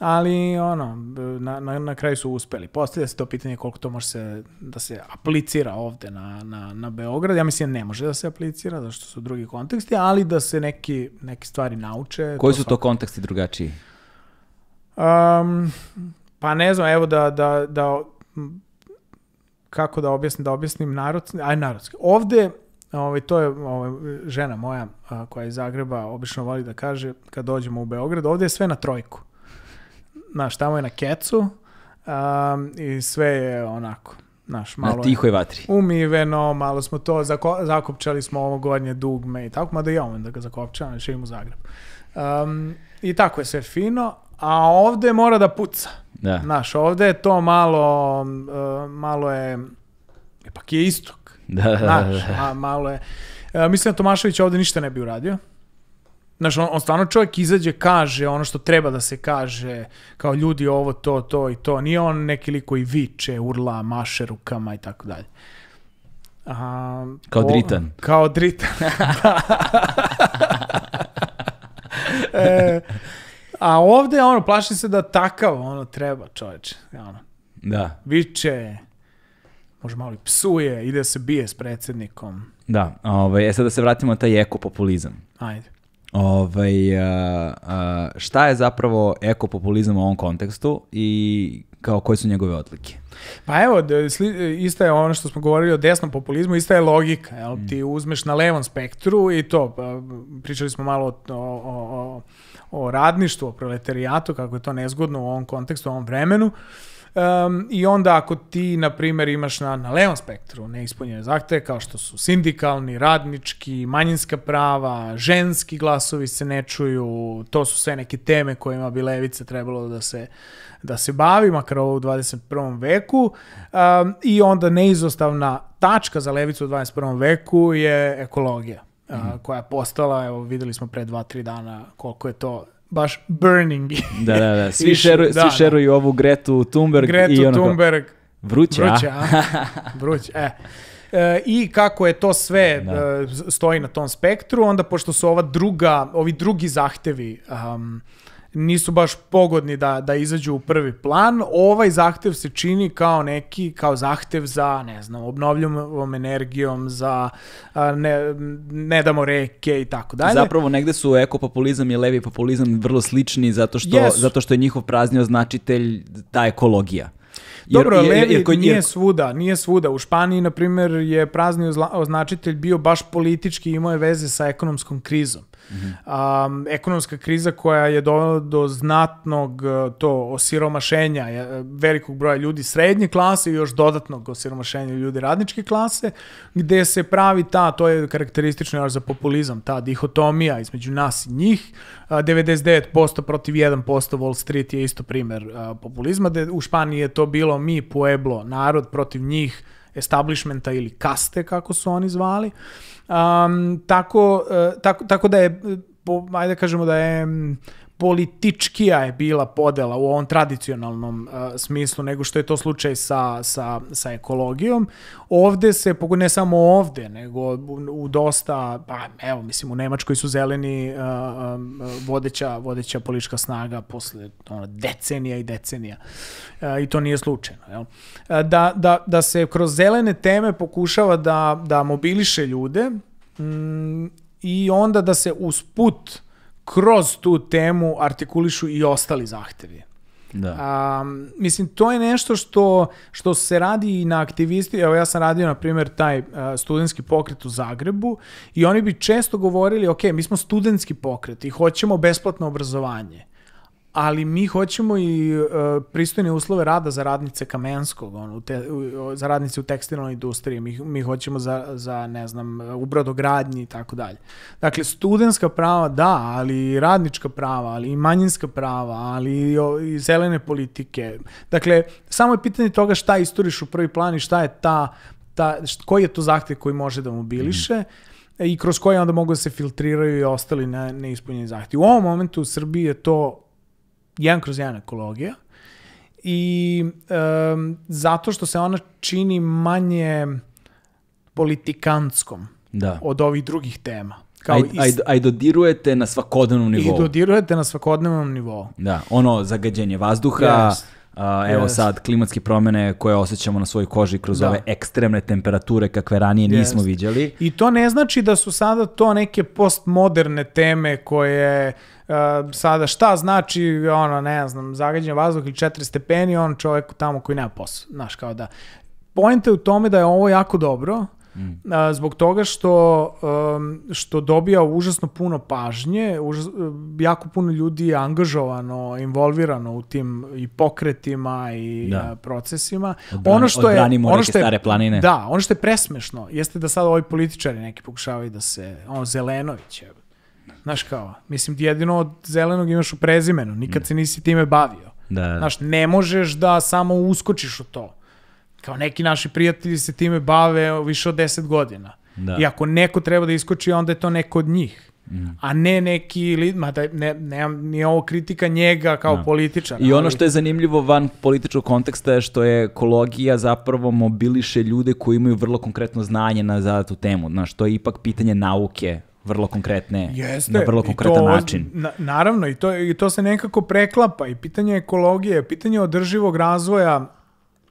ali ono, na, na, na kraju su uspeli. Postavlja se to pitanje koliko to može se, da se aplicira ovde na, na, na Beograd. Ja mislim da ne može da se aplicira, zašto su drugi konteksti, ali da se neki, neke stvari nauče. Koji to su to svakako. konteksti drugačiji? Um, pa ne znam, evo da, da, da kako da objasnim, da objasnim narodski, aj narodski. Ovde, ovaj, to je ovaj, žena moja koja je iz Zagreba, obično voli da kaže kad dođemo u Beograd, ovde je sve na trojku naš, tamo je na kecu um, i sve je onako, naš, malo na tihoj vatri. umiveno, malo smo to, zako, zakopčali smo ovo gornje dugme i tako, mada i on da ga zakopčam, ne živim u Zagrebu. Um, I tako je sve fino, a ovde mora da puca. Da. Naš, ovde je to malo, um, uh, malo je, ipak je istok. Da, da, da. Naš, a, da. malo je, uh, mislim da Tomašević ovde ništa ne bi uradio znaš, on, on stvarno čovjek izađe, kaže ono što treba da se kaže, kao ljudi ovo, to, to i to. Nije on neki lik koji viče, urla, maše rukama i tako dalje. A, kao o, dritan. Kao dritan. e, a ovde, ono, plaši se da takav, ono, treba čoveče. Ono. Da. Viče, može malo i psuje, ide se bije s predsednikom. Da, ovaj, e sad da se vratimo na taj ekopopulizam. Ajde. Ovaj, a, a, šta je zapravo ekopopulizam u ovom kontekstu i kao koje su njegove odlike? Pa evo, ista je ono što smo govorili o desnom populizmu, ista je logika. Jel? Mm. Ti uzmeš na levom spektru i to, pa, pričali smo malo o, o, o, o radništvu, o proletarijatu, kako je to nezgodno u ovom kontekstu, u ovom vremenu. Uh, Um, I onda ako ti, na primjer, imaš na, na levom spektru neispunjene zahteve, kao što su sindikalni, radnički, manjinska prava, ženski glasovi se ne čuju, to su sve neke teme kojima bi levica trebalo da se, da se bavi, makar ovo u 21. veku. Um, I onda neizostavna tačka za levicu u 21. veku je ekologija, mm -hmm. a, mhm. koja je postala, evo videli smo pre 2-3 dana koliko je to baš burning. da, da, da. Svi, da, da. šeruju, da, svi šeruju da. ovu Gretu Thunberg. Gretu i onako, Thunberg. Vruća. Vruća. Vruća, e. E, I kako je to sve da. e, stoji na tom spektru, onda pošto su ova druga, ovi drugi zahtevi um, nisu baš pogodni da, da izađu u prvi plan. Ovaj zahtev se čini kao neki, kao zahtev za, ne znam, obnovljivom energijom, za ne, ne damo reke i tako dalje. Zapravo negde su ekopopulizam i levi populizam vrlo slični zato što, yes. zato što je njihov prazni označitelj ta ekologija. Jer, Dobro, jer, levi jer, jer, nije svuda, nije svuda. U Španiji, na primjer, je prazni označitelj bio baš politički i imao je veze sa ekonomskom krizom. Mm -hmm. um, ekonomska kriza koja je dovela do znatnog e, to osiromašenja e, velikog broja ljudi srednje klase i još dodatnog osiromašenja ljudi radničke klase, gde se pravi ta, to je karakteristično još za populizam, ta dihotomija između nas i njih, 99% protiv 1% Wall Street je isto primer populizma, gde u Španiji je to bilo mi, Pueblo, narod protiv njih, establishmenta ili kaste kako su oni zvali. Um, tako, e, tako, tako da je, e, po, ajde da kažemo da je političkija je bila podela u ovom tradicionalnom uh, smislu nego što je to slučaj sa, sa, sa ekologijom. Ovde se, ne samo ovde, nego u, u dosta, pa evo, mislim, u Nemačkoj su zeleni uh, uh, vodeća, vodeća politička snaga posle ono, decenija i decenija. Uh, I to nije slučajno. Jel? Da, da, da se kroz zelene teme pokušava da, da mobiliše ljude mm, i onda da se usput put kroz tu temu artikulišu i ostali zahtevi. Da. A, mislim, to je nešto što, što se radi i na aktivisti. Evo, ja sam radio, na primjer, taj a, e, studentski pokret u Zagrebu i oni bi često govorili, ok, mi smo studentski pokret i hoćemo besplatno obrazovanje ali mi hoćemo i uh, pristojne uslove rada za radnice Kamenskog, on, u te, u, za radnice u tekstilnoj industriji, mi, mi hoćemo za, za, ne znam, u brodogradnji i tako dalje. Dakle, studentska prava da, ali i radnička prava, ali i manjinska prava, ali i, o, i zelene politike. Dakle, samo je pitanje toga šta istoriš u prvi plan i šta je ta, ta šta, koji je to zahtev koji može da mobiliše. Mm -hmm i kroz koje onda mogu da se filtriraju i ostali ne, neispunjeni zahtjevi. U ovom momentu u Srbiji je to jedan kroz jedan ekologija i um, zato što se ona čini manje politikanskom da. od ovih drugih tema. Kao aj, aj, aj dodirujete na svakodnevnom nivou. I dodirujete na svakodnevnom nivou. Da, ono zagađenje vazduha, yes. a, evo yes. sad klimatske promene koje osjećamo na svojoj koži kroz da. ove ekstremne temperature kakve ranije yes. nismo viđali. I to ne znači da su sada to neke postmoderne teme koje Uh, sada šta znači ono ne znam zagađen vazduh ili 4 stepeni on čovjek tamo koji nema posao znaš kao da poenta je u tome da je ovo jako dobro Mm. Uh, zbog toga što, um, što dobija užasno puno pažnje, užas, uh, jako puno ljudi je angažovano, involvirano u tim i pokretima i da. procesima. Odbrani, ono što je, ono što je, stare planine. Da, ono što je presmešno jeste da sad ovi političari neki pokušavaju da se, ono Zelenović je, Znaš kao, mislim ti jedino od zelenog imaš u prezimenu, nikad se nisi time bavio. Da, da. Znaš, ne možeš da samo uskočiš u to. Kao neki naši prijatelji se time bave više od 10 godina. Da. I ako neko treba da iskoči, onda je to neko od njih. Mm. A ne neki, ma da, ne, ne, nije ovo kritika njega kao no. Da. političara. I ono što je zanimljivo van političkog konteksta je što je ekologija zapravo mobiliše ljude koji imaju vrlo konkretno znanje na zadatu temu. Znaš, to je ipak pitanje nauke vrlo konkretne, Jeste, na vrlo konkretan to, način. Na, naravno, i to, i to se nekako preklapa i pitanje ekologije, pitanje održivog razvoja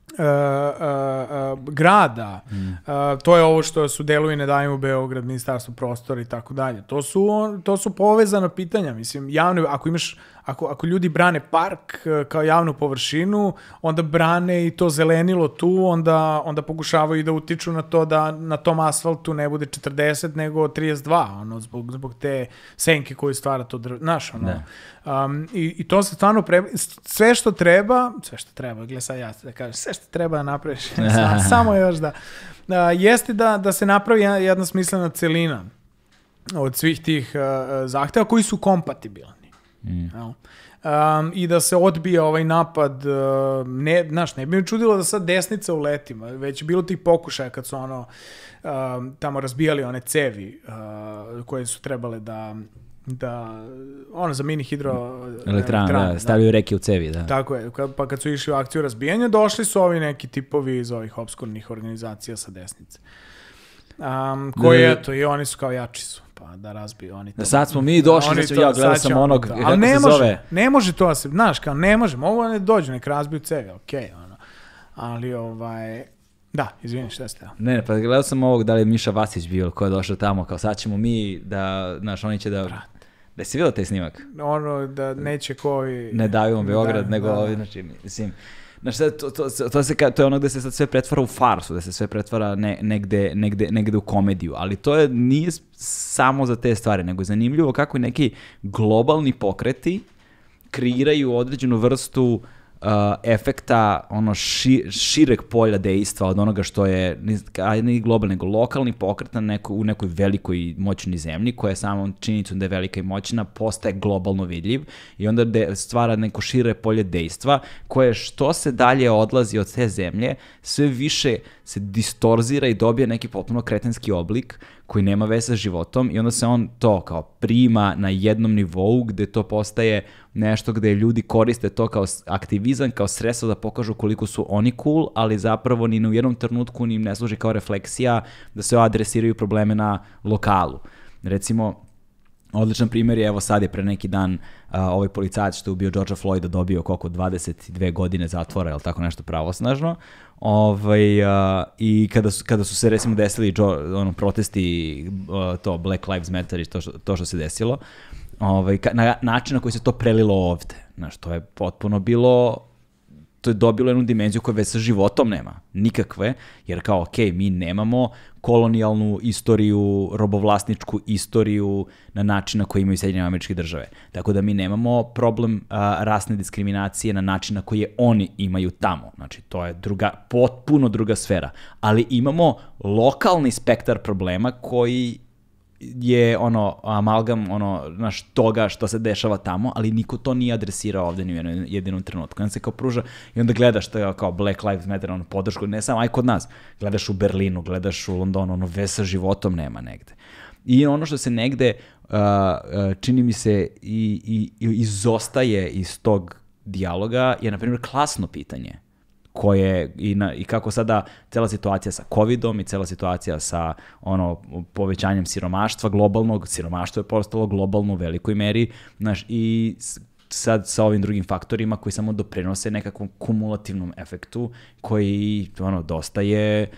Uh, uh, uh, grada. Mm. E, to je ovo što su i ne dajemo Beograd, ministarstvo prostora i tako dalje. To su to su povezana pitanja, mislim, javne ako imaš Ako, ako ljudi brane park eh, kao javnu površinu, onda brane i to zelenilo tu, onda, onda pokušavaju da utiču na to da na tom asfaltu ne bude 40, nego 32, ono, zbog, zbog te senke koju stvara to drvo, znaš, ono. Ne. Da. Um, i, I to se stvarno, pre... sve što treba, sve što treba, gledaj sad ja da kažem, sve što treba da napraviš, samo još da, da jeste da, da se napravi jedna, jedna smislena celina od svih tih uh, zahteva koji su kompatibilni. Mm. Um, I da se odbija ovaj napad, e, ne, znaš, ne bi mi čudilo da sad desnica uleti, već bilo tih pokušaja kad su ono, um, tamo razbijali one cevi uh, koje su trebale da da ono za mini hidro elektran, elektran da, da, stavljaju da. reke u cevi da. tako je, pa kad su išli u akciju razbijanja došli su ovi neki tipovi iz ovih obskurnih organizacija sa desnice um, koje, eto, i oni su kao jači su pa da razbiju oni to. Da sad smo mi došli, da, znači, ja gledao sam onog, da. kako ne se može, zove. Ne može to da se, znaš, kao ne može, mogu da ne dođu, nek razbiju cevi, okej, okay, ono. Ali, ovaj, da, izvini, šta ste? Da. Ne, pa gledao sam ovog, da li je Miša Vasić bio, ko je došao tamo, kao sad ćemo mi da, znaš, oni će da... Brat. Da si vidio taj snimak? Ono, da neće koji... Ne davimo da, Beograd, da, nego, da, da. znači, mislim, Znaš, sad, to, to, to, se, to je ono gde se sad sve pretvara u farsu, da se sve pretvara ne, negde, negde, negde u komediju, ali to je, nije samo za te stvari, nego je zanimljivo kako neki globalni pokreti kreiraju određenu vrstu uh, uh, efekta ono ši, šireg polja dejstva od onoga što je ne, ajde ne globalni nego lokalni pokret na neko, u nekoj velikoj moćnoj zemlji koja je činjenicom da je velika i moćna postaje globalno vidljiv i onda de, stvara neko šire polje dejstva koje što se dalje odlazi od te zemlje sve više uh, se distorzira i dobije neki potpuno kretenski oblik koji nema veze sa životom i onda se on to kao prima na jednom nivou gde to postaje nešto gde ljudi koriste to kao aktivizam, kao sredstvo da pokažu koliko su oni cool, ali zapravo ni u jednom trenutku ni im ne služi kao refleksija da se adresiraju probleme na lokalu. Recimo, Odličan primjer je, evo sad je pre neki dan a, ovaj policajac što je ubio Georgea Floyda dobio koliko 22 godine zatvora, li tako nešto pravosnažno. Ovaj, a, I kada su, kada su se recimo desili ono, protesti, a, to Black Lives Matter i to što, to što se desilo, ovaj, ka, na, način na koji se to prelilo ovde. Znaš, to je potpuno bilo to je dobilo jednu dimenziju koja već sa životom nema. Nikakve, jer kao, ok, mi nemamo kolonijalnu istoriju, robovlasničku istoriju na način na koji imaju Sjedinjene američke države. Tako da mi nemamo problem a, rasne diskriminacije na način na koji je oni imaju tamo. Znači, to je druga, potpuno druga sfera. Ali imamo lokalni spektar problema koji je ono amalgam ono naš toga što se dešava tamo, ali niko to nije adresirao ovde ni u jednom jedinom trenutku. On se kao pruža i onda gledaš to kao Black Lives Matter ono podršku, ne samo aj kod nas. Gledaš u Berlinu, gledaš u Londonu, ono sa životom nema negde. I ono što se negde uh, uh, čini mi se i, i, i izostaje iz tog dijaloga je na primjer klasno pitanje koje i, na, i kako sada cela situacija sa covidom i cela situacija sa ono povećanjem siromaštva globalnog, siromaštvo je postalo globalno u velikoj meri, znaš, i sad sa ovim drugim faktorima koji samo doprinose nekakvom kumulativnom efektu koji ono dosta je uh,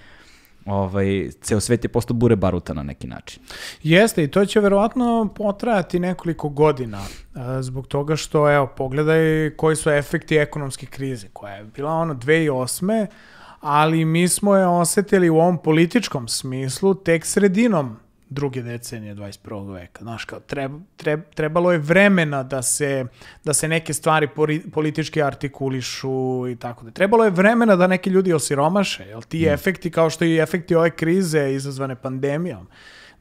ovaj, ceo svet je postao bure baruta na neki način. Jeste i to će verovatno potrajati nekoliko godina e, zbog toga što, evo, pogledaj koji su efekti ekonomske krize koja je bila ono 2008 ali mi smo je osetili u ovom političkom smislu tek sredinom druge decenije 21. veka. Znaš, kao treba, treb, trebalo je vremena da se, da se neke stvari politički artikulišu i tako da. Trebalo je vremena da neki ljudi osiromaše, jel ti mm. efekti kao što i efekti ove krize izazvane pandemijom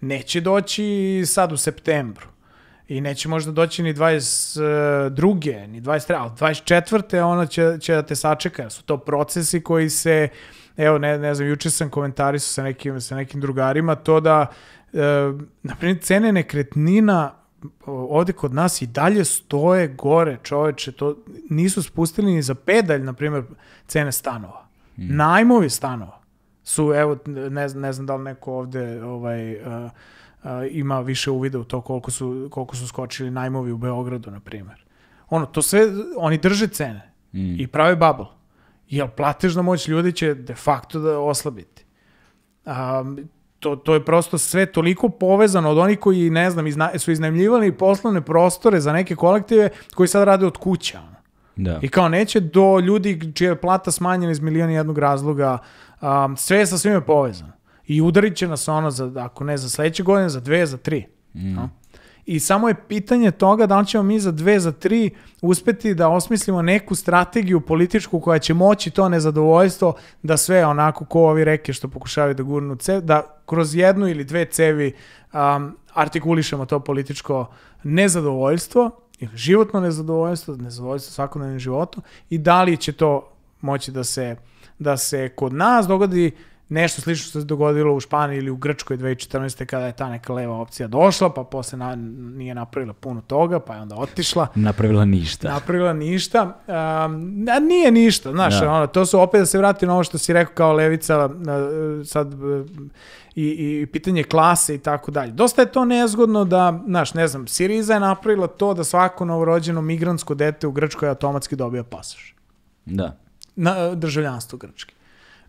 neće doći sad u septembru. I neće možda doći ni 22. ni 23. ali 24. ono će, će da te sačeka. Su to procesi koji se, evo ne, ne znam, juče sam komentarisao sa nekim, sa nekim drugarima to da na primjer, cene nekretnina ovde kod nas i dalje stoje gore, čoveče, to nisu spustili ni za pedalj, na primjer, cene stanova. Mm. Najmovi stanova su, evo, ne, ne znam da li neko ovde ovaj, uh, uh, ima više uvida u to koliko su, koliko su skočili najmovi u Beogradu, na primjer. Ono, to sve, oni drže cene mm. i prave bubble. Jer platežna da moć ljudi će de facto da oslabiti. Um, to, to je prosto sve toliko povezano od onih koji, ne znam, izna, su iznajmljivali poslovne prostore za neke kolektive koji sad rade od kuća. Da. I kao neće do ljudi čija je plata smanjena iz milijona jednog razloga, um, sve je sa svime povezano. I udarit će nas ono, za, ako ne za sledeće godine, za dve, za tri. Mm. No? i samo je pitanje toga da li ćemo mi za dve, za tri uspeti da osmislimo neku strategiju političku koja će moći to nezadovoljstvo da sve onako ko ovi reke što pokušavaju da gurnu cev, da kroz jednu ili dve cevi um, artikulišemo to političko nezadovoljstvo ili životno nezadovoljstvo, nezadovoljstvo svakodnevnim životu i da li će to moći da se da se kod nas dogodi Nešto slično se dogodilo u Španiji ili u Grčkoj 2014. kada je ta neka leva opcija došla, pa posle na, nije napravila puno toga, pa je onda otišla. Napravila ništa. Napravila ništa. Um, a nije ništa, znaš, da. ono, to su opet da se vrati na ovo što si rekao kao levica, sad e, i, i pitanje klase i tako dalje. Dosta je to nezgodno da, znaš, ne znam, Siriza je napravila to da svako novorođeno migrantsko dete u Grčkoj automatski dobija pasaž. Da. Na, državljanstvo Grčke.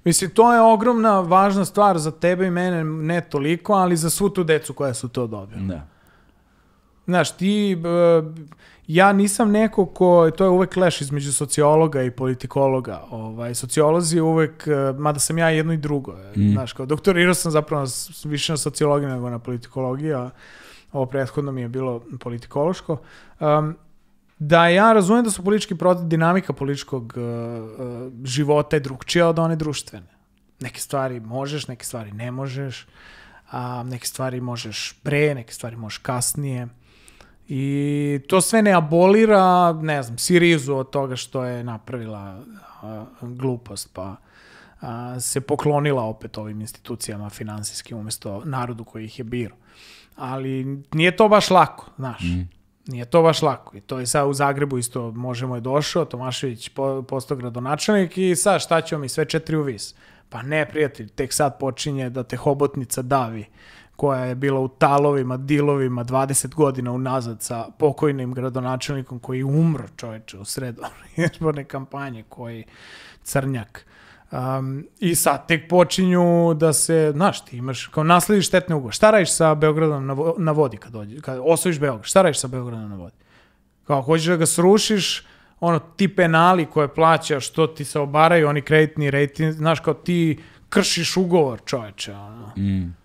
Mislim, to je ogromna važna stvar za tebe i mene, ne toliko, ali za svu tu decu koja su to dobili. Da. Znaš, ti, eh, ja nisam neko ko, to je uvek clash između sociologa i politikologa. Ovaj, sociolozi uvek, eh, mada sam ja jedno i drugo. Mm. Znaš, kao doktorirao sam zapravo više na sociologiji nego na politikologiji, a ovo prethodno mi je bilo politikološko. Um, da ja razumem da su politički proces, dinamika političkog uh, uh, života je drugčija od one društvene. Neke stvari možeš, neke stvari ne možeš, a neke stvari možeš pre, neke stvari možeš kasnije. I to sve ne abolira, ne znam, Sirizu od toga što je napravila uh, glupost, pa uh, se poklonila opet ovim institucijama finansijskim umesto narodu koji ih je biro. Ali nije to baš lako, znaš. Mm. Nije to baš lako. I to je sad u Zagrebu isto, možemo je došao, Tomašević po, postao gradonačanik i sad šta ćemo mi sve četiri u vis. Pa ne, prijatelj, tek sad počinje da te hobotnica davi koja je bila u talovima, dilovima 20 godina unazad sa pokojnim gradonačelnikom koji umro čoveče u sred izborne kampanje, koji crnjak. Um, I sad tek počinju da se, znaš, ti imaš, kao naslediš štetne ugovore. Šta radiš sa Beogradom na, vo, na vodi kad, dođe, kad osvojiš Beograd? Šta radiš sa Beogradom na vodi? Kao, hoćeš da ga srušiš, ono, ti penali koje plaćaš, što ti se obaraju, oni kreditni rejting, znaš, kao ti kršiš ugovor, čoveče, ono. Mm.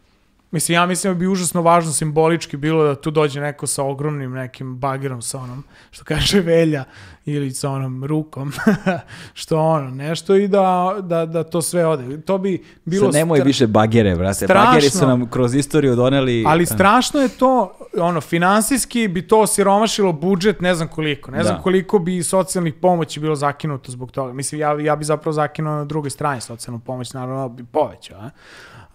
Mislim, ja mislim da bi užasno važno simbolički bilo da tu dođe neko sa ogromnim nekim bagerom sa onom, što kaže velja, ili sa onom rukom, što ono, nešto i da, da, da to sve ode. To bi bilo... Sa nemoj više bagere, brate. Strašno, bageri su nam kroz istoriju doneli... Ali eh. strašno je to, ono, finansijski bi to siromašilo budžet ne znam koliko. Ne znam da. koliko bi socijalnih pomoći bilo zakinuto zbog toga. Mislim, ja, ja bi zapravo zakinuo na drugoj strani socijalnu pomoć, naravno bi povećao. Eh?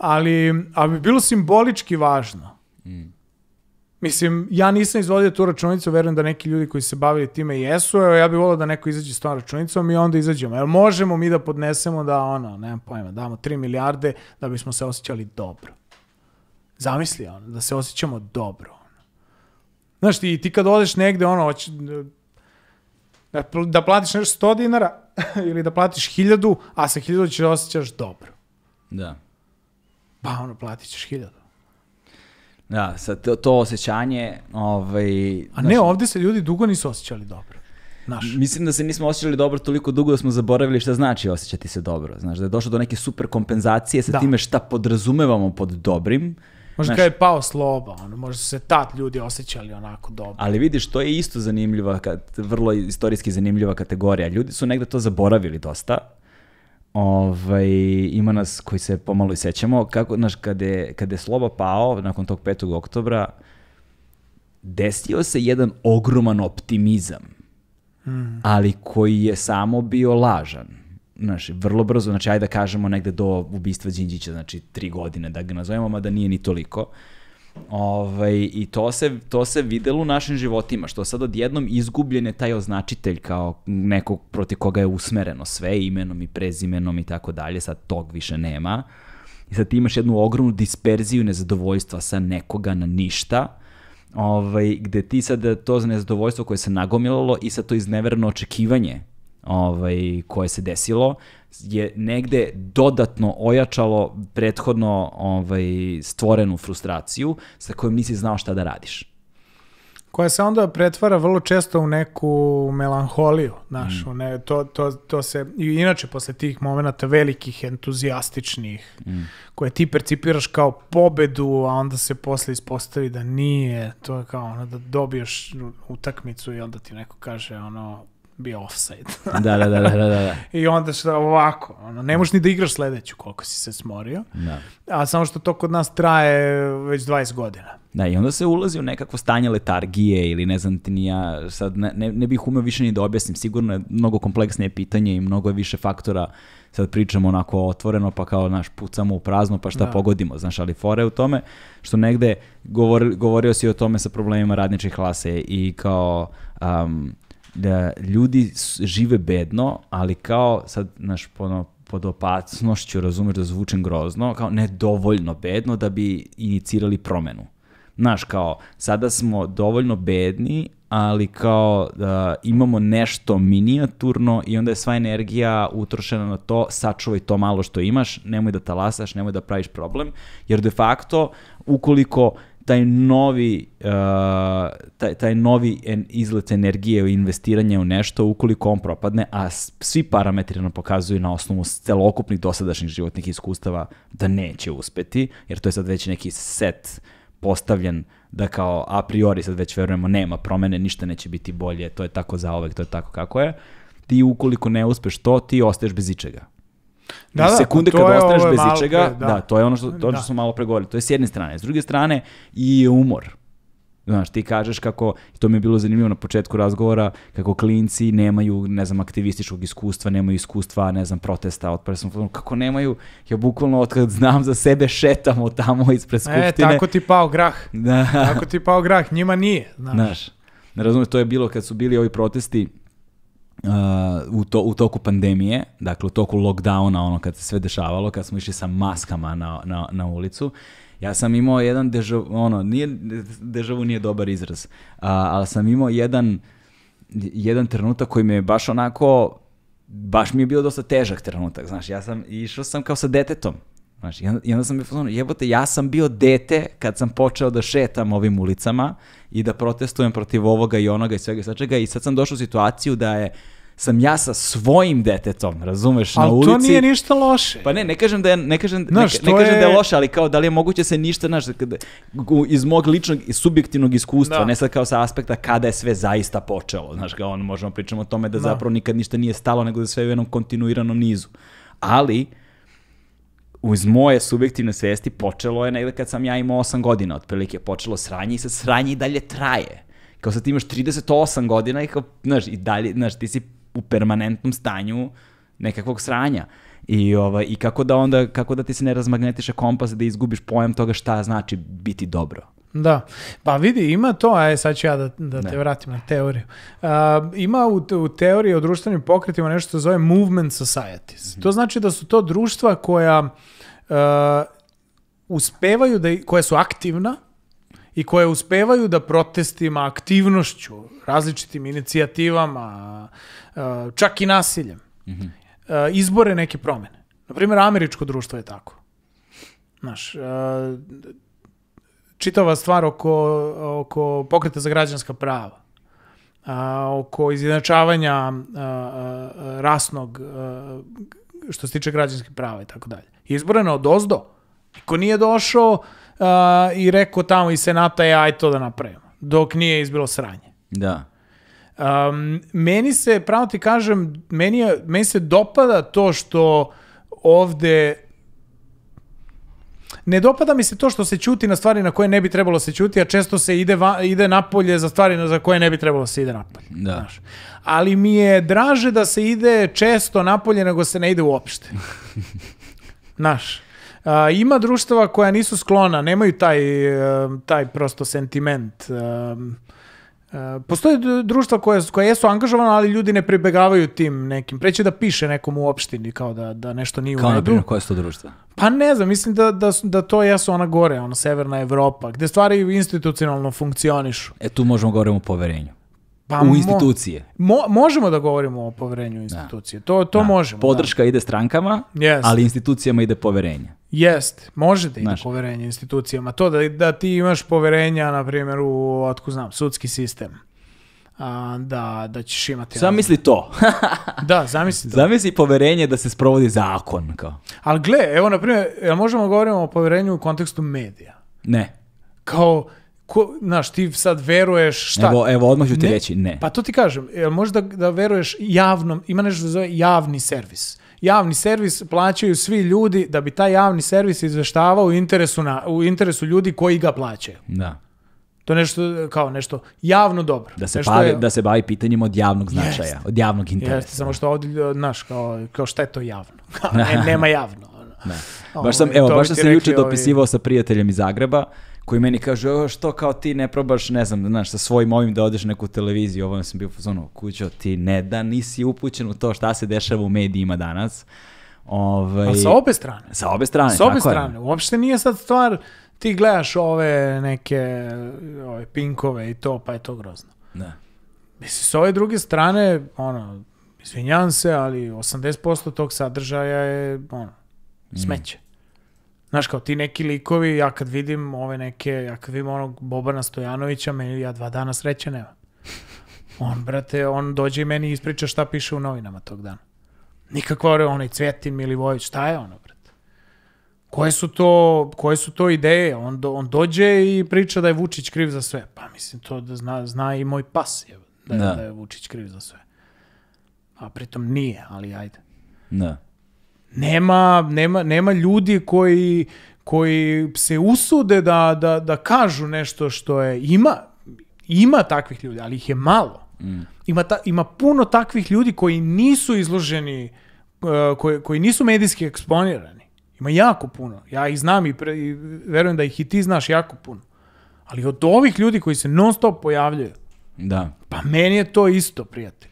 ali, ali bi bilo simbolički važno. Mm. Mislim, ja nisam izvodio tu računicu, verujem da neki ljudi koji se bavili time jesu, evo ja bih volao da neko izađe s tom računicom i onda izađemo. Jel možemo mi da podnesemo da ono, nemam pojma, damo 3 milijarde da bismo se osjećali dobro. Zamisli ono, da se osjećamo dobro. Ono. Znaš, ti, ti kad odeš negde, ono, hoće, da, da, da platiš nešto 100 dinara ili da platiš 1000, a sa 1000 ćeš da osjećaš dobro. Da. Pa ono, platit ćeš hiljadu. Da, sad to, to osjećanje, ovaj... A ne, znaš, ovde se ljudi dugo nisu osjećali dobro. Naš. Mislim da se nismo osjećali dobro toliko dugo da smo zaboravili šta znači osjećati se dobro. Znaš, da je došlo do neke super kompenzacije sa da. time šta podrazumevamo pod dobrim. Možda kada je pao sloba, ono, možda su se tad ljudi osjećali onako dobro. Ali vidiš, to je isto zanimljiva, vrlo istorijski zanimljiva kategorija. Ljudi su negde to zaboravili dosta, ovaj, ima nas koji se pomalo i sećamo, kako, znaš, kada je, kada je Sloba pao nakon tog 5. oktobra, desio se jedan ogroman optimizam, mm. ali koji je samo bio lažan. Znaš, vrlo brzo, znači ajde da kažemo negde do ubistva Đinđića, znači tri godine da ga nazovemo, mada nije ni toliko. Uh, Ovaj, I to se, to se videlo u našim životima, što sad odjednom izgubljen je taj označitelj kao nekog proti koga je usmereno sve, imenom i prezimenom i tako dalje, sad tog više nema. I sad ti imaš jednu ogromnu disperziju nezadovoljstva sa nekoga na ništa, ovaj, gde ti sad to nezadovoljstvo koje se nagomilalo i sad to izneverno očekivanje ovaj, koje se desilo je negde dodatno ojačalo prethodno ovaj, stvorenu frustraciju sa kojom nisi znao šta da radiš. Koja se onda pretvara vrlo često u neku melanholiju, našu. mm. ne, to, to, to se, inače posle tih momenta velikih, entuzijastičnih, mm. koje ti percipiraš kao pobedu, a onda se posle ispostavi da nije, to je kao ono da dobiješ utakmicu i onda ti neko kaže ono, bio offside. da, da, da, da, da, da. da. I onda se ovako, ono, ne možeš ni da igraš sledeću koliko si se smorio. Da. A samo što to kod nas traje već 20 godina. Da, i onda se ulazi u nekakvo stanje letargije ili ne znam ti ni ja, sad ne, ne, ne bih umeo više ni da objasnim, sigurno je mnogo kompleksnije pitanje i mnogo je više faktora, sad pričamo onako otvoreno pa kao, naš pucamo u prazno pa šta da. pogodimo, znaš, ali fore je u tome što negde govor, govorio si o tome sa problemima radničih klase i kao um, da ljudi žive bedno, ali kao sad, znaš, pono, pod opacnošću, razumeš da zvučem grozno, kao nedovoljno bedno da bi inicirali promenu. Znaš, kao, sada smo dovoljno bedni, ali kao da imamo nešto minijaturno i onda je sva energija utrošena na to, sačuvaj to malo što imaš, nemoj da talasaš, nemoj da praviš problem, jer de facto, ukoliko uh, taj novi, uh, taj, taj novi en, izlet energije u investiranje u nešto ukoliko on propadne, a svi parametri nam pokazuju na osnovu celokupnih dosadašnjih životnih iskustava da neće uspeti, jer to je sad već neki set postavljen da kao a priori sad već verujemo nema promene, ništa neće biti bolje, to je tako za ovek, to je tako kako je. Ti ukoliko ne uspeš to, ti ostaješ bez ičega. Da, da, sekunde pa kad ostaneš bez ičega, pre, da. da. to je ono što, to da. što smo malo pregovorili. To je s jedne strane. S druge strane i umor. Znaš, ti kažeš kako, to mi je bilo zanimljivo na početku razgovora, kako klinci nemaju, ne znam, aktivističkog iskustva, nemaju iskustva, ne znam, protesta, otpore sam, kako nemaju, ja bukvalno otkad znam za sebe šetamo tamo ispred skuptine. E, tako ti pao grah. Da. Tako ti pao grah, njima nije, znaš. Znaš, ne razumiješ, to je bilo kad su bili ovi protesti, Uh, u, to, u toku pandemije, dakle u toku lockdowna, ono kad se sve dešavalo, kad smo išli sa maskama na, na, na ulicu, ja sam imao jedan dežavu, ono, nije, dežavu nije dobar izraz, uh, ali sam imao jedan, jedan trenutak koji me baš onako, baš mi je bio dosta težak trenutak, znaš, ja sam, išao sam kao sa detetom, Znaš, i onda, i onda sam bio fazonu, jebote, ja sam bio dete kad sam počeo da šetam ovim ulicama i da protestujem protiv ovoga i onoga i svega i svačega i sad sam došao u situaciju da je sam ja sa svojim detetom, razumeš, ali na ulici. Ali to nije ništa loše. Pa ne, ne kažem da je, ne kažem, znaš, ne, ne kažem da je... da je loše, ali kao da li je moguće se ništa, znaš, da iz mog ličnog i subjektivnog iskustva, da. ne sad kao sa aspekta kada je sve zaista počelo, znaš, kao on, možemo pričamo o tome da, da zapravo nikad ništa nije stalo, nego da sve je u jednom kontinuiranom nizu. Ali, uz moje subjektivne svesti počelo je negde kad sam ja imao 8 godina, otprilike počelo sranje i sad sranje i dalje traje. Kao sad ti imaš 38 godina i kao, znaš, i dalje, znaš, ti si u permanentnom stanju nekakvog sranja. I, ovaj, i kako, da onda, kako da ti se ne razmagnetiše kompas da izgubiš pojam toga šta znači biti dobro. Da, pa vidi, ima to, a sad ću ja da, da te vratim na teoriju. Uh, ima u, u teoriji o društvenim pokretima nešto što zove movement societies. Mm -hmm. To znači da su to društva koja uh, uspevaju, da, koja su aktivna i koje uspevaju da protestima, aktivnošću, različitim inicijativama, uh, čak i nasiljem, mm -hmm. izbore neke promene. Naprimer, američko društvo je tako. Znaš, čitava stvar oko, oko pokreta za građanska prava, a, oko izjednačavanja a, a, rasnog a, što se tiče građanskih prava i tako dalje. Izboreno od ozdo. Niko nije došao a, i rekao tamo iz Senata je aj to da napravimo. Dok nije izbilo sranje. Da. Um, meni se, pravo ti kažem, meni, je, meni se dopada to što ovde ne dopada mi se to što se ćuti na stvari na koje ne bi trebalo se ćuti, a često se ide, va, ide napolje za stvari za koje ne bi trebalo se ide napolje. Da. Znaš. Ali mi je draže da se ide često napolje nego se ne ide uopšte. Znaš. A, ima društava koja nisu sklona, nemaju taj, e, taj prosto sentiment. A, E, postoje društva koje, koje jesu angažovana, ali ljudi ne pribegavaju tim nekim. Preće da piše nekom u opštini kao da, da nešto nije u redu. Kao naprimjer, koje su to društva? Pa ne znam, mislim da, da, da to jesu ona gore, ona severna Evropa, gde stvari institucionalno funkcionišu. E tu možemo govoriti o poverenju. Pa u institucije. Mo, možemo da govorimo o poverenju da. institucije. Da. To, to da. možemo. Da. Podrška da. ide strankama, yes. ali institucijama ide poverenje. Jest, može da ide Znaš. poverenje institucijama. To da, da ti imaš poverenja, na primjer, u, otko znam, sudski sistem. A, da, da ćeš imati... Zamisli to. da, zamisli to. Zamisli poverenje da se sprovodi zakon. Kao. Ali gle, evo, na primjer, možemo da govorimo o poverenju u kontekstu medija? Ne. Kao, ko, znaš, ti sad veruješ šta? Evo, evo odmah ću ti ne, reći, ne. Pa to ti kažem, jel možeš da, da veruješ javnom, ima nešto da zove javni servis. Javni servis plaćaju svi ljudi da bi taj javni servis izveštavao u interesu, na, u interesu ljudi koji ga plaćaju. Da. To je nešto, kao nešto javno dobro. Da se, nešto bavi, je, da se bavi pitanjima od javnog značaja, jest, od javnog interesa. Jeste, samo što ovdje, znaš, kao, kao šta je to javno? Kao, ne, nema javno. Da. Baš sam, evo, baš sam se juče dopisivao ovi... sa prijateljem iz Zagreba, koji meni kaže, o, što kao ti ne probaš, ne znam, znaš, sa svojim ovim da odeš neku televiziju, ovo sam bio pozvano, kućo, ti ne da nisi upućen u to šta se dešava u medijima danas. Ovaj, Ali sa obe strane. Sa obe strane, sa obe tako strane. Je. Uopšte nije sad stvar, ti gledaš ove neke ove pinkove i to, pa je to grozno. Da. Mislim, s ove druge strane, ono, izvinjam se, ali 80% tog sadržaja je, ono, smeće. Mm. Znaš, kao ti neki likovi, ja kad vidim ove neke, ja kad vidim onog Bobana Stojanovića, meni ja dva dana sreće nema. On, brate, on dođe i meni ispriča šta piše u novinama tog dana. Nikakva, onaj Cvetin Milivojević, šta je ono, brate? Koje su to, koje su to ideje? On, do, on dođe i priča da je Vučić kriv za sve. Pa mislim, to da zna, zna i moj pas je, da, je, da. da je Vučić kriv za sve. A pritom nije, ali ajde. Da. Nema, nema, nema ljudi koji, koji se usude da, da, da kažu nešto što je... Ima, ima takvih ljudi, ali ih je malo. Mm. Ima, ta, ima puno takvih ljudi koji nisu izloženi, e, koji, koji nisu medijski eksponirani. Ima jako puno. Ja ih znam i, pre, i verujem da ih i ti znaš jako puno. Ali od ovih ljudi koji se non stop pojavljaju, da. pa meni je to isto, prijatelju.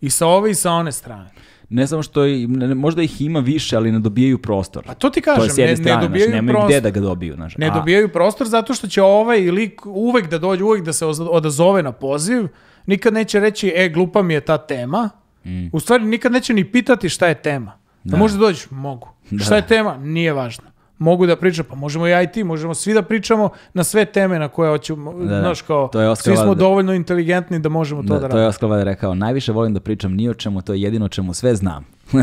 I sa ove i sa one strane ne samo što i, ne, možda ih ima više, ali ne dobijaju prostor. A to ti kažem, to je ne, strane, ne dobijaju znaš, nemaju prostor. gde da ga dobiju. Znaš. Ne A. dobijaju prostor zato što će ovaj lik uvek da dođe, uvek da se odazove na poziv, nikad neće reći, e, glupa mi je ta tema. Mm. U stvari, nikad neće ni pitati šta je tema. Da. da možda dođeš, mogu. Da. Šta je tema? Nije važno mogu da pričam, pa možemo i IT, možemo svi da pričamo na sve teme na koje hoćemo, da, da, znaš kao, to je Oskar svi smo dovoljno inteligentni da možemo to da, da radimo. To je Oskar Valde rekao, najviše volim da pričam ni o čemu, to je jedino čemu sve znam.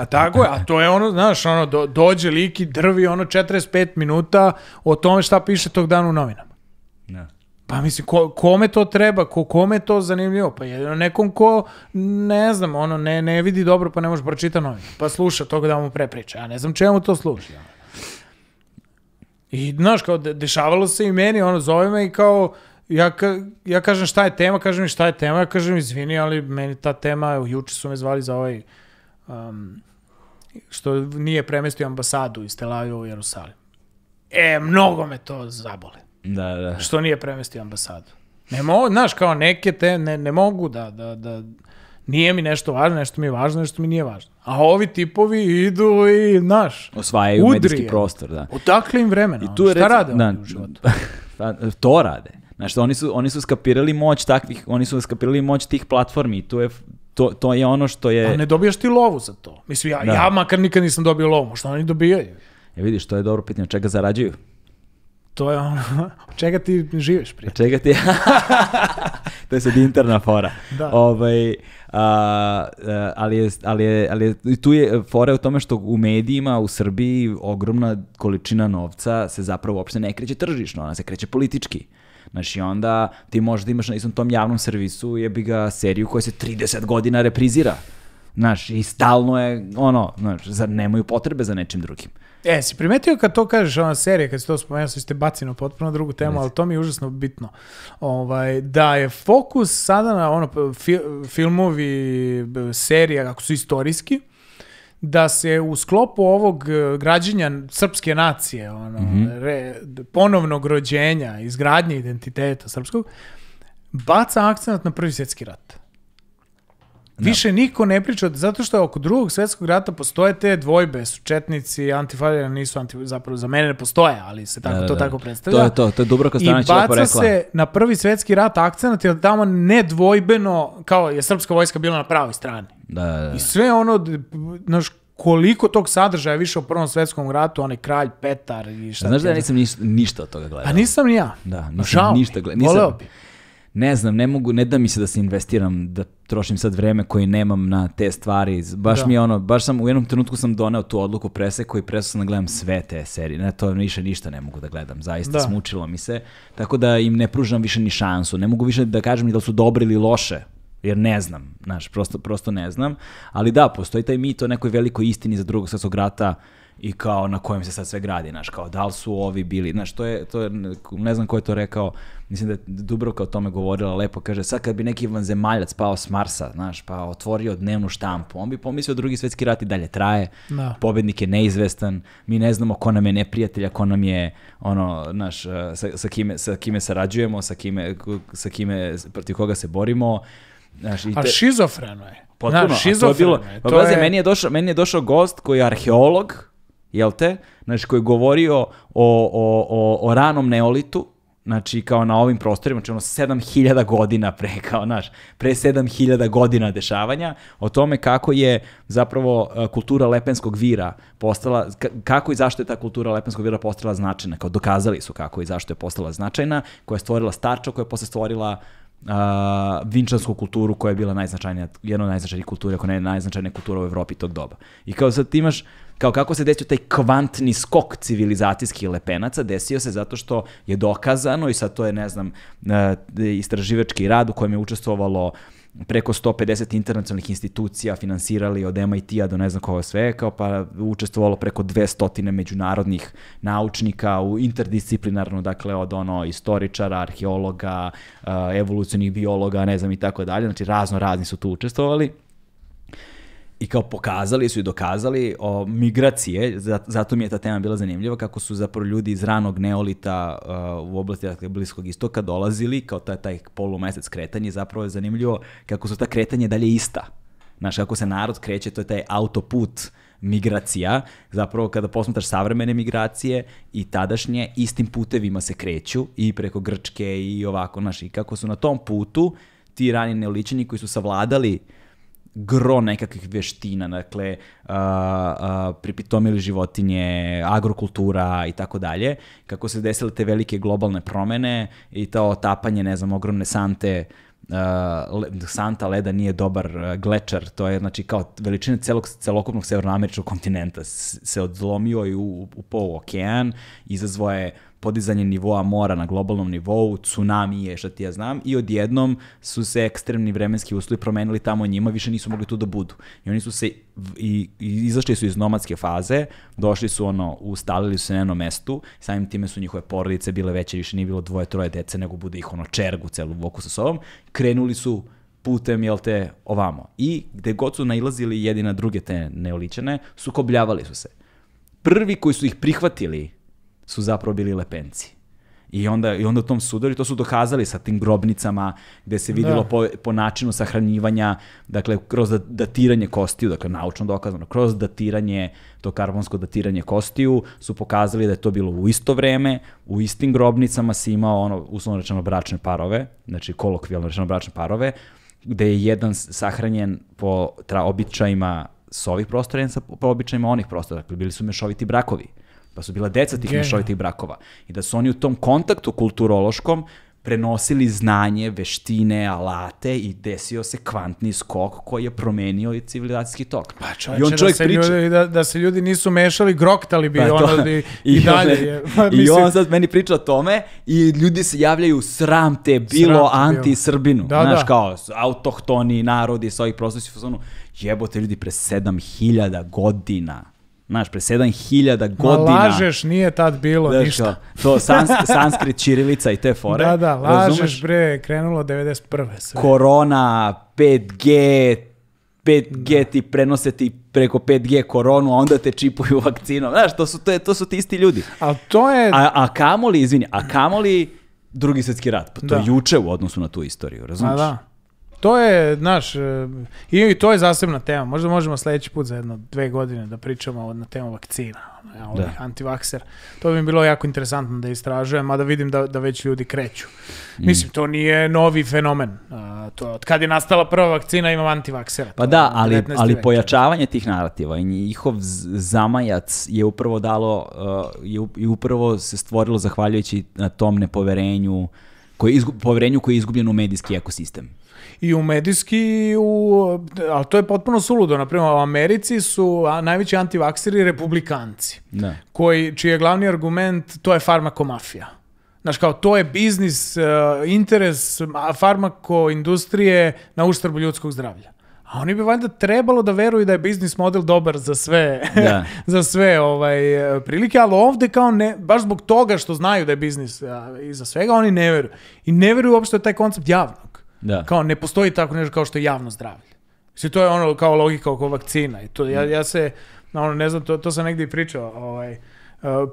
a tako je, a to je ono, znaš, ono, do, dođe lik i drvi ono 45 minuta o tome šta piše tog dana u novinama. Da. Pa mislim, ko, kome to treba, ko, kome to zanimljivo? Pa jedino nekom ko, ne znam, ono, ne, ne vidi dobro pa ne može pročita novine. Pa sluša toga da mu prepriča. Ja ne znam čemu to služi. Ja. I, znaš, kao, de dešavalo se i meni, ono, zove me i kao, ja, ka, ja kažem šta je tema, kažem mi šta je tema, ja kažem izvini, ali meni ta tema, evo, juče su me zvali za ovaj, um, što nije premestio ambasadu iz Tel Aviva u Jerusalim. E, mnogo me to zabole. Da, da. Što nije premestio ambasadu. Ne mogu, znaš, kao neke te, ne, ne mogu da, da, da, nije mi nešto važno, nešto mi je važno, nešto mi nije važno. A ovi tipovi idu i, naš, Osvajaju udrije. medijski prostor, da. Otakle im vremena? I tu je Šta rec... rade da, oni u životu? to rade. Znaš, oni su, oni su skapirali moć takvih, oni su skapirali moć tih platformi i tu je To, to je ono što je... A ne dobijaš ti lovu za to. Mislim, ja, da. ja makar nikad nisam dobio lovu, možda oni dobijaju. E vidiš, to je dobro pitanje, čega zarađuju? To je ono, od čega ti živiš, prijatelj? Od čega ti... to je sad interna fora. Da. Ovaj, a, ali, je, ali, je, ali je, tu je fora u tome što u medijima u Srbiji ogromna količina novca se zapravo uopšte ne kreće tržišno, ona se kreće politički. Znaš, i onda ti možeš da imaš na istom tom javnom servisu jebi ga seriju koja se 30 godina reprizira. Znaš, i stalno je ono, znaš, nemaju potrebe za nečim drugim. E, si primetio kad to kažeš, ona serija, kad si to spomenuo, su ste bacino potpuno drugu temu, ali to mi je užasno bitno. Ovaj, da je fokus sada na ono, fi, filmovi, serija, kako su istorijski, da se u sklopu ovog e, građenja srpske nacije, ono, mm -hmm. re, ponovnog rođenja, izgradnje identiteta srpskog, baca akcent na prvi svjetski rat. Da. Više niko ne priča, zato što oko drugog svjetskog rata postoje te dvojbe, su četnici, antifalira, nisu anti, zapravo za mene ne postoje, ali se tako, da, da, to da. tako predstavlja. To je to, to je Dubroka Stanić I baca se na prvi svjetski rat akcenat, jer tamo nedvojbeno, kao je srpska vojska bila na pravoj strani. Da, da, da. I sve ono, znaš, koliko tog sadržaja više u Prvom svjetskom ratu, onaj kralj Petar i šta. Znaš da ja nisam ništa, ništa od toga gledao. A nisam ni ja. Da, nisam Žao ništa gledao. Nisam, voleo bi ne znam, ne mogu, ne da mi se da se investiram, da trošim sad vreme koje nemam na te stvari. Baš da. mi je ono, baš sam u jednom trenutku sam doneo tu odluku preseko i presao sam da gledam sve te serije. Ne, to više ništa ne mogu da gledam, zaista da. smučilo mi se. Tako da im ne pružam više ni šansu. Ne mogu više da kažem ni da su dobre ili loše jer ne znam, znaš, prosto, prosto ne znam, ali da, postoji taj mit o nekoj velikoj istini za drugog svetskog rata, uh, i kao na kojem se sad sve gradi, znaš, kao da li su ovi bili, znaš, to je, to je, ne znam ko je to rekao, mislim da je Dubrovka o tome govorila lepo, kaže, sad kad bi neki vanzemaljac pao s Marsa, znaš, pa otvorio dnevnu štampu, on bi pomislio drugi svetski rat i dalje traje, da. pobednik je neizvestan, mi ne znamo ko nam je neprijatelja, ko nam je, ono, znaš, e, sa, sa, kime, sa kime sarađujemo, sa kime, sa kime, protiv koga se borimo, znaš, i te... A šizofreno je. Potpuno, Znaš, šizofreno je. To je bilo, pa, je... meni, je došao, meni je došao gost koji je arheolog, jel te? Znači, koji je govorio o, o, o, o ranom neolitu, znači kao na ovim prostorima, znači ono 7000 godina pre, kao znaš, pre 7000 godina dešavanja, o tome kako je zapravo e, kultura lepenskog vira postala, kako i zašto je ta kultura lepenskog vira postala značajna, kao dokazali su kako i zašto je postala značajna, koja je stvorila starča, koja je posle stvorila uh, vinčansku kulturu koja je bila najznačajnija, jedna od najznačajnijih kultura, ako ne najznačajnija kultura u Evropi tog doba. I kao sad ti imaš, Kao kako se desio taj kvantni skok civilizacijskih lepenaca, desio se zato što je dokazano i sad to je, ne znam, e, istraživački rad u kojem je učestvovalo preko 150 internacionalnih institucija finansirali od MIT-a do ne znam koga sve, kao pa učestvovalo preko 200 međunarodnih naučnika u interdisciplinarno, dakle od ono istoričara, arheologa, e, evolucionih biologa, ne znam i tako dalje, znači razno razni su tu učestvovali i kao pokazali su i dokazali o migracije, zato mi je ta tema bila zanimljiva, kako su zapravo ljudi iz ranog neolita uh, u oblasti dakle, Bliskog istoka dolazili, kao taj, taj polumesec kretanje, zapravo je zanimljivo kako su ta kretanje dalje ista. Znaš, kako se narod kreće, to je taj autoput migracija, zapravo kada posmetaš savremene migracije i tadašnje, istim putevima se kreću i preko Grčke i ovako, znaš, i kako su na tom putu ti rani neoličani koji su savladali uh, gro nekakvih veština, dakle uh, a, pripitomili životinje, agrokultura i tako dalje, kako se desile te velike globalne promene i to otapanje, ne znam, ogromne sante uh, Santa leda nije dobar uh, glečar, to je znači kao veličina celog, celokupnog severnoameričnog kontinenta se odlomio i u, u, u okean, izazvao je uh, podizanje nivoa mora na globalnom nivou, tsunami je šta ti ja znam i odjednom su se ekstremni vremenski uslovi promenili tamo njima, više nisu mogli tu da budu. I oni su se, i, i izašli su iz nomadske faze, došli su ono, ustalili su se na jednom mestu, samim time su njihove porodice bile veće, više nije bilo dvoje, troje dece, nego bude ih ono čergu celu voku sa sobom, krenuli su putem, jel te, ovamo. I gde god su nailazili jedina druge te neoličene, sukobljavali su se. Prvi koji su ih prihvatili su zapravo bili lepenci. I onda, I onda u tom sudaru, to su dokazali sa tim grobnicama, gde se vidjelo da. po, po načinu sahranjivanja, dakle, kroz da, datiranje kostiju, dakle, naučno dokazano, kroz datiranje, to karbonsko datiranje kostiju, su pokazali da je to bilo u isto vreme, u istim grobnicama si imao, ono, uslovno rečeno, bračne parove, znači, kolokvijalno rečeno bračne parove, gde je jedan sahranjen po tra, običajima s ovih prostora, jedan sa, po običajima onih prostora, dakle, bili su mešoviti brakovi pa su bila deca tih mešovitih brakova. I da su oni u tom kontaktu kulturološkom prenosili znanje, veštine, alate i desio se kvantni skok koji je promenio i civilizacijski tok. Pa čovječe, I on čovjek da, se priča... ljudi, da, da se ljudi nisu mešali, groktali bi pa ono i, i, i dalje. Je, pa, mislim... I on sad meni priča o tome i ljudi se javljaju sram te bilo anti-srbinu. Da, Znaš, da. kao autohtoni narodi sa ovih prostora su jebote ljudi pre 7000 godina Znaš, pre 7000 godina... Ma lažeš, nije tad bilo da, ništa. To, sans, sanskrit, čirilica i te fore. Da, da, lažeš razumeš? bre, krenulo 91. Sve. Korona, 5G, 5G da. ti prenose ti preko 5G koronu, a onda te čipuju vakcinom. Znaš, to su, to je, to su ti isti ljudi. A to je... A, a kamoli, izvini, a kamoli drugi svetski rat. Pa to da. je juče u odnosu na tu istoriju, razumiješ? Da, da. To je, znaš, e, i to je zasebna tema. Možda možemo sledeći put za jedno dve godine da pričamo na temu vakcina, ovih da. antivakser. To bi mi bilo jako interesantno da istražujem, a da vidim da, da već ljudi kreću. Mm. Mislim, to nije novi fenomen. A, to, od kad je nastala prva vakcina imam antivaksera. Pa da, ali, ali pojačavanje tih narativa i njihov zamajac je upravo dalo, e, je, je upravo se stvorilo zahvaljujući na e, tom nepoverenju, koje, izgub, poverenju koje je izgubljeno u medijski ekosistem i u medijski, i u, ali to je potpuno suludo. Naprimo, u Americi su najveći antivakseri republikanci, ne. Da. koji, čiji je glavni argument, to je farmakomafija. Znaš, kao, to je biznis, e, interes farmakoindustrije na uštrbu ljudskog zdravlja. A oni bi valjda trebalo da veruju da je biznis model dobar za sve, da. za sve ovaj, e, prilike, ali ovde kao ne, baš zbog toga što znaju da je biznis e, i za svega, oni ne veruju. I ne veruju uopšte taj koncept javno. Da. Kao ne postoji tako nešto kao što je javno zdravlje. Sve to je ono kao logika oko vakcina. I to, ja, mm. ja se, ono, ne znam, to, to sam negde i pričao, ovaj, e,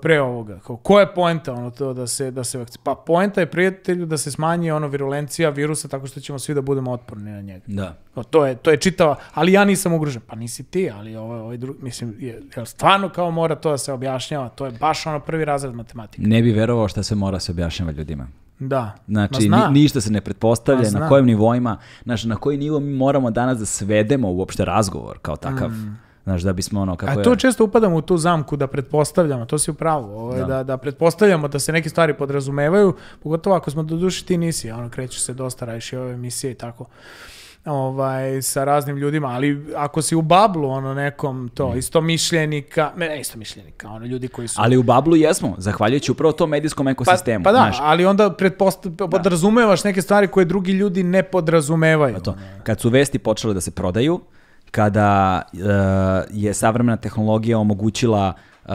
pre ovoga. Kao, ko je poenta ono to da se, da se vakci... Pa poenta je prijatelju da se smanji ono virulencija virusa tako što ćemo svi da budemo otporni na njega. Da. Kao, to, je, to je čitava, ali ja nisam ugrožen. Pa nisi ti, ali ovaj, ovaj drugi, mislim, je, je, stvarno kao mora to da se objašnjava. To je baš ono prvi razred matematike. Ne bi verovao šta se mora se objašnjava ljudima. Da. Znači, zna. ni, ništa se ne pretpostavlja, na kojim nivoima, znači, na koji nivo mi moramo danas da svedemo uopšte razgovor kao takav. Mm. Znaš, da bismo ono kako A to je... često upadamo u tu zamku da pretpostavljamo, to si u ovaj, da. da. da, pretpostavljamo da se neke stvari podrazumevaju, pogotovo ako smo do duši ti nisi, ono, krećeš se dosta, radiš i ove emisije i tako ovaj, sa raznim ljudima, ali ako si u bablu, ono, nekom to, mm. isto mišljenika, ne, isto mišljenika, ono, ljudi koji su... Ali u bablu jesmo, zahvaljujući upravo tom medijskom pa, ekosistemu. Pa, pa da, znaš. ali onda pretpostav, da. podrazumevaš neke stvari koje drugi ljudi ne podrazumevaju. Pa to, kad su vesti počele da se prodaju, kada uh, je savremena tehnologija omogućila uh,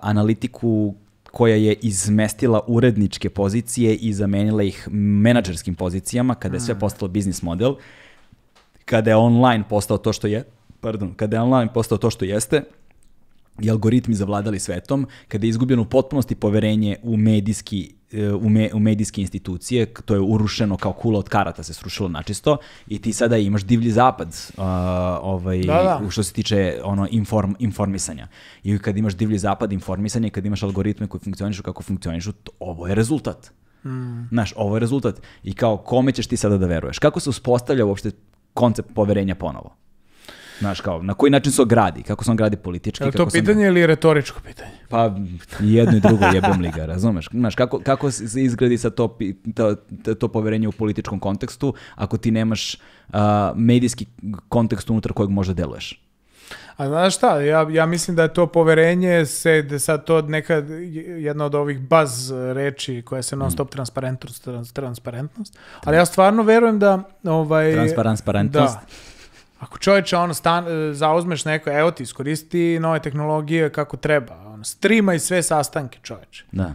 analitiku koja je izmestila uredničke pozicije i zamenila ih menadžerskim pozicijama kada je sve mm. postalo biznis model. Uh, kada je online postao to što je, pardon, kada je online postao to što jeste, i algoritmi zavladali svetom, kada je izgubljeno u potpunosti poverenje u medijski eh, u, me, u medijske institucije, to je urušeno kao kula od karata se srušilo načisto i ti sada imaš divlji zapad uh, ovaj, da, da. što se tiče ono inform, informisanja. I kad imaš divlji zapad informisanja i kad imaš algoritme koji funkcionišu kako funkcionišu, to, ovo je rezultat. Mm. Znaš, ovo je rezultat. I kao kome ćeš ti sada da veruješ? Kako se uspostavlja uopšte koncept poverenja ponovo. Znaš, kao, na koji način se on gradi, kako se on gradi politički. Je to kako pitanje sam... ili je retoričko pitanje? Pa, jedno i drugo jebom li ga, razumeš? Znaš, kako, kako se izgradi sa to, to, to poverenje u političkom kontekstu ako ti nemaš uh, medijski kontekst unutar kojeg možda deluješ? A znaš šta, ja, ja mislim da je to poverenje se, da sad to nekad jedna od ovih baz reči koja se non stop mm. transparentnost, trans, transparentnost, da. ali ja stvarno verujem da ovaj... Transparentnost. Da. Ako čovječe ono stan, zauzmeš neko, evo ti iskoristi nove tehnologije kako treba, ono, streamaj sve sastanke čovječe. Da.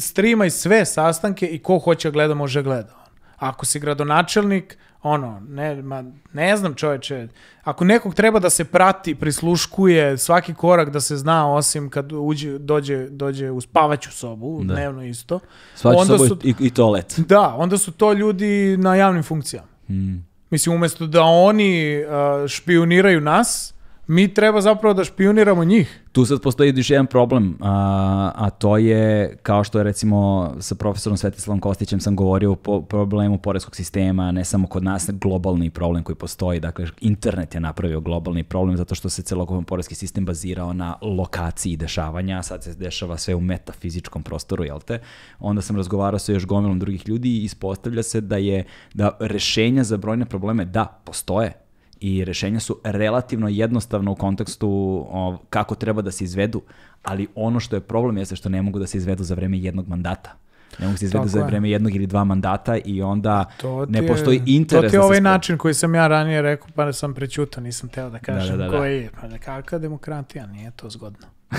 Streamaj sve sastanke i ko hoće gleda može gleda. Ako si gradonačelnik, ono, ne, ma, ne znam čoveče, ako nekog treba da se prati, prisluškuje svaki korak da se zna, osim kad uđe, dođe, dođe u spavaću sobu, da. dnevno isto. Spavaću sobu su, i, i toalet. Da, onda su to ljudi na javnim funkcijama. Mm. Mislim, umesto da oni uh, špioniraju nas, mi treba zapravo da špioniramo njih. Tu sad postoji još jedan problem, a, a to je, kao što je recimo sa profesorom Svetislavom Kostićem sam govorio o po, problemu poreskog sistema, ne samo kod nas, globalni problem koji postoji, dakle internet je napravio globalni problem zato što se celokupan poreski sistem bazirao na lokaciji dešavanja, sad se dešava sve u metafizičkom prostoru, jel te? Onda sam razgovarao sa još gomilom drugih ljudi i ispostavlja se da je, da rešenja za brojne probleme, da, postoje, i rešenja su relativno jednostavna u kontekstu o, kako treba da se izvedu, ali ono što je problem jeste što ne mogu da se izvedu za vreme jednog mandata. Ne mogu da se izvedu Tako za vreme je. jednog ili dva mandata i onda to ne postoji interes. To ti je da ovaj da način koji sam ja ranije rekao, pa da sam prećutao, nisam teo da, da kažem da, da, da, koji je. Pa da kakva demokratija, nije to zgodno.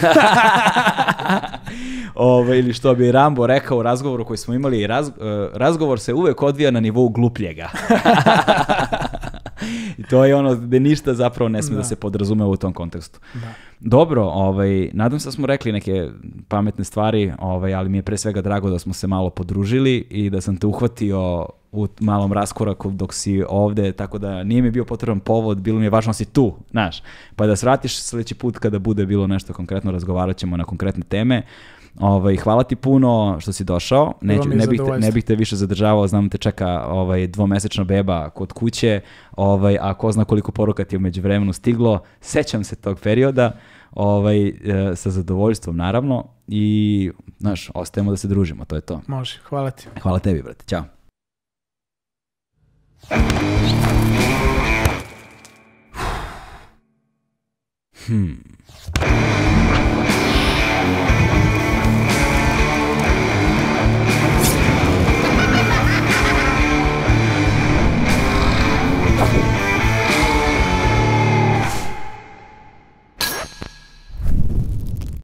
Ove, ili što bi Rambo rekao u razgovoru koji smo imali, raz, e, razgovor se uvek odvija na nivou glupljega. I to je ono gde ništa zapravo ne sme da, da se podrazume u tom kontekstu. Da. Dobro, ovaj, nadam se da smo rekli neke pametne stvari, ovaj, ali mi je pre svega drago da smo se malo podružili i da sam te uhvatio u malom raskoraku dok si ovde, tako da nije mi bio potreban povod, bilo mi je važno da si tu, znaš. Pa da svratiš sledeći put kada bude bilo nešto konkretno, razgovarat ćemo na konkretne teme. Ovaj, hvala ti puno što si došao. Neću, ne, bih te, ne bih te više zadržavao, znam da te čeka ovaj, dvomesečna beba kod kuće, ovaj, a ko zna koliko poruka ti u međuvremenu stiglo. Sećam se tog perioda ovaj, e, sa zadovoljstvom naravno i znaš, ostajemo da se družimo, to je to. Može, hvala ti. Hvala tebi, brate. Ćao. Hmm.